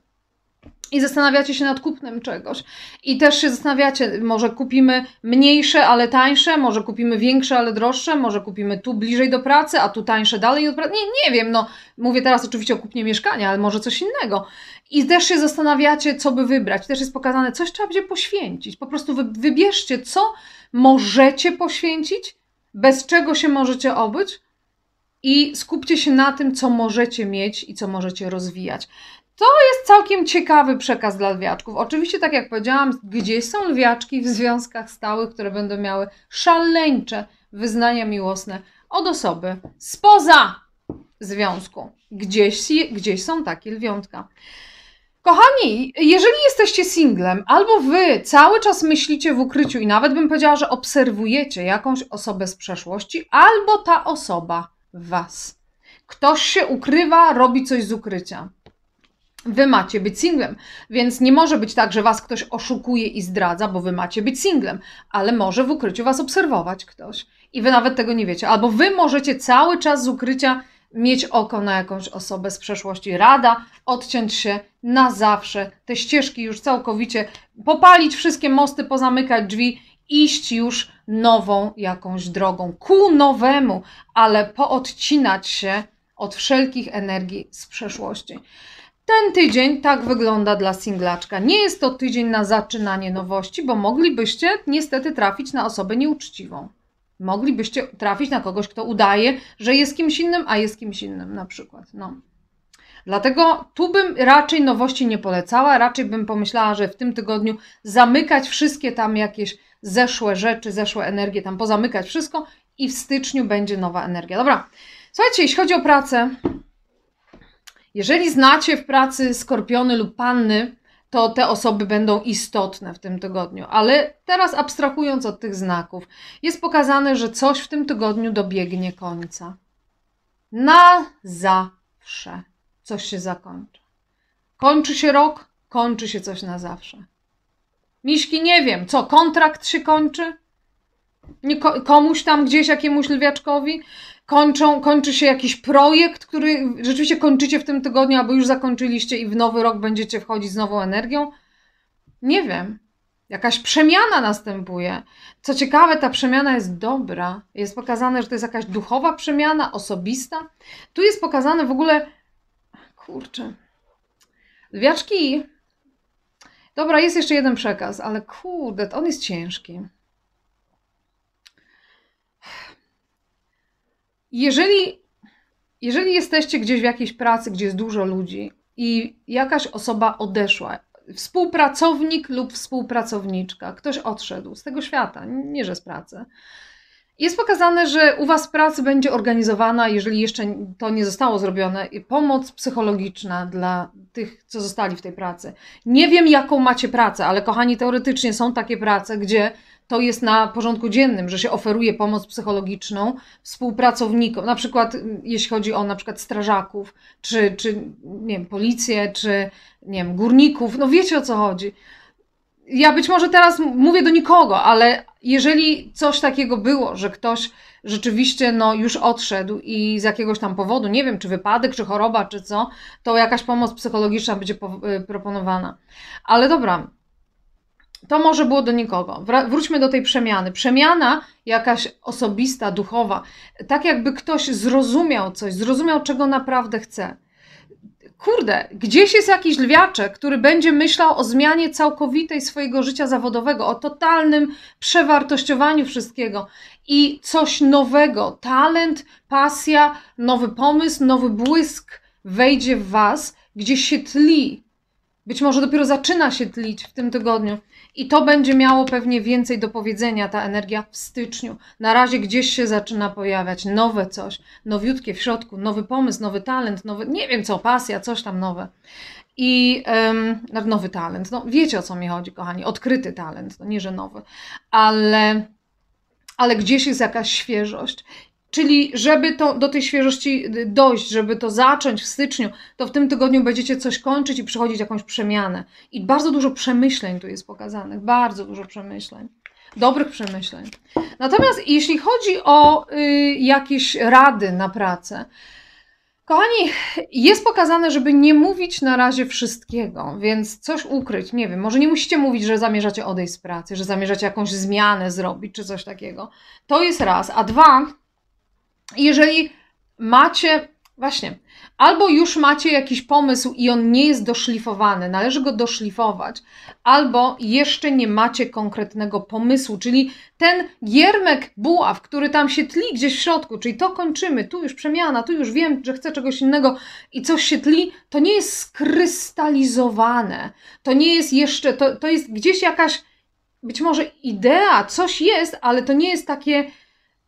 i zastanawiacie się nad kupnem czegoś. I też się zastanawiacie, może kupimy mniejsze, ale tańsze, może kupimy większe, ale droższe, może kupimy tu bliżej do pracy, a tu tańsze dalej od pracy. Nie, nie wiem, no mówię teraz oczywiście o kupnie mieszkania, ale może coś innego. I też się zastanawiacie, co by wybrać. Też jest pokazane, coś trzeba będzie poświęcić. Po prostu wy, wybierzcie, co możecie poświęcić, bez czego się możecie obyć, i skupcie się na tym, co możecie mieć i co możecie rozwijać. To jest całkiem ciekawy przekaz dla lwiaczków. Oczywiście, tak jak powiedziałam, gdzieś są lwiaczki w związkach stałych, które będą miały szaleńcze wyznania miłosne od osoby spoza związku. Gdzieś, gdzieś są takie lwiątka. Kochani, jeżeli jesteście singlem, albo wy cały czas myślicie w ukryciu i nawet bym powiedziała, że obserwujecie jakąś osobę z przeszłości, albo ta osoba was. Ktoś się ukrywa, robi coś z ukrycia. Wy macie być singlem, więc nie może być tak, że was ktoś oszukuje i zdradza, bo wy macie być singlem, ale może w ukryciu was obserwować ktoś i wy nawet tego nie wiecie. Albo wy możecie cały czas z ukrycia mieć oko na jakąś osobę z przeszłości. Rada odciąć się na zawsze, te ścieżki już całkowicie, popalić wszystkie mosty, pozamykać drzwi, iść już nową jakąś drogą, ku nowemu, ale poodcinać się od wszelkich energii z przeszłości. Ten tydzień tak wygląda dla singlaczka. Nie jest to tydzień na zaczynanie nowości, bo moglibyście niestety trafić na osobę nieuczciwą. Moglibyście trafić na kogoś, kto udaje, że jest kimś innym, a jest kimś innym na przykład. No. Dlatego tu bym raczej nowości nie polecała, raczej bym pomyślała, że w tym tygodniu zamykać wszystkie tam jakieś zeszłe rzeczy, zeszłe energie, tam pozamykać wszystko i w styczniu będzie nowa energia. Dobra, słuchajcie, jeśli chodzi o pracę, jeżeli znacie w pracy skorpiony lub panny, to te osoby będą istotne w tym tygodniu. Ale teraz abstrahując od tych znaków, jest pokazane, że coś w tym tygodniu dobiegnie końca. Na zawsze coś się zakończy. Kończy się rok, kończy się coś na zawsze. Miśki, nie wiem, co, kontrakt się kończy? Komuś tam gdzieś, jakiemuś lwiaczkowi? kończą, kończy się jakiś projekt, który rzeczywiście kończycie w tym tygodniu, albo już zakończyliście i w nowy rok będziecie wchodzić z nową energią? Nie wiem. Jakaś przemiana następuje. Co ciekawe, ta przemiana jest dobra. Jest pokazane, że to jest jakaś duchowa przemiana, osobista. Tu jest pokazane w ogóle. Kurczę. Lwiaczki. Dobra, jest jeszcze jeden przekaz, ale kurde, on jest ciężki. jeżeli, jeżeli jesteście gdzieś w jakiejś pracy, gdzie jest dużo ludzi i jakaś osoba odeszła, współpracownik lub współpracowniczka, ktoś odszedł z tego świata, nie że z pracy. Jest pokazane, że u Was pracy będzie organizowana, jeżeli jeszcze to nie zostało zrobione, pomoc psychologiczna dla tych, co zostali w tej pracy. Nie wiem, jaką macie pracę, ale kochani, teoretycznie są takie prace, gdzie to jest na porządku dziennym, że się oferuje pomoc psychologiczną współpracownikom, na przykład mm, jeśli chodzi o na przykład strażaków, czy, czy nie wiem, policję, czy nie wiem, górników, no wiecie o co chodzi. Ja być może teraz mówię do nikogo, ale jeżeli coś takiego było, że ktoś rzeczywiście no, już odszedł i z jakiegoś tam powodu, nie wiem, czy wypadek, czy choroba, czy co, to jakaś pomoc psychologiczna będzie y, proponowana. Ale dobra, to może było do nikogo. Wróćmy do tej przemiany. Przemiana jakaś osobista, duchowa, tak jakby ktoś zrozumiał coś, zrozumiał, czego naprawdę chce. Kurde, gdzieś jest jakiś lwiaczek, który będzie myślał o zmianie całkowitej swojego życia zawodowego, o totalnym przewartościowaniu wszystkiego i coś nowego, talent, pasja, nowy pomysł, nowy błysk wejdzie w was, gdzie się tli być może dopiero zaczyna się tlić w tym tygodniu. I to będzie miało pewnie więcej do powiedzenia, ta energia w styczniu. Na razie gdzieś się zaczyna pojawiać nowe coś, nowiutkie w środku, nowy pomysł, nowy talent, nowy, nie wiem co, pasja, coś tam nowe. I um, nowy talent. No, wiecie o co mi chodzi, kochani. Odkryty talent, no nie że nowy, ale, ale gdzieś jest jakaś świeżość. Czyli żeby to, do tej świeżości y, dojść, żeby to zacząć w styczniu, to w tym tygodniu będziecie coś kończyć i przychodzić jakąś przemianę. I bardzo dużo przemyśleń tu jest pokazanych, bardzo dużo przemyśleń, dobrych przemyśleń. Natomiast jeśli chodzi o y, jakieś rady na pracę, Kochani, jest pokazane, żeby nie mówić na razie wszystkiego, więc coś ukryć. Nie wiem, może nie musicie mówić, że zamierzacie odejść z pracy, że zamierzacie jakąś zmianę zrobić czy coś takiego. To jest raz. A dwa, jeżeli macie, właśnie, albo już macie jakiś pomysł i on nie jest doszlifowany, należy go doszlifować, albo jeszcze nie macie konkretnego pomysłu, czyli ten giermek buław, który tam się tli gdzieś w środku, czyli to kończymy, tu już przemiana, tu już wiem, że chcę czegoś innego i coś się tli, to nie jest skrystalizowane, to nie jest jeszcze, to, to jest gdzieś jakaś być może idea, coś jest, ale to nie jest takie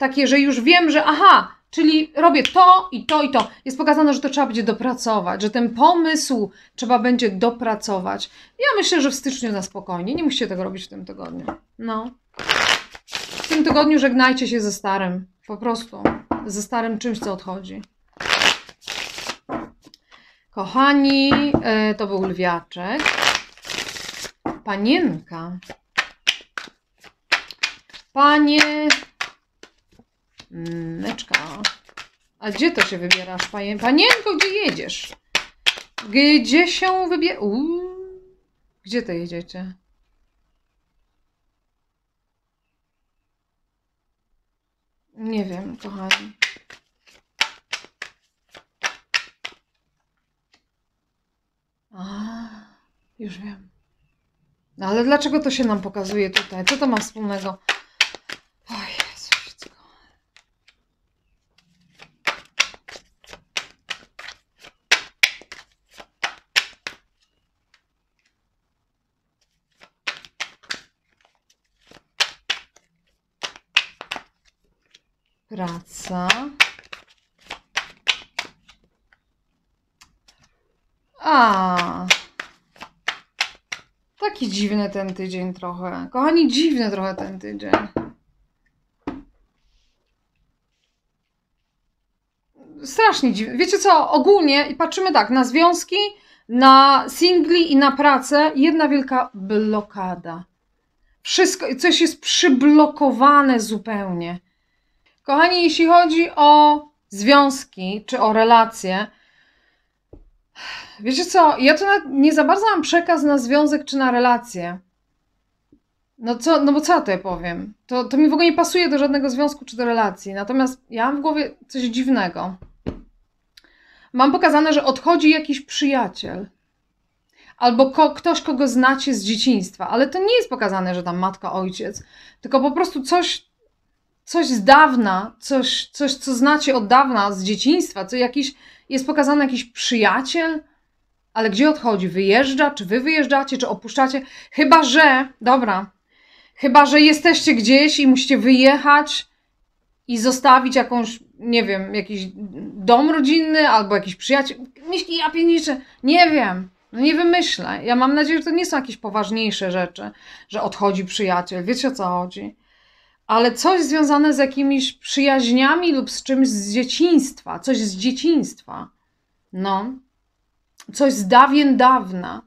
takie, że już wiem, że aha, czyli robię to i to i to. Jest pokazane, że to trzeba będzie dopracować, że ten pomysł trzeba będzie dopracować. Ja myślę, że w styczniu na spokojnie. Nie musicie tego robić w tym tygodniu. No. W tym tygodniu żegnajcie się ze starym. Po prostu. Ze starym czymś, co odchodzi. Kochani, e, to był lwiaczek. Panienka. Panie Myczka. A gdzie to się wybierasz, panie? Panienko, gdzie jedziesz? Gdzie się wybierasz? Gdzie to jedziecie? Nie wiem, kochani. A, już wiem. No ale dlaczego to się nam pokazuje tutaj? Co to ma wspólnego? Oj. praca. A. Taki dziwny ten tydzień trochę. Kochani, dziwny trochę ten tydzień. Strasznie dziwny. Wiecie co, ogólnie i patrzymy tak, na związki, na singli i na pracę, jedna wielka blokada. Wszystko, coś jest przyblokowane zupełnie. Kochani, jeśli chodzi o związki czy o relacje, wiecie co, ja tu nie za bardzo mam przekaz na związek czy na relacje. No, co, no bo co ja tutaj powiem? To, to mi w ogóle nie pasuje do żadnego związku czy do relacji. Natomiast ja mam w głowie coś dziwnego. Mam pokazane, że odchodzi jakiś przyjaciel. Albo ko ktoś, kogo znacie z dzieciństwa, ale to nie jest pokazane, że tam matka, ojciec, tylko po prostu coś, coś z dawna, coś, coś co znacie od dawna, z dzieciństwa, co jakiś, jest pokazany jakiś przyjaciel, ale gdzie odchodzi? Wyjeżdża? Czy wy wyjeżdżacie, czy opuszczacie? Chyba, że, dobra, chyba, że jesteście gdzieś i musicie wyjechać i zostawić jakąś, nie wiem, jakiś dom rodzinny albo jakiś przyjaciel. Miśki japienicze, nie wiem. No nie wymyślę. Ja mam nadzieję, że to nie są jakieś poważniejsze rzeczy, że odchodzi przyjaciel. Wiecie o co chodzi? ale coś związane z jakimiś przyjaźniami lub z czymś z dzieciństwa, coś z dzieciństwa, no, coś z dawien dawna.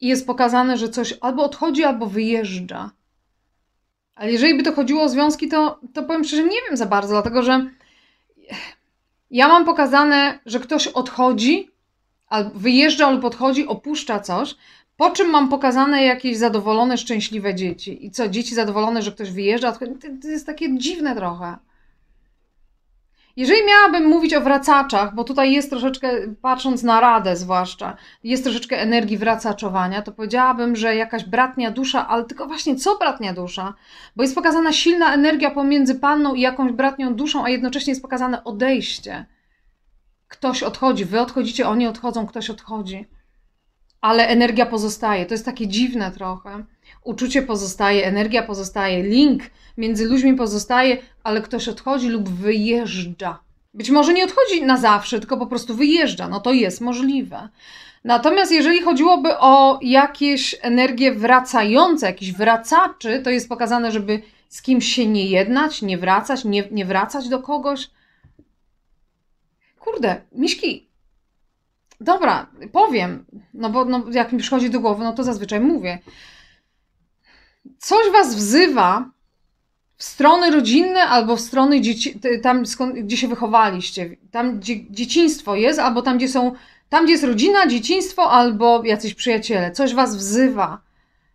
I jest pokazane, że coś albo odchodzi, albo wyjeżdża. Ale jeżeli by to chodziło o związki, to, to powiem szczerze, nie wiem za bardzo, dlatego że ja mam pokazane, że ktoś odchodzi, albo wyjeżdża lub odchodzi, opuszcza coś, po czym mam pokazane jakieś zadowolone, szczęśliwe dzieci. I co, dzieci zadowolone, że ktoś wyjeżdża? To, jest takie dziwne trochę. Jeżeli miałabym mówić o wracaczach, bo tutaj jest troszeczkę, patrząc na radę zwłaszcza, jest troszeczkę energii wracaczowania, to powiedziałabym, że jakaś bratnia dusza, ale tylko właśnie co bratnia dusza? Bo jest pokazana silna energia pomiędzy panną i jakąś bratnią duszą, a jednocześnie jest pokazane odejście. Ktoś odchodzi, wy odchodzicie, oni odchodzą, ktoś odchodzi ale energia pozostaje. To jest takie dziwne trochę. Uczucie pozostaje, energia pozostaje, link między ludźmi pozostaje, ale ktoś odchodzi lub wyjeżdża. Być może nie odchodzi na zawsze, tylko po prostu wyjeżdża. No to jest możliwe. Natomiast jeżeli chodziłoby o jakieś energie wracające, jakiś wracaczy, to jest pokazane, żeby z kimś się nie jednać, nie wracać, nie, nie wracać do kogoś. Kurde, miśki, Dobra, powiem, no bo no, jak mi przychodzi do głowy, no to zazwyczaj mówię. Coś was wzywa w strony rodzinne albo w strony dzieci, tam, skąd, gdzie się wychowaliście, tam gdzie dzieciństwo jest, albo tam gdzie są, tam gdzie jest rodzina, dzieciństwo albo jacyś przyjaciele. Coś was wzywa,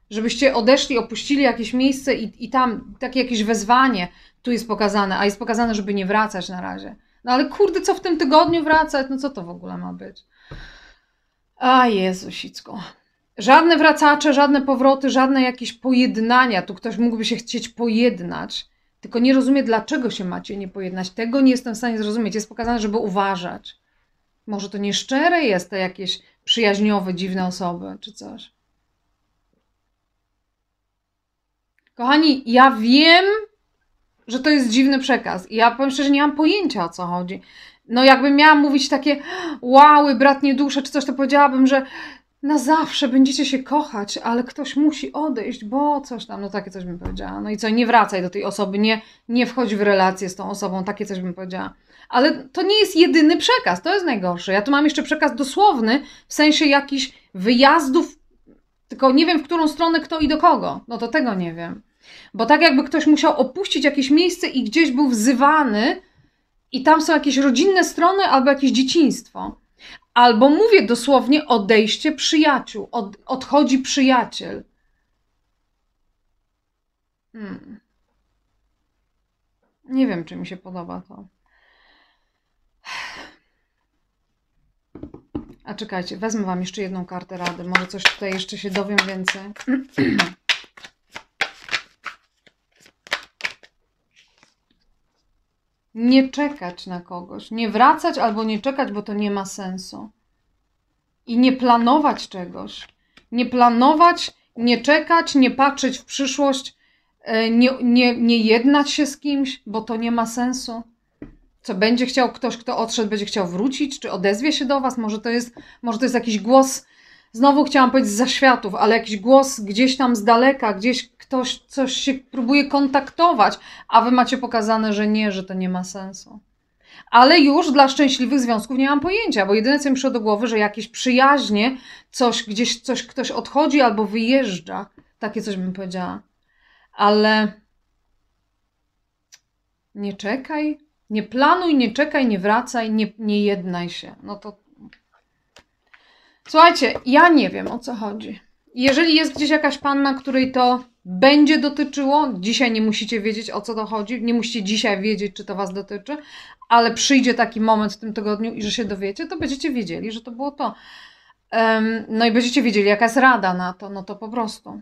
żebyście odeszli, opuścili jakieś miejsce i, i tam takie jakieś wezwanie tu jest pokazane, a jest pokazane, żeby nie wracać na razie. No ale kurde, co w tym tygodniu wracać? No co to w ogóle ma być? A Jezusicko. Żadne wracacze, żadne powroty, żadne jakieś pojednania. Tu ktoś mógłby się chcieć pojednać, tylko nie rozumie, dlaczego się macie nie pojednać. Tego nie jestem w stanie zrozumieć. Jest pokazane, żeby uważać. Może to nieszczere jest, te jakieś przyjaźniowe, dziwne osoby czy coś. Kochani, ja wiem, że to jest dziwny przekaz. Ja powiem szczerze, nie mam pojęcia o co chodzi no jakbym miała mówić takie wow, bratnie dusze czy coś, to powiedziałabym, że na zawsze będziecie się kochać, ale ktoś musi odejść, bo coś tam, no takie coś bym powiedziała. No i co, nie wracaj do tej osoby, nie, nie wchodź w relację z tą osobą, takie coś bym powiedziała. Ale to nie jest jedyny przekaz, to jest najgorsze. Ja tu mam jeszcze przekaz dosłowny, w sensie jakichś wyjazdów, tylko nie wiem w którą stronę, kto i do kogo. No to tego nie wiem. Bo tak jakby ktoś musiał opuścić jakieś miejsce i gdzieś był wzywany, i tam są jakieś rodzinne strony albo jakieś dzieciństwo. Albo mówię dosłownie odejście przyjaciół, od, odchodzi przyjaciel. Hmm. Nie wiem, czy mi się podoba to. A czekajcie, wezmę Wam jeszcze jedną kartę rady. Może coś tutaj jeszcze się dowiem więcej. nie czekać na kogoś, nie wracać albo nie czekać, bo to nie ma sensu. I nie planować czegoś. Nie planować, nie czekać, nie patrzeć w przyszłość, e, nie, nie, nie jednać się z kimś, bo to nie ma sensu. Co będzie chciał ktoś, kto odszedł, będzie chciał wrócić, czy odezwie się do was? Może to jest, może to jest jakiś głos Znowu chciałam powiedzieć za światów, ale jakiś głos gdzieś tam z daleka, gdzieś ktoś coś się próbuje kontaktować, a wy macie pokazane, że nie, że to nie ma sensu. Ale już dla szczęśliwych związków nie mam pojęcia, bo jedyne co mi przyszło do głowy, że jakieś przyjaźnie, coś gdzieś, coś ktoś odchodzi albo wyjeżdża. Takie coś bym powiedziała. Ale nie czekaj, nie planuj, nie czekaj, nie wracaj, nie, nie jednaj się. No to Słuchajcie, ja nie wiem o co chodzi. Jeżeli jest gdzieś jakaś panna, której to będzie dotyczyło, dzisiaj nie musicie wiedzieć o co to chodzi, nie musicie dzisiaj wiedzieć, czy to Was dotyczy, ale przyjdzie taki moment w tym tygodniu i że się dowiecie, to będziecie wiedzieli, że to było to. Um, no i będziecie wiedzieli, jaka jest rada na to, no to po prostu.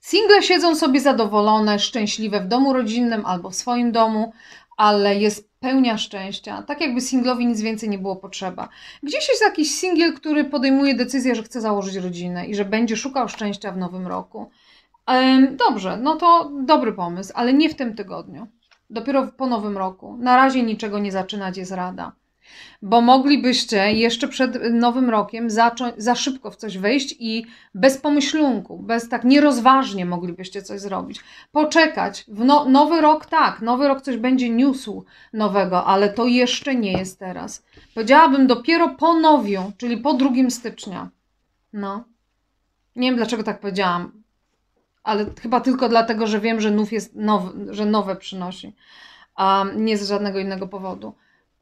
Single siedzą sobie zadowolone, szczęśliwe w domu rodzinnym albo w swoim domu, ale jest pełnia szczęścia, tak jakby singlowi nic więcej nie było potrzeba. Gdzieś jest jakiś singiel, który podejmuje decyzję, że chce założyć rodzinę i że będzie szukał szczęścia w nowym roku. Dobrze, no to dobry pomysł, ale nie w tym tygodniu. Dopiero po nowym roku. Na razie niczego nie zaczynać jest rada bo moglibyście jeszcze przed nowym rokiem zacząć, za szybko w coś wejść i bez pomyślunku, bez tak nierozważnie moglibyście coś zrobić. Poczekać. W no, nowy rok tak, nowy rok coś będzie niósł nowego, ale to jeszcze nie jest teraz. Powiedziałabym dopiero po nowiu, czyli po 2 stycznia. No. Nie wiem dlaczego tak powiedziałam, ale chyba tylko dlatego, że wiem, że, nów jest nowy, że nowe przynosi, a nie z żadnego innego powodu.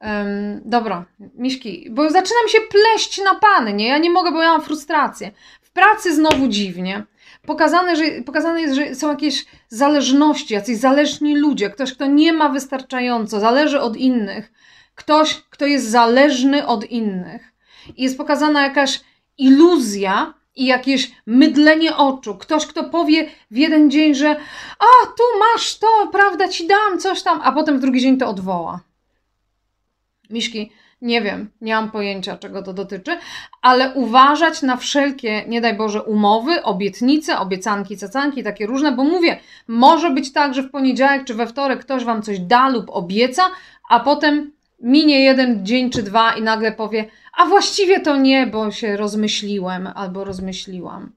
Um, dobra, Miszki, bo zaczynam się pleść na pany, nie? Ja nie mogę, bo ja mam frustrację. W pracy znowu dziwnie. Pokazane, że, pokazane jest, że są jakieś zależności, jacyś zależni ludzie, ktoś, kto nie ma wystarczająco, zależy od innych, ktoś, kto jest zależny od innych. I jest pokazana jakaś iluzja i jakieś mydlenie oczu. Ktoś, kto powie w jeden dzień, że a, tu masz to, prawda, ci dam, coś tam, a potem w drugi dzień to odwoła. Miszki, nie wiem, nie mam pojęcia, czego to dotyczy, ale uważać na wszelkie, nie daj Boże, umowy, obietnice, obiecanki, cacanki, takie różne, bo mówię, może być tak, że w poniedziałek czy we wtorek ktoś wam coś da lub obieca, a potem minie jeden dzień czy dwa i nagle powie, a właściwie to nie, bo się rozmyśliłem albo rozmyśliłam.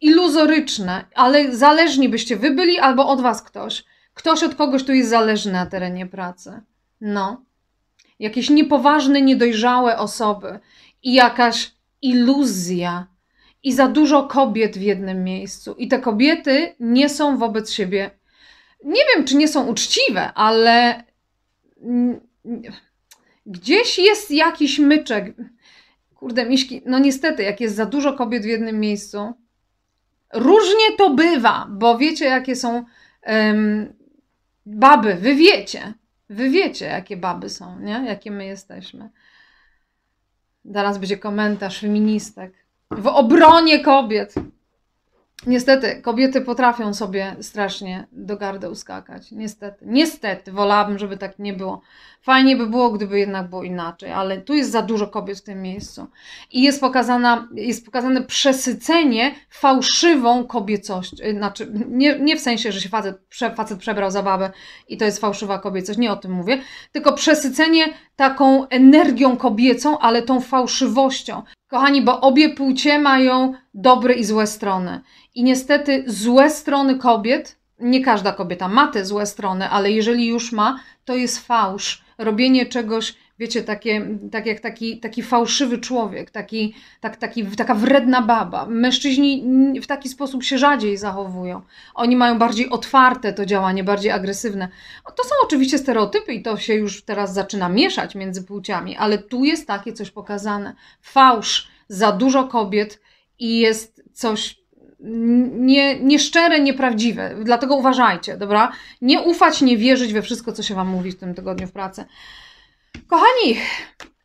Iluzoryczne, ale zależni byście wy byli albo od was ktoś. Ktoś od kogoś tu jest zależny na terenie pracy. No jakieś niepoważne, niedojrzałe osoby i jakaś iluzja i za dużo kobiet w jednym miejscu. I te kobiety nie są wobec siebie. Nie wiem, czy nie są uczciwe, ale gdzieś jest jakiś myczek. Kurde, miśki, no niestety, jak jest za dużo kobiet w jednym miejscu, różnie to bywa, bo wiecie, jakie są um, baby, wy wiecie. Wy wiecie, jakie baby są, nie? Jakie my jesteśmy. Zaraz będzie komentarz feministek. W obronie kobiet. Niestety, kobiety potrafią sobie strasznie do gardeł uskakać. Niestety, niestety, wolałabym, żeby tak nie było. Fajnie by było, gdyby jednak było inaczej, ale tu jest za dużo kobiet w tym miejscu. I jest, pokazana, jest pokazane przesycenie fałszywą kobiecość. Y, znaczy, nie, nie w sensie, że się facet, facet przebrał za babę i to jest fałszywa kobiecość, nie o tym mówię, tylko przesycenie taką energią kobiecą, ale tą fałszywością. Kochani, bo obie płcie mają dobre i złe strony. I niestety złe strony kobiet, nie każda kobieta ma te złe strony, ale jeżeli już ma, to jest fałsz robienie czegoś, wiecie, takie, tak jak taki, taki fałszywy człowiek, taki, tak, taki, taka wredna baba. Mężczyźni w taki sposób się rzadziej zachowują. Oni mają bardziej otwarte to działanie, bardziej agresywne. To są oczywiście stereotypy i to się już teraz zaczyna mieszać między płciami, ale tu jest takie coś pokazane. Fałsz, za dużo kobiet i jest coś nie, nieszczere, nieprawdziwe. Dlatego uważajcie, dobra? Nie ufać, nie wierzyć we wszystko, co się Wam mówi w tym tygodniu w pracy. Kochani,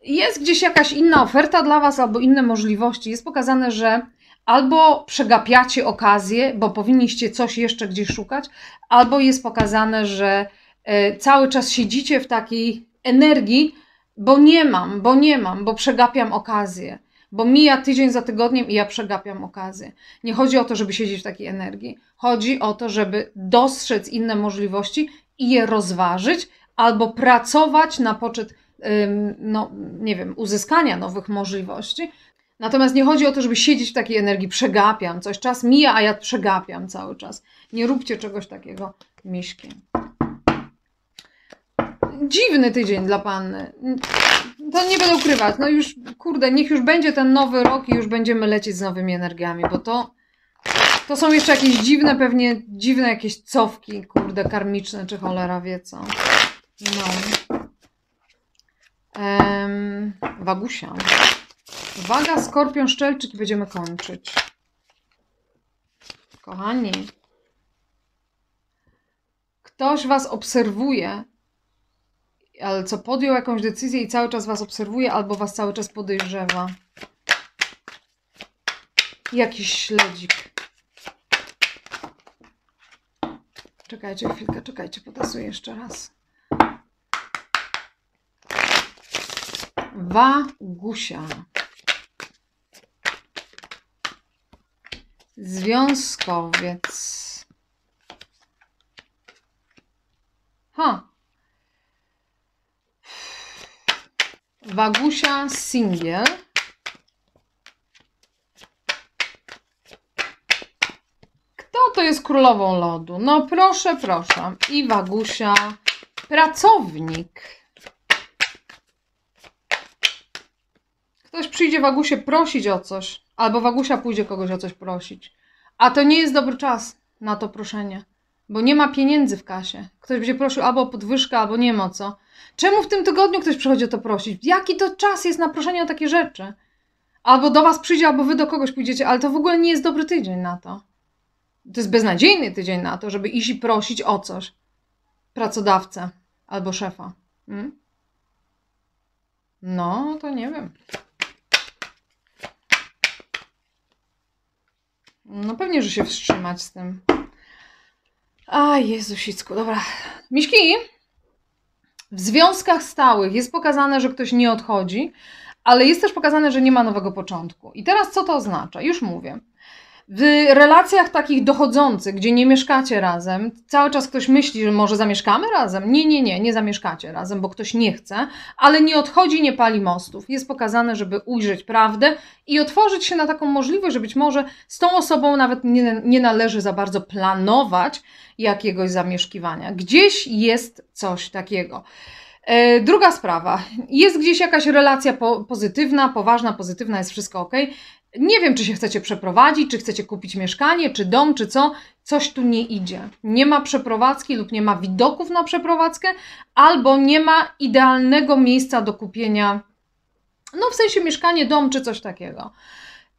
jest gdzieś jakaś inna oferta dla Was albo inne możliwości. Jest pokazane, że albo przegapiacie okazję, bo powinniście coś jeszcze gdzieś szukać, albo jest pokazane, że e, cały czas siedzicie w takiej energii, bo nie mam, bo nie mam, bo przegapiam okazję bo mija tydzień za tygodniem i ja przegapiam okazję. Nie chodzi o to, żeby siedzieć w takiej energii. Chodzi o to, żeby dostrzec inne możliwości i je rozważyć, albo pracować na poczet, no, nie wiem, uzyskania nowych możliwości. Natomiast nie chodzi o to, żeby siedzieć w takiej energii, przegapiam coś, czas mija, a ja przegapiam cały czas. Nie róbcie czegoś takiego miśkiem. Dziwny tydzień dla panny to nie będę ukrywać. No już, kurde, niech już będzie ten nowy rok i już będziemy lecieć z nowymi energiami, bo to, to są jeszcze jakieś dziwne, pewnie dziwne jakieś cofki, kurde, karmiczne, czy cholera wie co. No. Um, wagusia. Waga, skorpion, szczelczyk i będziemy kończyć. Kochani, ktoś Was obserwuje ale co podjął jakąś decyzję i cały czas Was obserwuje albo Was cały czas podejrzewa. Jakiś śledzik. Czekajcie chwilkę, czekajcie, potasuję jeszcze raz. Wagusia. Związkowiec. Wagusia Singiel. Kto to jest królową lodu? No proszę, proszę. I Wagusia Pracownik. Ktoś przyjdzie Wagusie prosić o coś, albo Wagusia pójdzie kogoś o coś prosić. A to nie jest dobry czas na to proszenie bo nie ma pieniędzy w kasie. Ktoś będzie prosił albo o podwyżkę, albo nie ma co. Czemu w tym tygodniu ktoś przychodzi o to prosić? Jaki to czas jest na proszenie o takie rzeczy? Albo do was przyjdzie, albo wy do kogoś pójdziecie, ale to w ogóle nie jest dobry tydzień na to. To jest beznadziejny tydzień na to, żeby iść i prosić o coś pracodawcę albo szefa. Hmm? No, to nie wiem. No pewnie, że się wstrzymać z tym. A Jezusicku, dobra. Miśki, w związkach stałych jest pokazane, że ktoś nie odchodzi, ale jest też pokazane, że nie ma nowego początku. I teraz co to oznacza? Już mówię. W relacjach takich dochodzących, gdzie nie mieszkacie razem, cały czas ktoś myśli, że może zamieszkamy razem. Nie, nie, nie, nie zamieszkacie razem, bo ktoś nie chce, ale nie odchodzi, nie pali mostów. Jest pokazane, żeby ujrzeć prawdę i otworzyć się na taką możliwość, że być może z tą osobą nawet nie, nie należy za bardzo planować jakiegoś zamieszkiwania. Gdzieś jest coś takiego. E, druga sprawa. Jest gdzieś jakaś relacja pozytywna, poważna, pozytywna, jest wszystko ok nie wiem, czy się chcecie przeprowadzić, czy chcecie kupić mieszkanie, czy dom, czy co, coś tu nie idzie. Nie ma przeprowadzki lub nie ma widoków na przeprowadzkę, albo nie ma idealnego miejsca do kupienia, no w sensie mieszkanie, dom, czy coś takiego.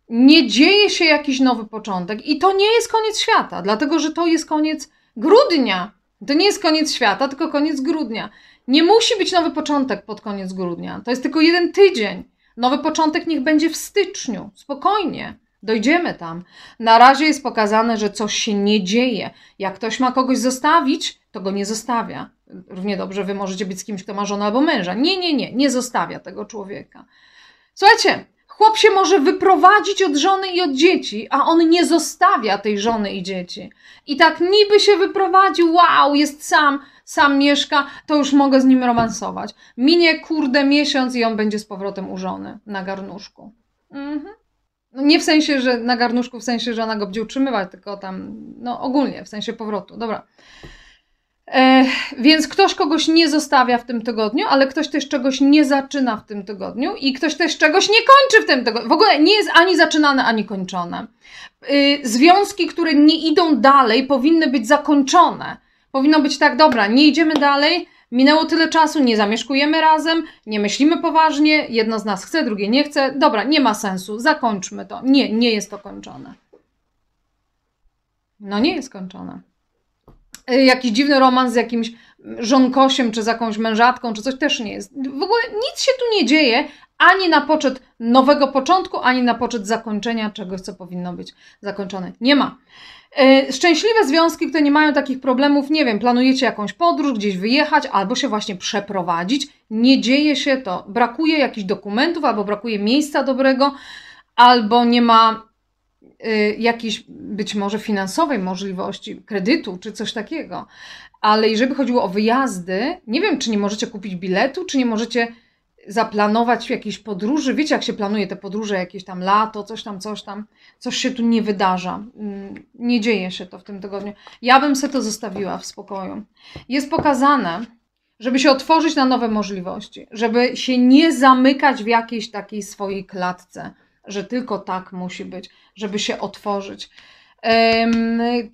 Nie dzieje się jakiś nowy początek i to nie jest koniec świata, dlatego że to jest koniec grudnia. To nie jest koniec świata, tylko koniec grudnia. Nie musi być nowy początek pod koniec grudnia. To jest tylko jeden tydzień. Nowy początek niech będzie w styczniu. Spokojnie, dojdziemy tam. Na razie jest pokazane, że coś się nie dzieje. Jak ktoś ma kogoś zostawić, to go nie zostawia. Równie dobrze wy możecie być z kimś, kto ma żonę albo męża. Nie, nie, nie, nie zostawia tego człowieka. Słuchajcie, chłop się może wyprowadzić od żony i od dzieci, a on nie zostawia tej żony i dzieci. I tak niby się wyprowadził, wow, jest sam sam mieszka, to już mogę z nim romansować. Minie kurde miesiąc i on będzie z powrotem u żony na garnuszku. Mhm. No nie w sensie, że na garnuszku, w sensie, że ona go będzie utrzymywać, tylko tam, no ogólnie, w sensie powrotu. Dobra. E, więc ktoś kogoś nie zostawia w tym tygodniu, ale ktoś też czegoś nie zaczyna w tym tygodniu i ktoś też czegoś nie kończy w tym tygodniu. W ogóle nie jest ani zaczynane, ani kończone. E, związki, które nie idą dalej, powinny być zakończone Powinno być tak, dobra, nie idziemy dalej, minęło tyle czasu, nie zamieszkujemy razem, nie myślimy poważnie, jedno z nas chce, drugie nie chce, dobra, nie ma sensu, zakończmy to. Nie, nie jest to kończone. No nie jest kończone. Y, jakiś dziwny romans z jakimś żonkosiem, czy z jakąś mężatką, czy coś też nie jest. W ogóle nic się tu nie dzieje, ani na poczet nowego początku, ani na poczet zakończenia czegoś, co powinno być zakończone. Nie ma. E, szczęśliwe związki, które nie mają takich problemów, nie wiem, planujecie jakąś podróż, gdzieś wyjechać albo się właśnie przeprowadzić. Nie dzieje się to. Brakuje jakichś dokumentów, albo brakuje miejsca dobrego, albo nie ma e, jakiejś być może finansowej możliwości, kredytu czy coś takiego. Ale jeżeli chodziło o wyjazdy, nie wiem, czy nie możecie kupić biletu, czy nie możecie zaplanować jakieś podróży. Wiecie, jak się planuje te podróże, jakieś tam lato, coś tam, coś tam. Coś się tu nie wydarza. Mm, nie dzieje się to w tym tygodniu. Ja bym se to zostawiła w spokoju. Jest pokazane, żeby się otworzyć na nowe możliwości, żeby się nie zamykać w jakiejś takiej swojej klatce, że tylko tak musi być, żeby się otworzyć.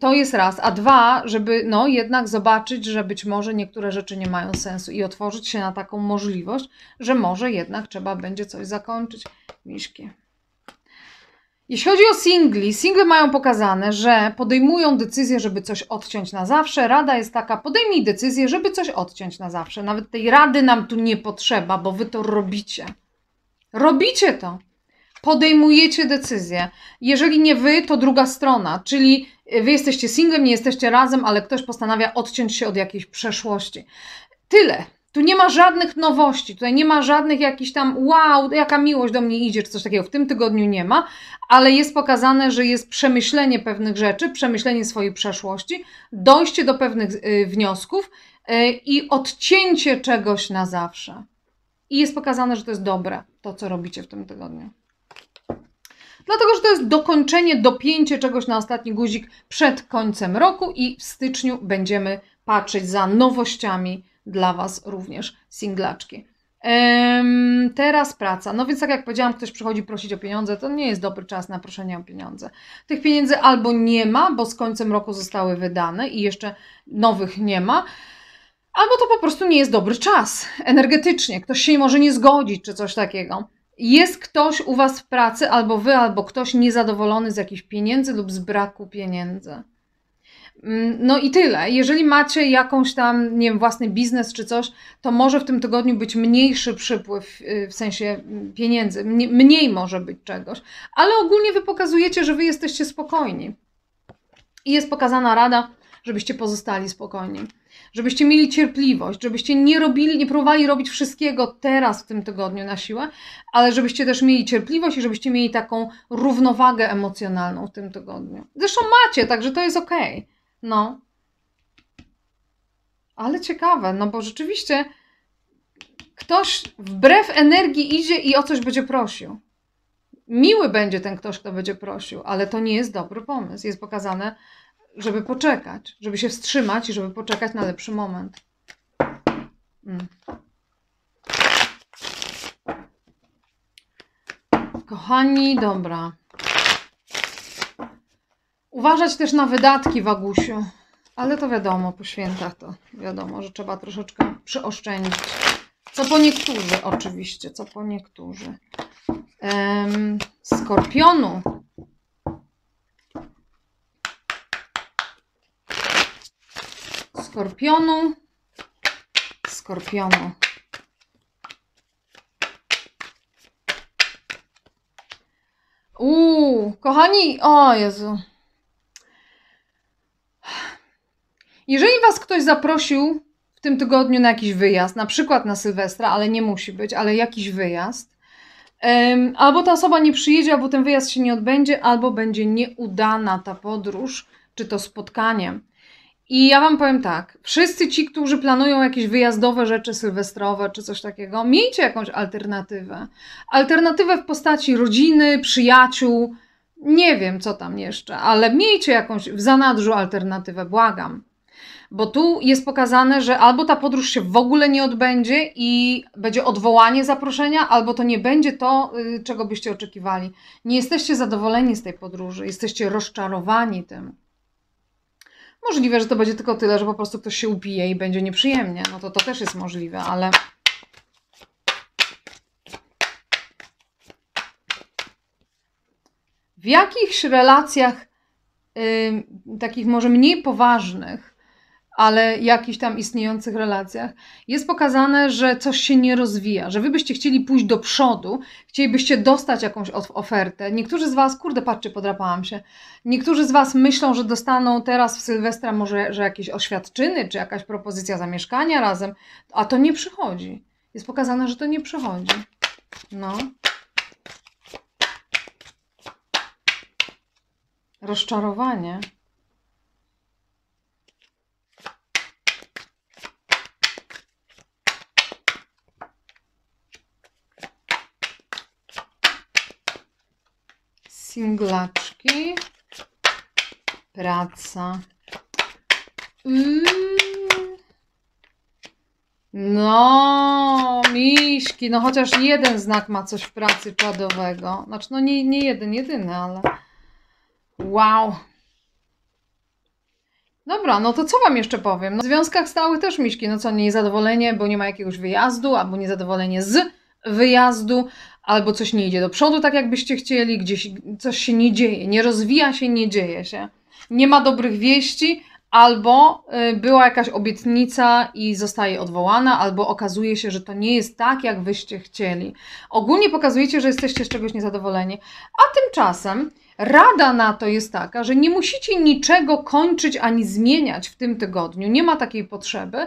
To jest raz. A dwa, żeby no, jednak zobaczyć, że być może niektóre rzeczy nie mają sensu i otworzyć się na taką możliwość, że może jednak trzeba będzie coś zakończyć. Miszki. Jeśli chodzi o singli, single mają pokazane, że podejmują decyzję, żeby coś odciąć na zawsze. Rada jest taka, podejmij decyzję, żeby coś odciąć na zawsze. Nawet tej rady nam tu nie potrzeba, bo wy to robicie. Robicie to podejmujecie decyzję. Jeżeli nie wy, to druga strona, czyli e, wy jesteście singlem, nie jesteście razem, ale ktoś postanawia odciąć się od jakiejś przeszłości. Tyle. Tu nie ma żadnych nowości, tutaj nie ma żadnych jakichś tam wow, jaka miłość do mnie idzie, czy coś takiego. W tym tygodniu nie ma, ale jest pokazane, że jest przemyślenie pewnych rzeczy, przemyślenie swojej przeszłości, dojście do pewnych y, wniosków y, i odcięcie czegoś na zawsze. I jest pokazane, że to jest dobre, to co robicie w tym tygodniu dlatego że to jest dokończenie, dopięcie czegoś na ostatni guzik przed końcem roku i w styczniu będziemy patrzeć za nowościami dla Was również singlaczki. teraz praca. No więc tak jak powiedziałam, ktoś przychodzi prosić o pieniądze, to nie jest dobry czas na proszenie o pieniądze. Tych pieniędzy albo nie ma, bo z końcem roku zostały wydane i jeszcze nowych nie ma, albo to po prostu nie jest dobry czas energetycznie. Ktoś się może nie zgodzić czy coś takiego jest ktoś u Was w pracy, albo Wy, albo ktoś niezadowolony z jakichś pieniędzy lub z braku pieniędzy. Mm, no i tyle. Jeżeli macie jakąś tam, nie wiem, własny biznes czy coś, to może w tym tygodniu być mniejszy przypływ y, w sensie mm, pieniędzy, mniej może być czegoś, ale ogólnie wy pokazujecie, że wy jesteście spokojni. I jest pokazana rada, żebyście pozostali spokojni żebyście mieli cierpliwość, żebyście nie robili, nie próbowali robić wszystkiego teraz w tym tygodniu na siłę, ale żebyście też mieli cierpliwość i żebyście mieli taką równowagę emocjonalną w tym tygodniu. Zresztą macie, także to jest ok. No. Ale ciekawe, no bo rzeczywiście ktoś wbrew energii idzie i o coś będzie prosił. Miły będzie ten ktoś, kto będzie prosił, ale to nie jest dobry pomysł. Jest pokazane, żeby poczekać, żeby się wstrzymać i żeby poczekać na lepszy moment. Mm. Kochani, dobra. Uważać też na wydatki, Wagusiu. Ale to wiadomo, po świętach to wiadomo, że trzeba troszeczkę przyoszczędzić. Co po niektórzy oczywiście, co po niektórzy. Um, skorpionu. skorpionu, skorpionu. Uuu, kochani, o Jezu. Jeżeli Was ktoś zaprosił w tym tygodniu na jakiś wyjazd, na przykład na Sylwestra, ale nie musi być, ale jakiś wyjazd, albo ta osoba nie przyjedzie, albo ten wyjazd się nie odbędzie, albo będzie nieudana ta podróż, czy to spotkanie. I ja Wam powiem tak, wszyscy ci, którzy planują jakieś wyjazdowe rzeczy sylwestrowe czy coś takiego, miejcie jakąś alternatywę. Alternatywę w postaci rodziny, przyjaciół, nie wiem co tam jeszcze, ale miejcie jakąś w zanadrzu alternatywę, błagam. Bo tu jest pokazane, że albo ta podróż się w ogóle nie odbędzie i będzie odwołanie zaproszenia, albo to nie będzie to, y, czego byście oczekiwali. Nie jesteście zadowoleni z tej podróży, jesteście rozczarowani tym. Możliwe, że to będzie tylko tyle, że po prostu ktoś się upije i będzie nieprzyjemnie. No to to też jest możliwe, ale... W jakichś relacjach yy, takich może mniej poważnych ale jakichś tam istniejących relacjach, jest pokazane, że coś się nie rozwija, że wy byście chcieli pójść do przodu, chcielibyście dostać jakąś ofertę. Niektórzy z was, kurde, patrzcie, podrapałam się. Niektórzy z was myślą, że dostaną teraz w Sylwestra może że jakieś oświadczyny, czy jakaś propozycja zamieszkania razem, a to nie przychodzi. Jest pokazane, że to nie przychodzi. No. Rozczarowanie. singlaczki, praca. Mm. No, miśki, no chociaż jeden znak ma coś w pracy czadowego. Znaczy, no nie, nie jeden, jedyny, ale wow. Dobra, no to co Wam jeszcze powiem? No, w związkach stałych też miśki, no co, niezadowolenie, bo nie ma jakiegoś wyjazdu, albo niezadowolenie z wyjazdu, albo coś nie idzie do przodu tak, jakbyście chcieli, gdzieś coś się nie dzieje, nie rozwija się, nie dzieje się. Nie ma dobrych wieści, albo y, była jakaś obietnica i zostaje odwołana, albo okazuje się, że to nie jest tak, jak wyście chcieli. Ogólnie pokazujecie, że jesteście z czegoś niezadowoleni, a tymczasem Rada na to jest taka, że nie musicie niczego kończyć ani zmieniać w tym tygodniu, nie ma takiej potrzeby,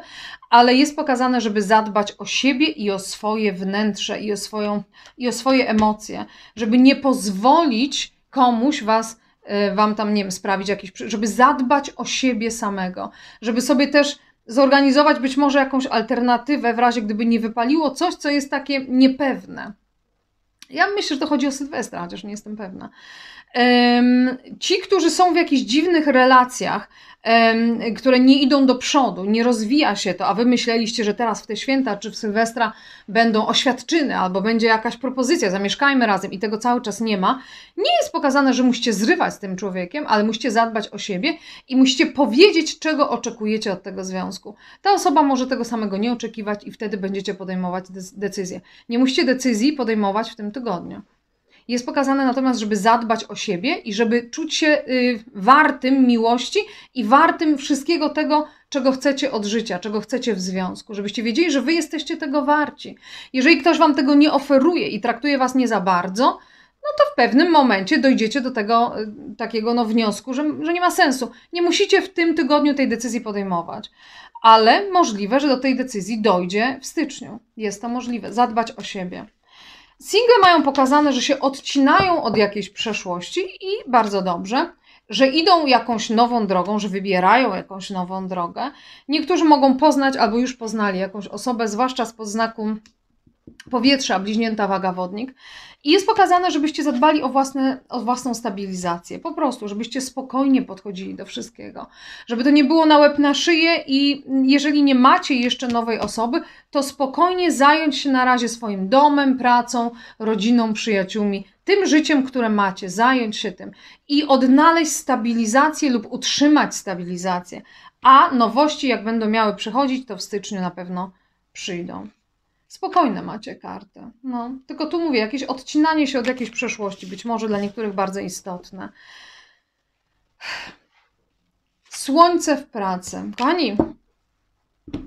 ale jest pokazane, żeby zadbać o siebie i o swoje wnętrze i o, swoją, i o swoje emocje, żeby nie pozwolić komuś was e, wam tam, nie wiem, sprawić jakiś, żeby zadbać o siebie samego, żeby sobie też zorganizować być może jakąś alternatywę w razie, gdyby nie wypaliło coś, co jest takie niepewne. Ja myślę, że to chodzi o Sylwestra, chociaż nie jestem pewna ci, którzy są w jakichś dziwnych relacjach, które nie idą do przodu, nie rozwija się to, a wy myśleliście, że teraz w te święta czy w Sylwestra będą oświadczyny albo będzie jakaś propozycja, zamieszkajmy razem i tego cały czas nie ma, nie jest pokazane, że musicie zrywać z tym człowiekiem, ale musicie zadbać o siebie i musicie powiedzieć, czego oczekujecie od tego związku. Ta osoba może tego samego nie oczekiwać i wtedy będziecie podejmować decyzję. Nie musicie decyzji podejmować w tym tygodniu. Jest pokazane natomiast, żeby zadbać o siebie i żeby czuć się y, wartym miłości i wartym wszystkiego tego, czego chcecie od życia, czego chcecie w związku, żebyście wiedzieli, że wy jesteście tego warci. Jeżeli ktoś wam tego nie oferuje i traktuje was nie za bardzo, no to w pewnym momencie dojdziecie do tego y, takiego no, wniosku, że, że nie ma sensu. Nie musicie w tym tygodniu tej decyzji podejmować, ale możliwe, że do tej decyzji dojdzie w styczniu. Jest to możliwe. Zadbać o siebie. Single mają pokazane, że się odcinają od jakiejś przeszłości i bardzo dobrze, że idą jakąś nową drogą, że wybierają jakąś nową drogę. Niektórzy mogą poznać albo już poznali jakąś osobę, zwłaszcza z podznaku powietrza, bliźnięta waga wodnik. I jest pokazane, żebyście zadbali o, własne, o własną stabilizację, po prostu, żebyście spokojnie podchodzili do wszystkiego, żeby to nie było na łeb na szyję i jeżeli nie macie jeszcze nowej osoby, to spokojnie zająć się na razie swoim domem, pracą, rodziną, przyjaciółmi, tym życiem, które macie, zająć się tym i odnaleźć stabilizację lub utrzymać stabilizację. A nowości, jak będą miały przychodzić, to w styczniu na pewno przyjdą. Spokojne macie karty. No. Tylko tu mówię, jakieś odcinanie się od jakiejś przeszłości, być może dla niektórych bardzo istotne. Słońce w pracy. Kochani,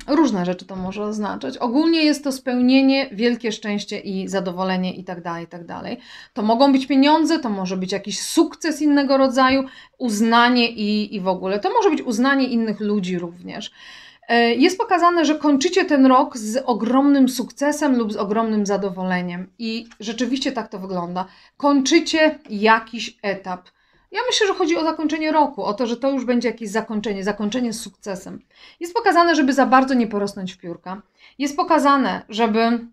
różne rzeczy to może oznaczać. Ogólnie jest to spełnienie, wielkie szczęście i zadowolenie itd., tak itd. Tak to mogą być pieniądze, to może być jakiś sukces innego rodzaju, uznanie i, i w ogóle. To może być uznanie innych ludzi również. E, jest pokazane, że kończycie ten rok z ogromnym sukcesem lub z ogromnym zadowoleniem. I rzeczywiście tak to wygląda. Kończycie jakiś etap. Ja myślę, że chodzi o zakończenie roku, o to, że to już będzie jakieś zakończenie, zakończenie z sukcesem. Jest pokazane, żeby za bardzo nie porosnąć w piórka. Jest pokazane, żeby.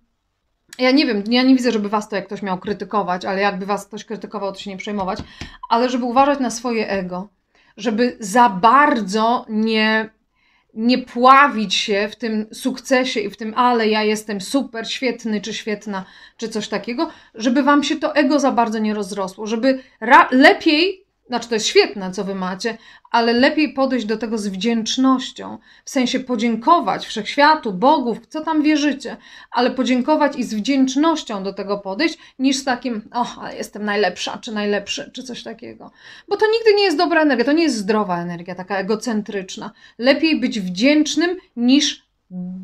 Ja nie wiem, ja nie widzę, żeby was to jak ktoś miał krytykować, ale jakby was ktoś krytykował, to się nie przejmować, ale żeby uważać na swoje ego, żeby za bardzo nie nie pławić się w tym sukcesie i w tym, ale ja jestem super, świetny czy świetna, czy coś takiego, żeby wam się to ego za bardzo nie rozrosło, żeby lepiej znaczy, to jest świetne, co wy macie, ale lepiej podejść do tego z wdzięcznością, w sensie podziękować wszechświatu, bogów, co tam wierzycie, ale podziękować i z wdzięcznością do tego podejść, niż z takim, o, jestem najlepsza, czy najlepszy, czy coś takiego. Bo to nigdy nie jest dobra energia, to nie jest zdrowa energia, taka egocentryczna. Lepiej być wdzięcznym niż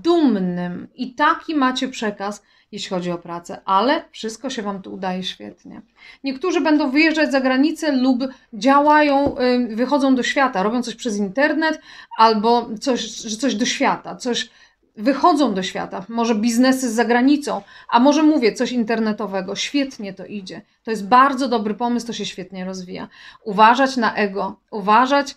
dumnym. I taki macie przekaz jeśli chodzi o pracę, ale wszystko się Wam tu udaje świetnie. Niektórzy będą wyjeżdżać za granicę lub działają, wychodzą do świata, robią coś przez internet albo coś, coś do świata, coś wychodzą do świata, może biznesy z zagranicą, a może mówię coś internetowego. Świetnie to idzie. To jest bardzo dobry pomysł, to się świetnie rozwija. Uważać na ego, uważać.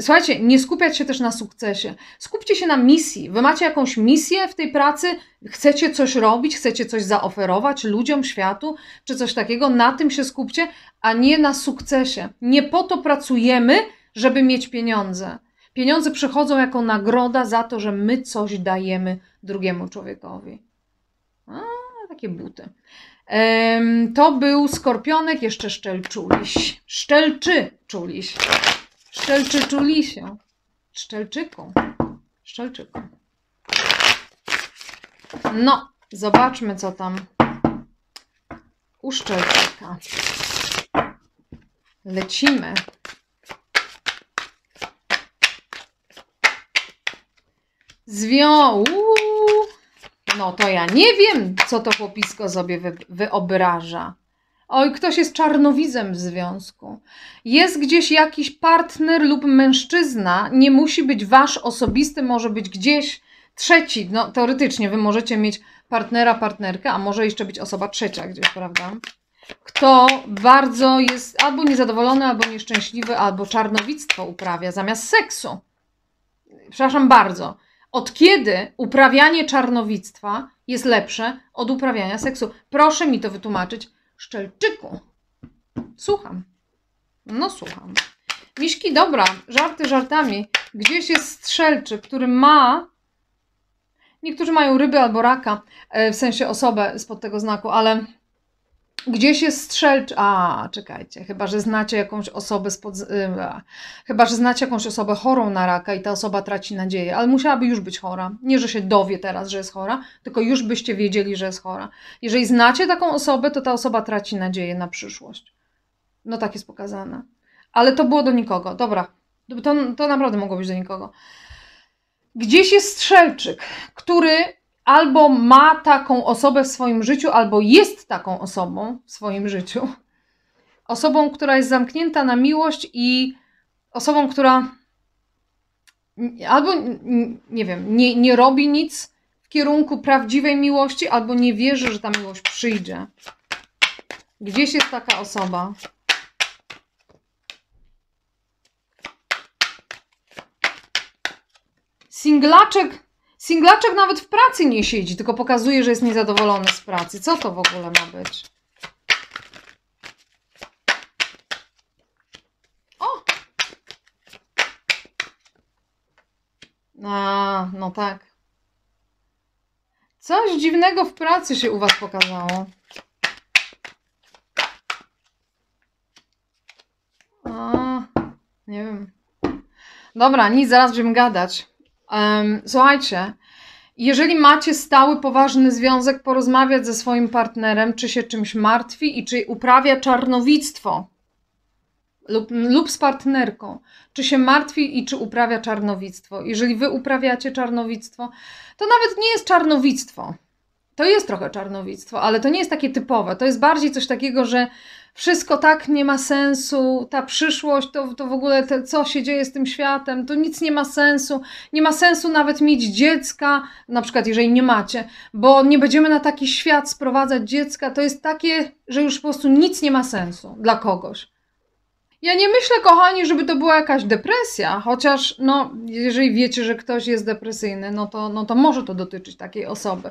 Słuchajcie, nie skupiać się też na sukcesie. Skupcie się na misji. Wy macie jakąś misję w tej pracy, chcecie coś robić, chcecie coś zaoferować ludziom, światu, czy coś takiego. Na tym się skupcie, a nie na sukcesie. Nie po to pracujemy, żeby mieć pieniądze. Pieniądze przychodzą jako nagroda za to, że my coś dajemy drugiemu człowiekowi. A, takie buty. To był skorpionek, jeszcze szczelczuliś. Szczelczy czuliś. Szczelczy czulisią. Szczelczyku. Szczelczyku. No, zobaczmy, co tam u szczelczyka. Lecimy. Zwią... Uuu. No to ja nie wiem, co to chłopisko sobie wy wyobraża. Oj, ktoś jest czarnowidzem w związku. Jest gdzieś jakiś partner lub mężczyzna, nie musi być wasz osobisty, może być gdzieś trzeci. No teoretycznie wy możecie mieć partnera, partnerkę, a może jeszcze być osoba trzecia gdzieś, prawda? Kto bardzo jest albo niezadowolony, albo nieszczęśliwy, albo czarnowictwo uprawia zamiast seksu. Przepraszam bardzo. Od kiedy uprawianie czarnowictwa jest lepsze od uprawiania seksu? Proszę mi to wytłumaczyć. Szczelczyku. Słucham. No słucham. Miśki, dobra, żarty żartami. Gdzieś jest strzelczy, który ma. Niektórzy mają ryby albo raka, e, w sensie osobę spod tego znaku, ale gdzie się strzelczy? A, czekajcie, chyba że znacie jakąś osobę spod... Y, chyba, że znacie jakąś osobę chorą na raka i ta osoba traci nadzieję, ale musiałaby już być chora. Nie, że się dowie teraz, że jest chora, tylko już byście wiedzieli, że jest chora. Jeżeli znacie taką osobę, to ta osoba traci nadzieję na przyszłość. No tak jest pokazane. Ale to było do nikogo. Dobra, to, to naprawdę mogło być do nikogo. Gdzieś jest strzelczyk, który albo ma taką osobę w swoim życiu, albo jest taką osobą w swoim życiu. Osobą, która jest zamknięta na miłość i osobą, która albo nie wiem, nie, nie robi nic w kierunku prawdziwej miłości, albo nie wierzy, że ta miłość przyjdzie. Gdzieś jest taka osoba. Singlaczek Singlaczek nawet w pracy nie siedzi, tylko pokazuje, że jest niezadowolony z pracy. Co to w ogóle ma być? O! A, no tak. Coś dziwnego w pracy się u Was pokazało. A, nie wiem. Dobra, nic, zaraz będziemy gadać. Um, słuchajcie, jeżeli macie stały, poważny związek, porozmawiać ze swoim partnerem, czy się czymś martwi i czy uprawia czarnowictwo. Lub, lub z partnerką, czy się martwi i czy uprawia czarnowictwo. Jeżeli wy uprawiacie czarnowictwo, to nawet nie jest czarnowictwo. To jest trochę czarnowictwo, ale to nie jest takie typowe. To jest bardziej coś takiego, że wszystko tak nie ma sensu, ta przyszłość, to, to w ogóle te, co się dzieje z tym światem, to nic nie ma sensu. Nie ma sensu nawet mieć dziecka, na przykład jeżeli nie macie, bo nie będziemy na taki świat sprowadzać dziecka. To jest takie, że już po prostu nic nie ma sensu dla kogoś. Ja nie myślę, kochani, żeby to była jakaś depresja, chociaż no, jeżeli wiecie, że ktoś jest depresyjny, no to, no to może to dotyczyć takiej osoby.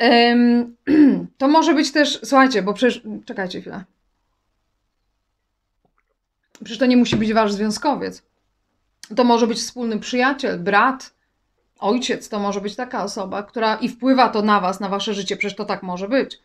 Um, to może być też, słuchajcie, bo przecież, czekajcie chwilę. Przecież to nie musi być wasz związkowiec. To może być wspólny przyjaciel, brat, ojciec, to może być taka osoba, która i wpływa to na was, na wasze życie, przecież to tak może być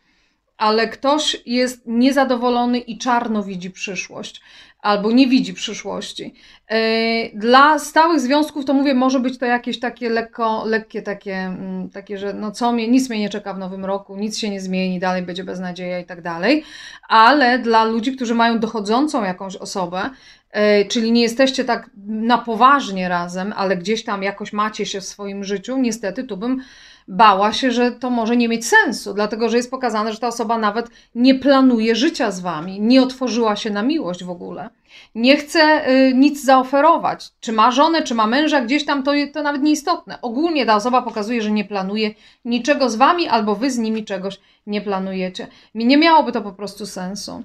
ale ktoś jest niezadowolony i czarno widzi przyszłość albo nie widzi przyszłości. E, dla stałych związków to mówię, może być to jakieś takie lekko, lekkie takie, mm, takie że no co mnie, nic mnie nie czeka w nowym roku, nic się nie zmieni, dalej będzie beznadzieja i tak dalej, ale dla ludzi, którzy mają dochodzącą jakąś osobę, e, czyli nie jesteście tak na poważnie razem, ale gdzieś tam jakoś macie się w swoim życiu, niestety tu bym bała się, że to może nie mieć sensu, dlatego że jest pokazane, że ta osoba nawet nie planuje życia z wami, nie otworzyła się na miłość w ogóle, nie chce y, nic zaoferować. Czy ma żonę, czy ma męża, gdzieś tam to, to nawet nieistotne. Ogólnie ta osoba pokazuje, że nie planuje niczego z wami, albo wy z nimi czegoś nie planujecie. Nie miałoby to po prostu sensu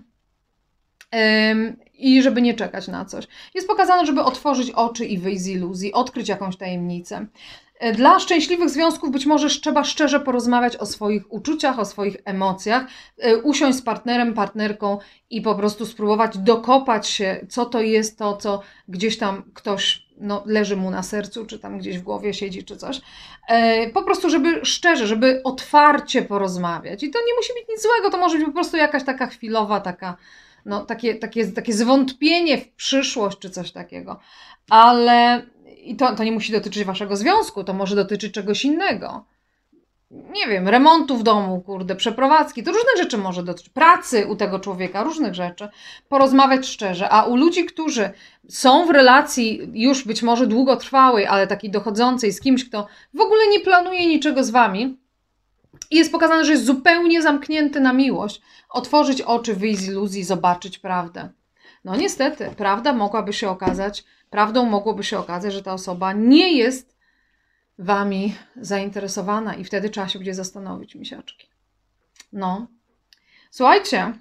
i żeby nie czekać na coś. Jest pokazane, żeby otworzyć oczy i wyjść z iluzji, odkryć jakąś tajemnicę. E, dla szczęśliwych związków być może trzeba szczerze porozmawiać o swoich uczuciach, o swoich emocjach, e, usiąść z partnerem, partnerką i po prostu spróbować dokopać się, co to jest to, co gdzieś tam ktoś no, leży mu na sercu, czy tam gdzieś w głowie siedzi, czy coś. E, po prostu, żeby szczerze, żeby otwarcie porozmawiać. I to nie musi być nic złego, to może być po prostu jakaś taka chwilowa, taka no, takie, takie, takie zwątpienie w przyszłość czy coś takiego. Ale i to, to nie musi dotyczyć waszego związku, to może dotyczyć czegoś innego. Nie wiem, remontu w domu, kurde, przeprowadzki, to różne rzeczy może dotyczyć, pracy u tego człowieka, różnych rzeczy. Porozmawiać szczerze, a u ludzi, którzy są w relacji już być może długotrwałej, ale takiej dochodzącej z kimś, kto w ogóle nie planuje niczego z wami, i jest pokazane, że jest zupełnie zamknięty na miłość. Otworzyć oczy, wyjść z iluzji, zobaczyć prawdę. No niestety, prawda mogłaby się okazać prawdą mogłoby się okazać, że ta osoba nie jest wami zainteresowana i wtedy trzeba się będzie zastanowić, misiaczki. No. Słuchajcie,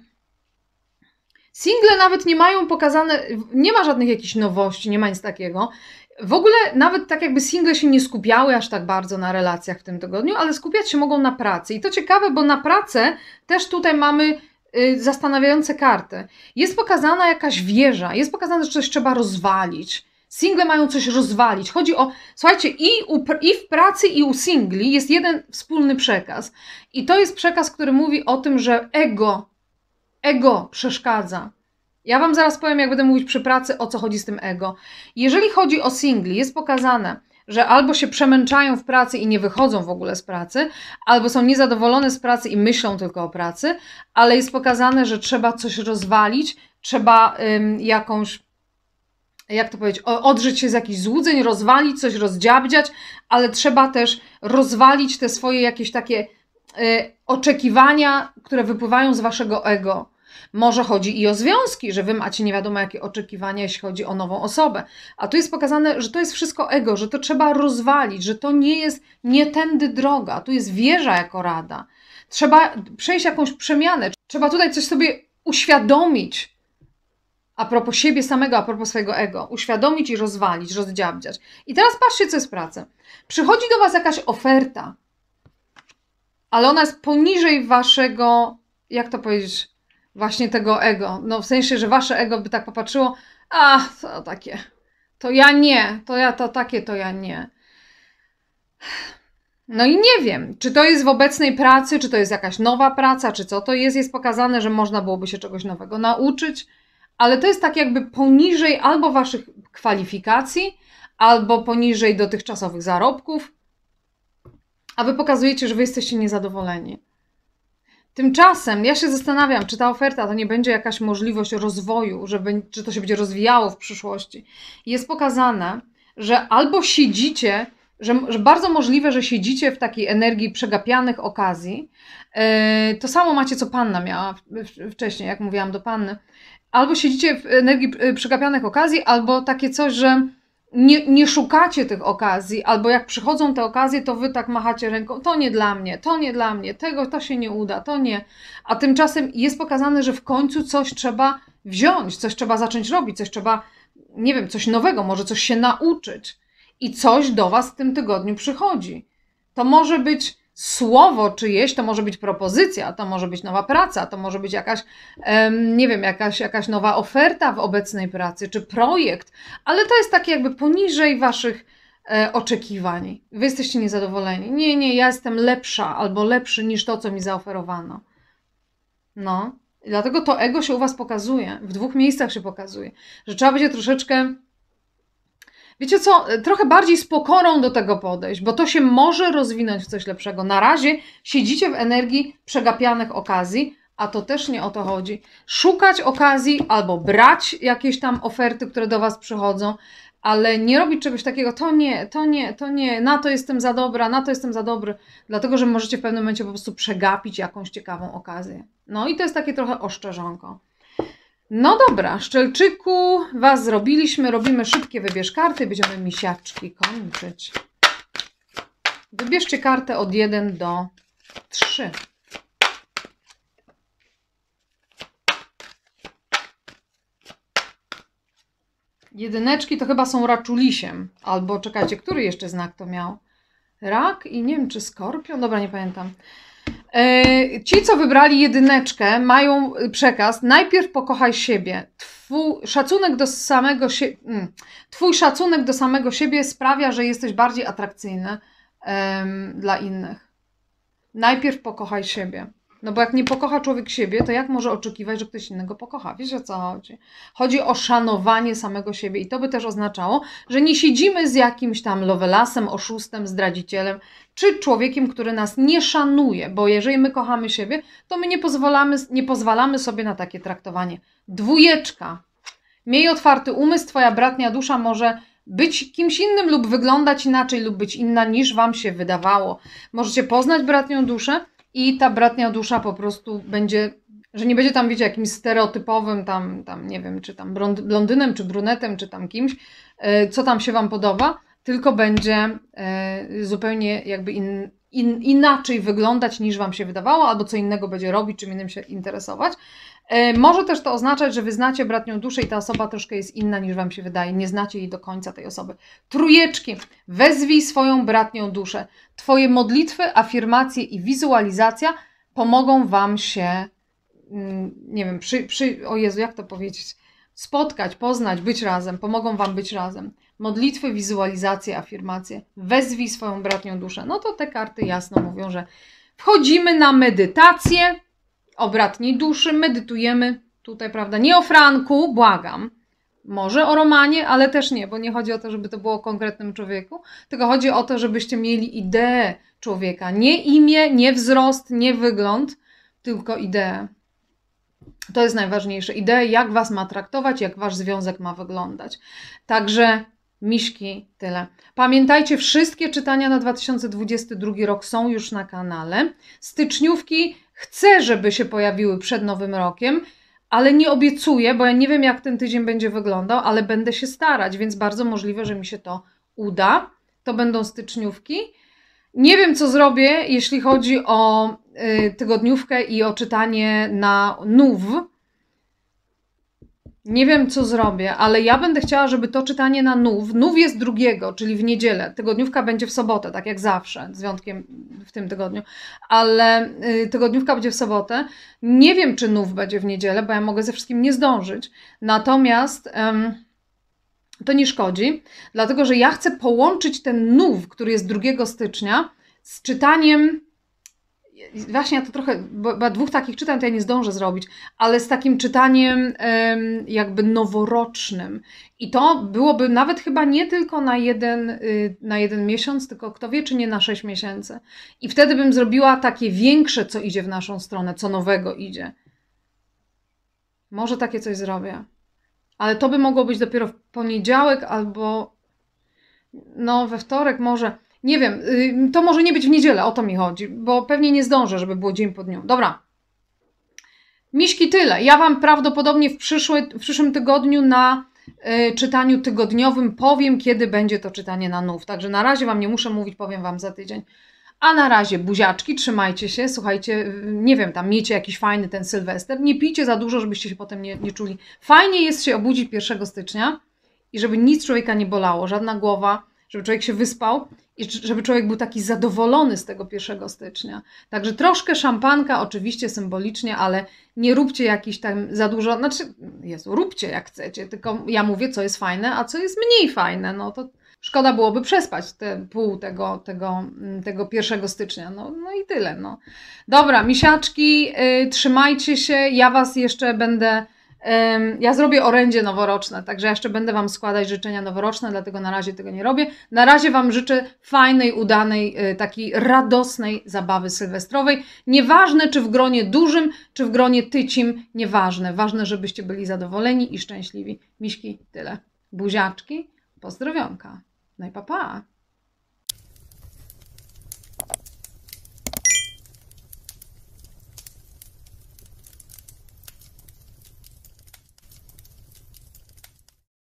single nawet nie mają pokazane, nie ma żadnych jakichś nowości, nie ma nic takiego. W ogóle nawet tak jakby single się nie skupiały aż tak bardzo na relacjach w tym tygodniu, ale skupiać się mogą na pracy. I to ciekawe, bo na pracę też tutaj mamy Y, zastanawiające karty. Jest pokazana jakaś wieża, jest pokazane, że coś trzeba rozwalić. Single mają coś rozwalić. Chodzi o. Słuchajcie, i, u, i w pracy, i u singli jest jeden wspólny przekaz. I to jest przekaz, który mówi o tym, że ego, ego przeszkadza. Ja Wam zaraz powiem, jak będę mówić przy pracy, o co chodzi z tym ego. Jeżeli chodzi o singli, jest pokazane, że albo się przemęczają w pracy i nie wychodzą w ogóle z pracy, albo są niezadowolone z pracy i myślą tylko o pracy, ale jest pokazane, że trzeba coś rozwalić, trzeba ym, jakąś jak to powiedzieć, odrzeć się z jakichś złudzeń, rozwalić coś, rozdziabdziać, ale trzeba też rozwalić te swoje jakieś takie y, oczekiwania, które wypływają z waszego ego. Może chodzi i o związki, że wy macie nie wiadomo jakie oczekiwania, jeśli chodzi o nową osobę. A tu jest pokazane, że to jest wszystko ego, że to trzeba rozwalić, że to nie jest nie tędy droga. Tu jest wieża jako rada. Trzeba przejść jakąś przemianę, trzeba tutaj coś sobie uświadomić. A propos siebie samego, a propos swojego ego, uświadomić i rozwalić, rozdziabdziać. I teraz patrzcie, co jest w pracy. Przychodzi do Was jakaś oferta, ale ona jest poniżej Waszego, jak to powiedzieć, właśnie tego ego. No w sensie, że wasze ego by tak popatrzyło, a to takie, to ja nie, to ja to takie, to ja nie. No i nie wiem, czy to jest w obecnej pracy, czy to jest jakaś nowa praca, czy co to jest. Jest pokazane, że można byłoby się czegoś nowego nauczyć, ale to jest tak jakby poniżej albo waszych kwalifikacji, albo poniżej dotychczasowych zarobków, a wy pokazujecie, że wy jesteście niezadowoleni. Tymczasem ja się zastanawiam, czy ta oferta to nie będzie jakaś możliwość rozwoju, żeby, czy to się będzie rozwijało w przyszłości. Jest pokazane, że albo siedzicie, że, że bardzo możliwe, że siedzicie w takiej energii przegapianych okazji. Yy, to samo macie, co panna miała w, wcześniej, jak mówiłam do panny. Albo siedzicie w energii yy, przegapianych okazji, albo takie coś, że nie, nie szukacie tych okazji, albo jak przychodzą te okazje, to wy tak machacie ręką, to nie dla mnie, to nie dla mnie, tego to się nie uda, to nie. A tymczasem jest pokazane, że w końcu coś trzeba wziąć, coś trzeba zacząć robić, coś trzeba, nie wiem, coś nowego, może coś się nauczyć. I coś do was w tym tygodniu przychodzi. To może być słowo czyjeś, to może być propozycja, to może być nowa praca, to może być jakaś, nie wiem, jakaś, jakaś nowa oferta w obecnej pracy, czy projekt, ale to jest takie jakby poniżej waszych e, oczekiwań. Wy jesteście niezadowoleni. Nie, nie, ja jestem lepsza albo lepszy niż to, co mi zaoferowano. No. dlatego to ego się u was pokazuje, w dwóch miejscach się pokazuje, że trzeba będzie troszeczkę wiecie co, trochę bardziej z pokorą do tego podejść, bo to się może rozwinąć w coś lepszego. Na razie siedzicie w energii przegapianych okazji, a to też nie o to chodzi. Szukać okazji albo brać jakieś tam oferty, które do Was przychodzą, ale nie robić czegoś takiego, to nie, to nie, to nie, na to jestem za dobra, na to jestem za dobry, dlatego że możecie w pewnym momencie po prostu przegapić jakąś ciekawą okazję. No i to jest takie trochę oszczerzonko. No dobra, szczelczyku, Was zrobiliśmy. Robimy szybkie wybierz karty. Będziemy misiaczki kończyć. Wybierzcie kartę od 1 do 3. Jedyneczki to chyba są raczulisiem. Albo czekajcie, który jeszcze znak to miał? Rak i nie wiem, czy skorpion? Dobra, nie pamiętam. E, ci, co wybrali jedyneczkę, mają przekaz: najpierw pokochaj siebie. Twój szacunek do samego siebie, mm, twój szacunek do samego siebie sprawia, że jesteś bardziej atrakcyjny um, dla innych. Najpierw pokochaj siebie. No bo jak nie pokocha człowiek siebie, to jak może oczekiwać, że ktoś innego pokocha? Wiesz o co chodzi? Chodzi o szanowanie samego siebie i to by też oznaczało, że nie siedzimy z jakimś tam lowelasem, oszustem, zdradzicielem, czy człowiekiem, który nas nie szanuje, bo jeżeli my kochamy siebie, to my nie pozwalamy, nie pozwalamy sobie na takie traktowanie. Dwójeczka. Miej otwarty umysł, twoja bratnia dusza może być kimś innym lub wyglądać inaczej lub być inna niż wam się wydawało. Możecie poznać bratnią duszę i ta bratnia dusza po prostu będzie, że nie będzie tam, wiecie, jakimś stereotypowym tam, tam nie wiem, czy tam blondynem, czy brunetem, czy tam kimś, e, co tam się wam podoba, tylko będzie e, zupełnie jakby in, in, inaczej wyglądać niż Wam się wydawało, albo co innego będzie robić, czym innym się interesować. E, może też to oznaczać, że wy znacie bratnią duszę i ta osoba troszkę jest inna niż wam się wydaje. Nie znacie jej do końca tej osoby. Trujeczki, wezwij swoją bratnią duszę. Twoje modlitwy, afirmacje i wizualizacja pomogą wam się, mm, nie wiem, przy, przy, o Jezu, jak to powiedzieć, spotkać, poznać, być razem. Pomogą wam być razem modlitwy, wizualizacje, afirmacje. Wezwij swoją bratnią duszę. No to te karty jasno mówią, że wchodzimy na medytację o bratniej duszy, medytujemy tutaj, prawda, nie o Franku, błagam, może o Romanie, ale też nie, bo nie chodzi o to, żeby to było o konkretnym człowieku, tylko chodzi o to, żebyście mieli ideę człowieka. Nie imię, nie wzrost, nie wygląd, tylko ideę. To jest najważniejsze. Ideę, jak was ma traktować, jak wasz związek ma wyglądać. Także Miszki tyle. Pamiętajcie, wszystkie czytania na 2022 rok są już na kanale. Styczniówki chcę, żeby się pojawiły przed Nowym Rokiem, ale nie obiecuję, bo ja nie wiem, jak ten tydzień będzie wyglądał, ale będę się starać, więc bardzo możliwe, że mi się to uda. To będą styczniówki. Nie wiem, co zrobię, jeśli chodzi o y, tygodniówkę i o czytanie na NUW nie wiem, co zrobię, ale ja będę chciała, żeby to czytanie na nów. Nów jest drugiego, czyli w niedzielę. Tygodniówka będzie w sobotę, tak jak zawsze, z wyjątkiem w tym tygodniu, ale y, tygodniówka będzie w sobotę. Nie wiem, czy nów będzie w niedzielę, bo ja mogę ze wszystkim nie zdążyć. Natomiast. Ym, to nie szkodzi, dlatego że ja chcę połączyć ten nów, który jest 2 stycznia, z czytaniem właśnie ja to trochę, bo, bo dwóch takich czytam, to ja nie zdążę zrobić, ale z takim czytaniem jakby noworocznym. I to byłoby nawet chyba nie tylko na jeden, y, na jeden miesiąc, tylko kto wie, czy nie na sześć miesięcy. I wtedy bym zrobiła takie większe, co idzie w naszą stronę, co nowego idzie. Może takie coś zrobię. Ale to by mogło być dopiero w poniedziałek albo no we wtorek może. Nie wiem, y, to może nie być w niedzielę, o to mi chodzi, bo pewnie nie zdążę, żeby było dzień po dniu. Dobra. Miśki tyle. Ja Wam prawdopodobnie w, przyszły, w przyszłym tygodniu na y, czytaniu tygodniowym powiem, kiedy będzie to czytanie na nów. Także na razie Wam nie muszę mówić, powiem Wam za tydzień. A na razie buziaczki, trzymajcie się, słuchajcie, y, nie wiem, tam miejcie jakiś fajny ten sylwester. Nie pijcie za dużo, żebyście się potem nie, nie czuli. Fajnie jest się obudzić 1 stycznia i żeby nic człowieka nie bolało, żadna głowa, żeby człowiek się wyspał i żeby człowiek był taki zadowolony z tego 1 stycznia. Także troszkę szampanka, oczywiście symbolicznie, ale nie róbcie jakiś tam za dużo, znaczy, Jezu, róbcie jak chcecie, tylko ja mówię, co jest fajne, a co jest mniej fajne, no to szkoda byłoby przespać te pół tego, tego, mm, tego 1 stycznia, no, no i tyle, no. Dobra, misiaczki, yy, trzymajcie się, ja Was jeszcze będę ja zrobię orędzie noworoczne, także jeszcze będę Wam składać życzenia noworoczne, dlatego na razie tego nie robię. Na razie Wam życzę fajnej, udanej, y, takiej radosnej zabawy sylwestrowej. Nieważne, czy w gronie dużym, czy w gronie tycim, nieważne. Ważne, żebyście byli zadowoleni i szczęśliwi. Miśki, tyle. Buziaczki, pozdrowionka. No i pa, pa.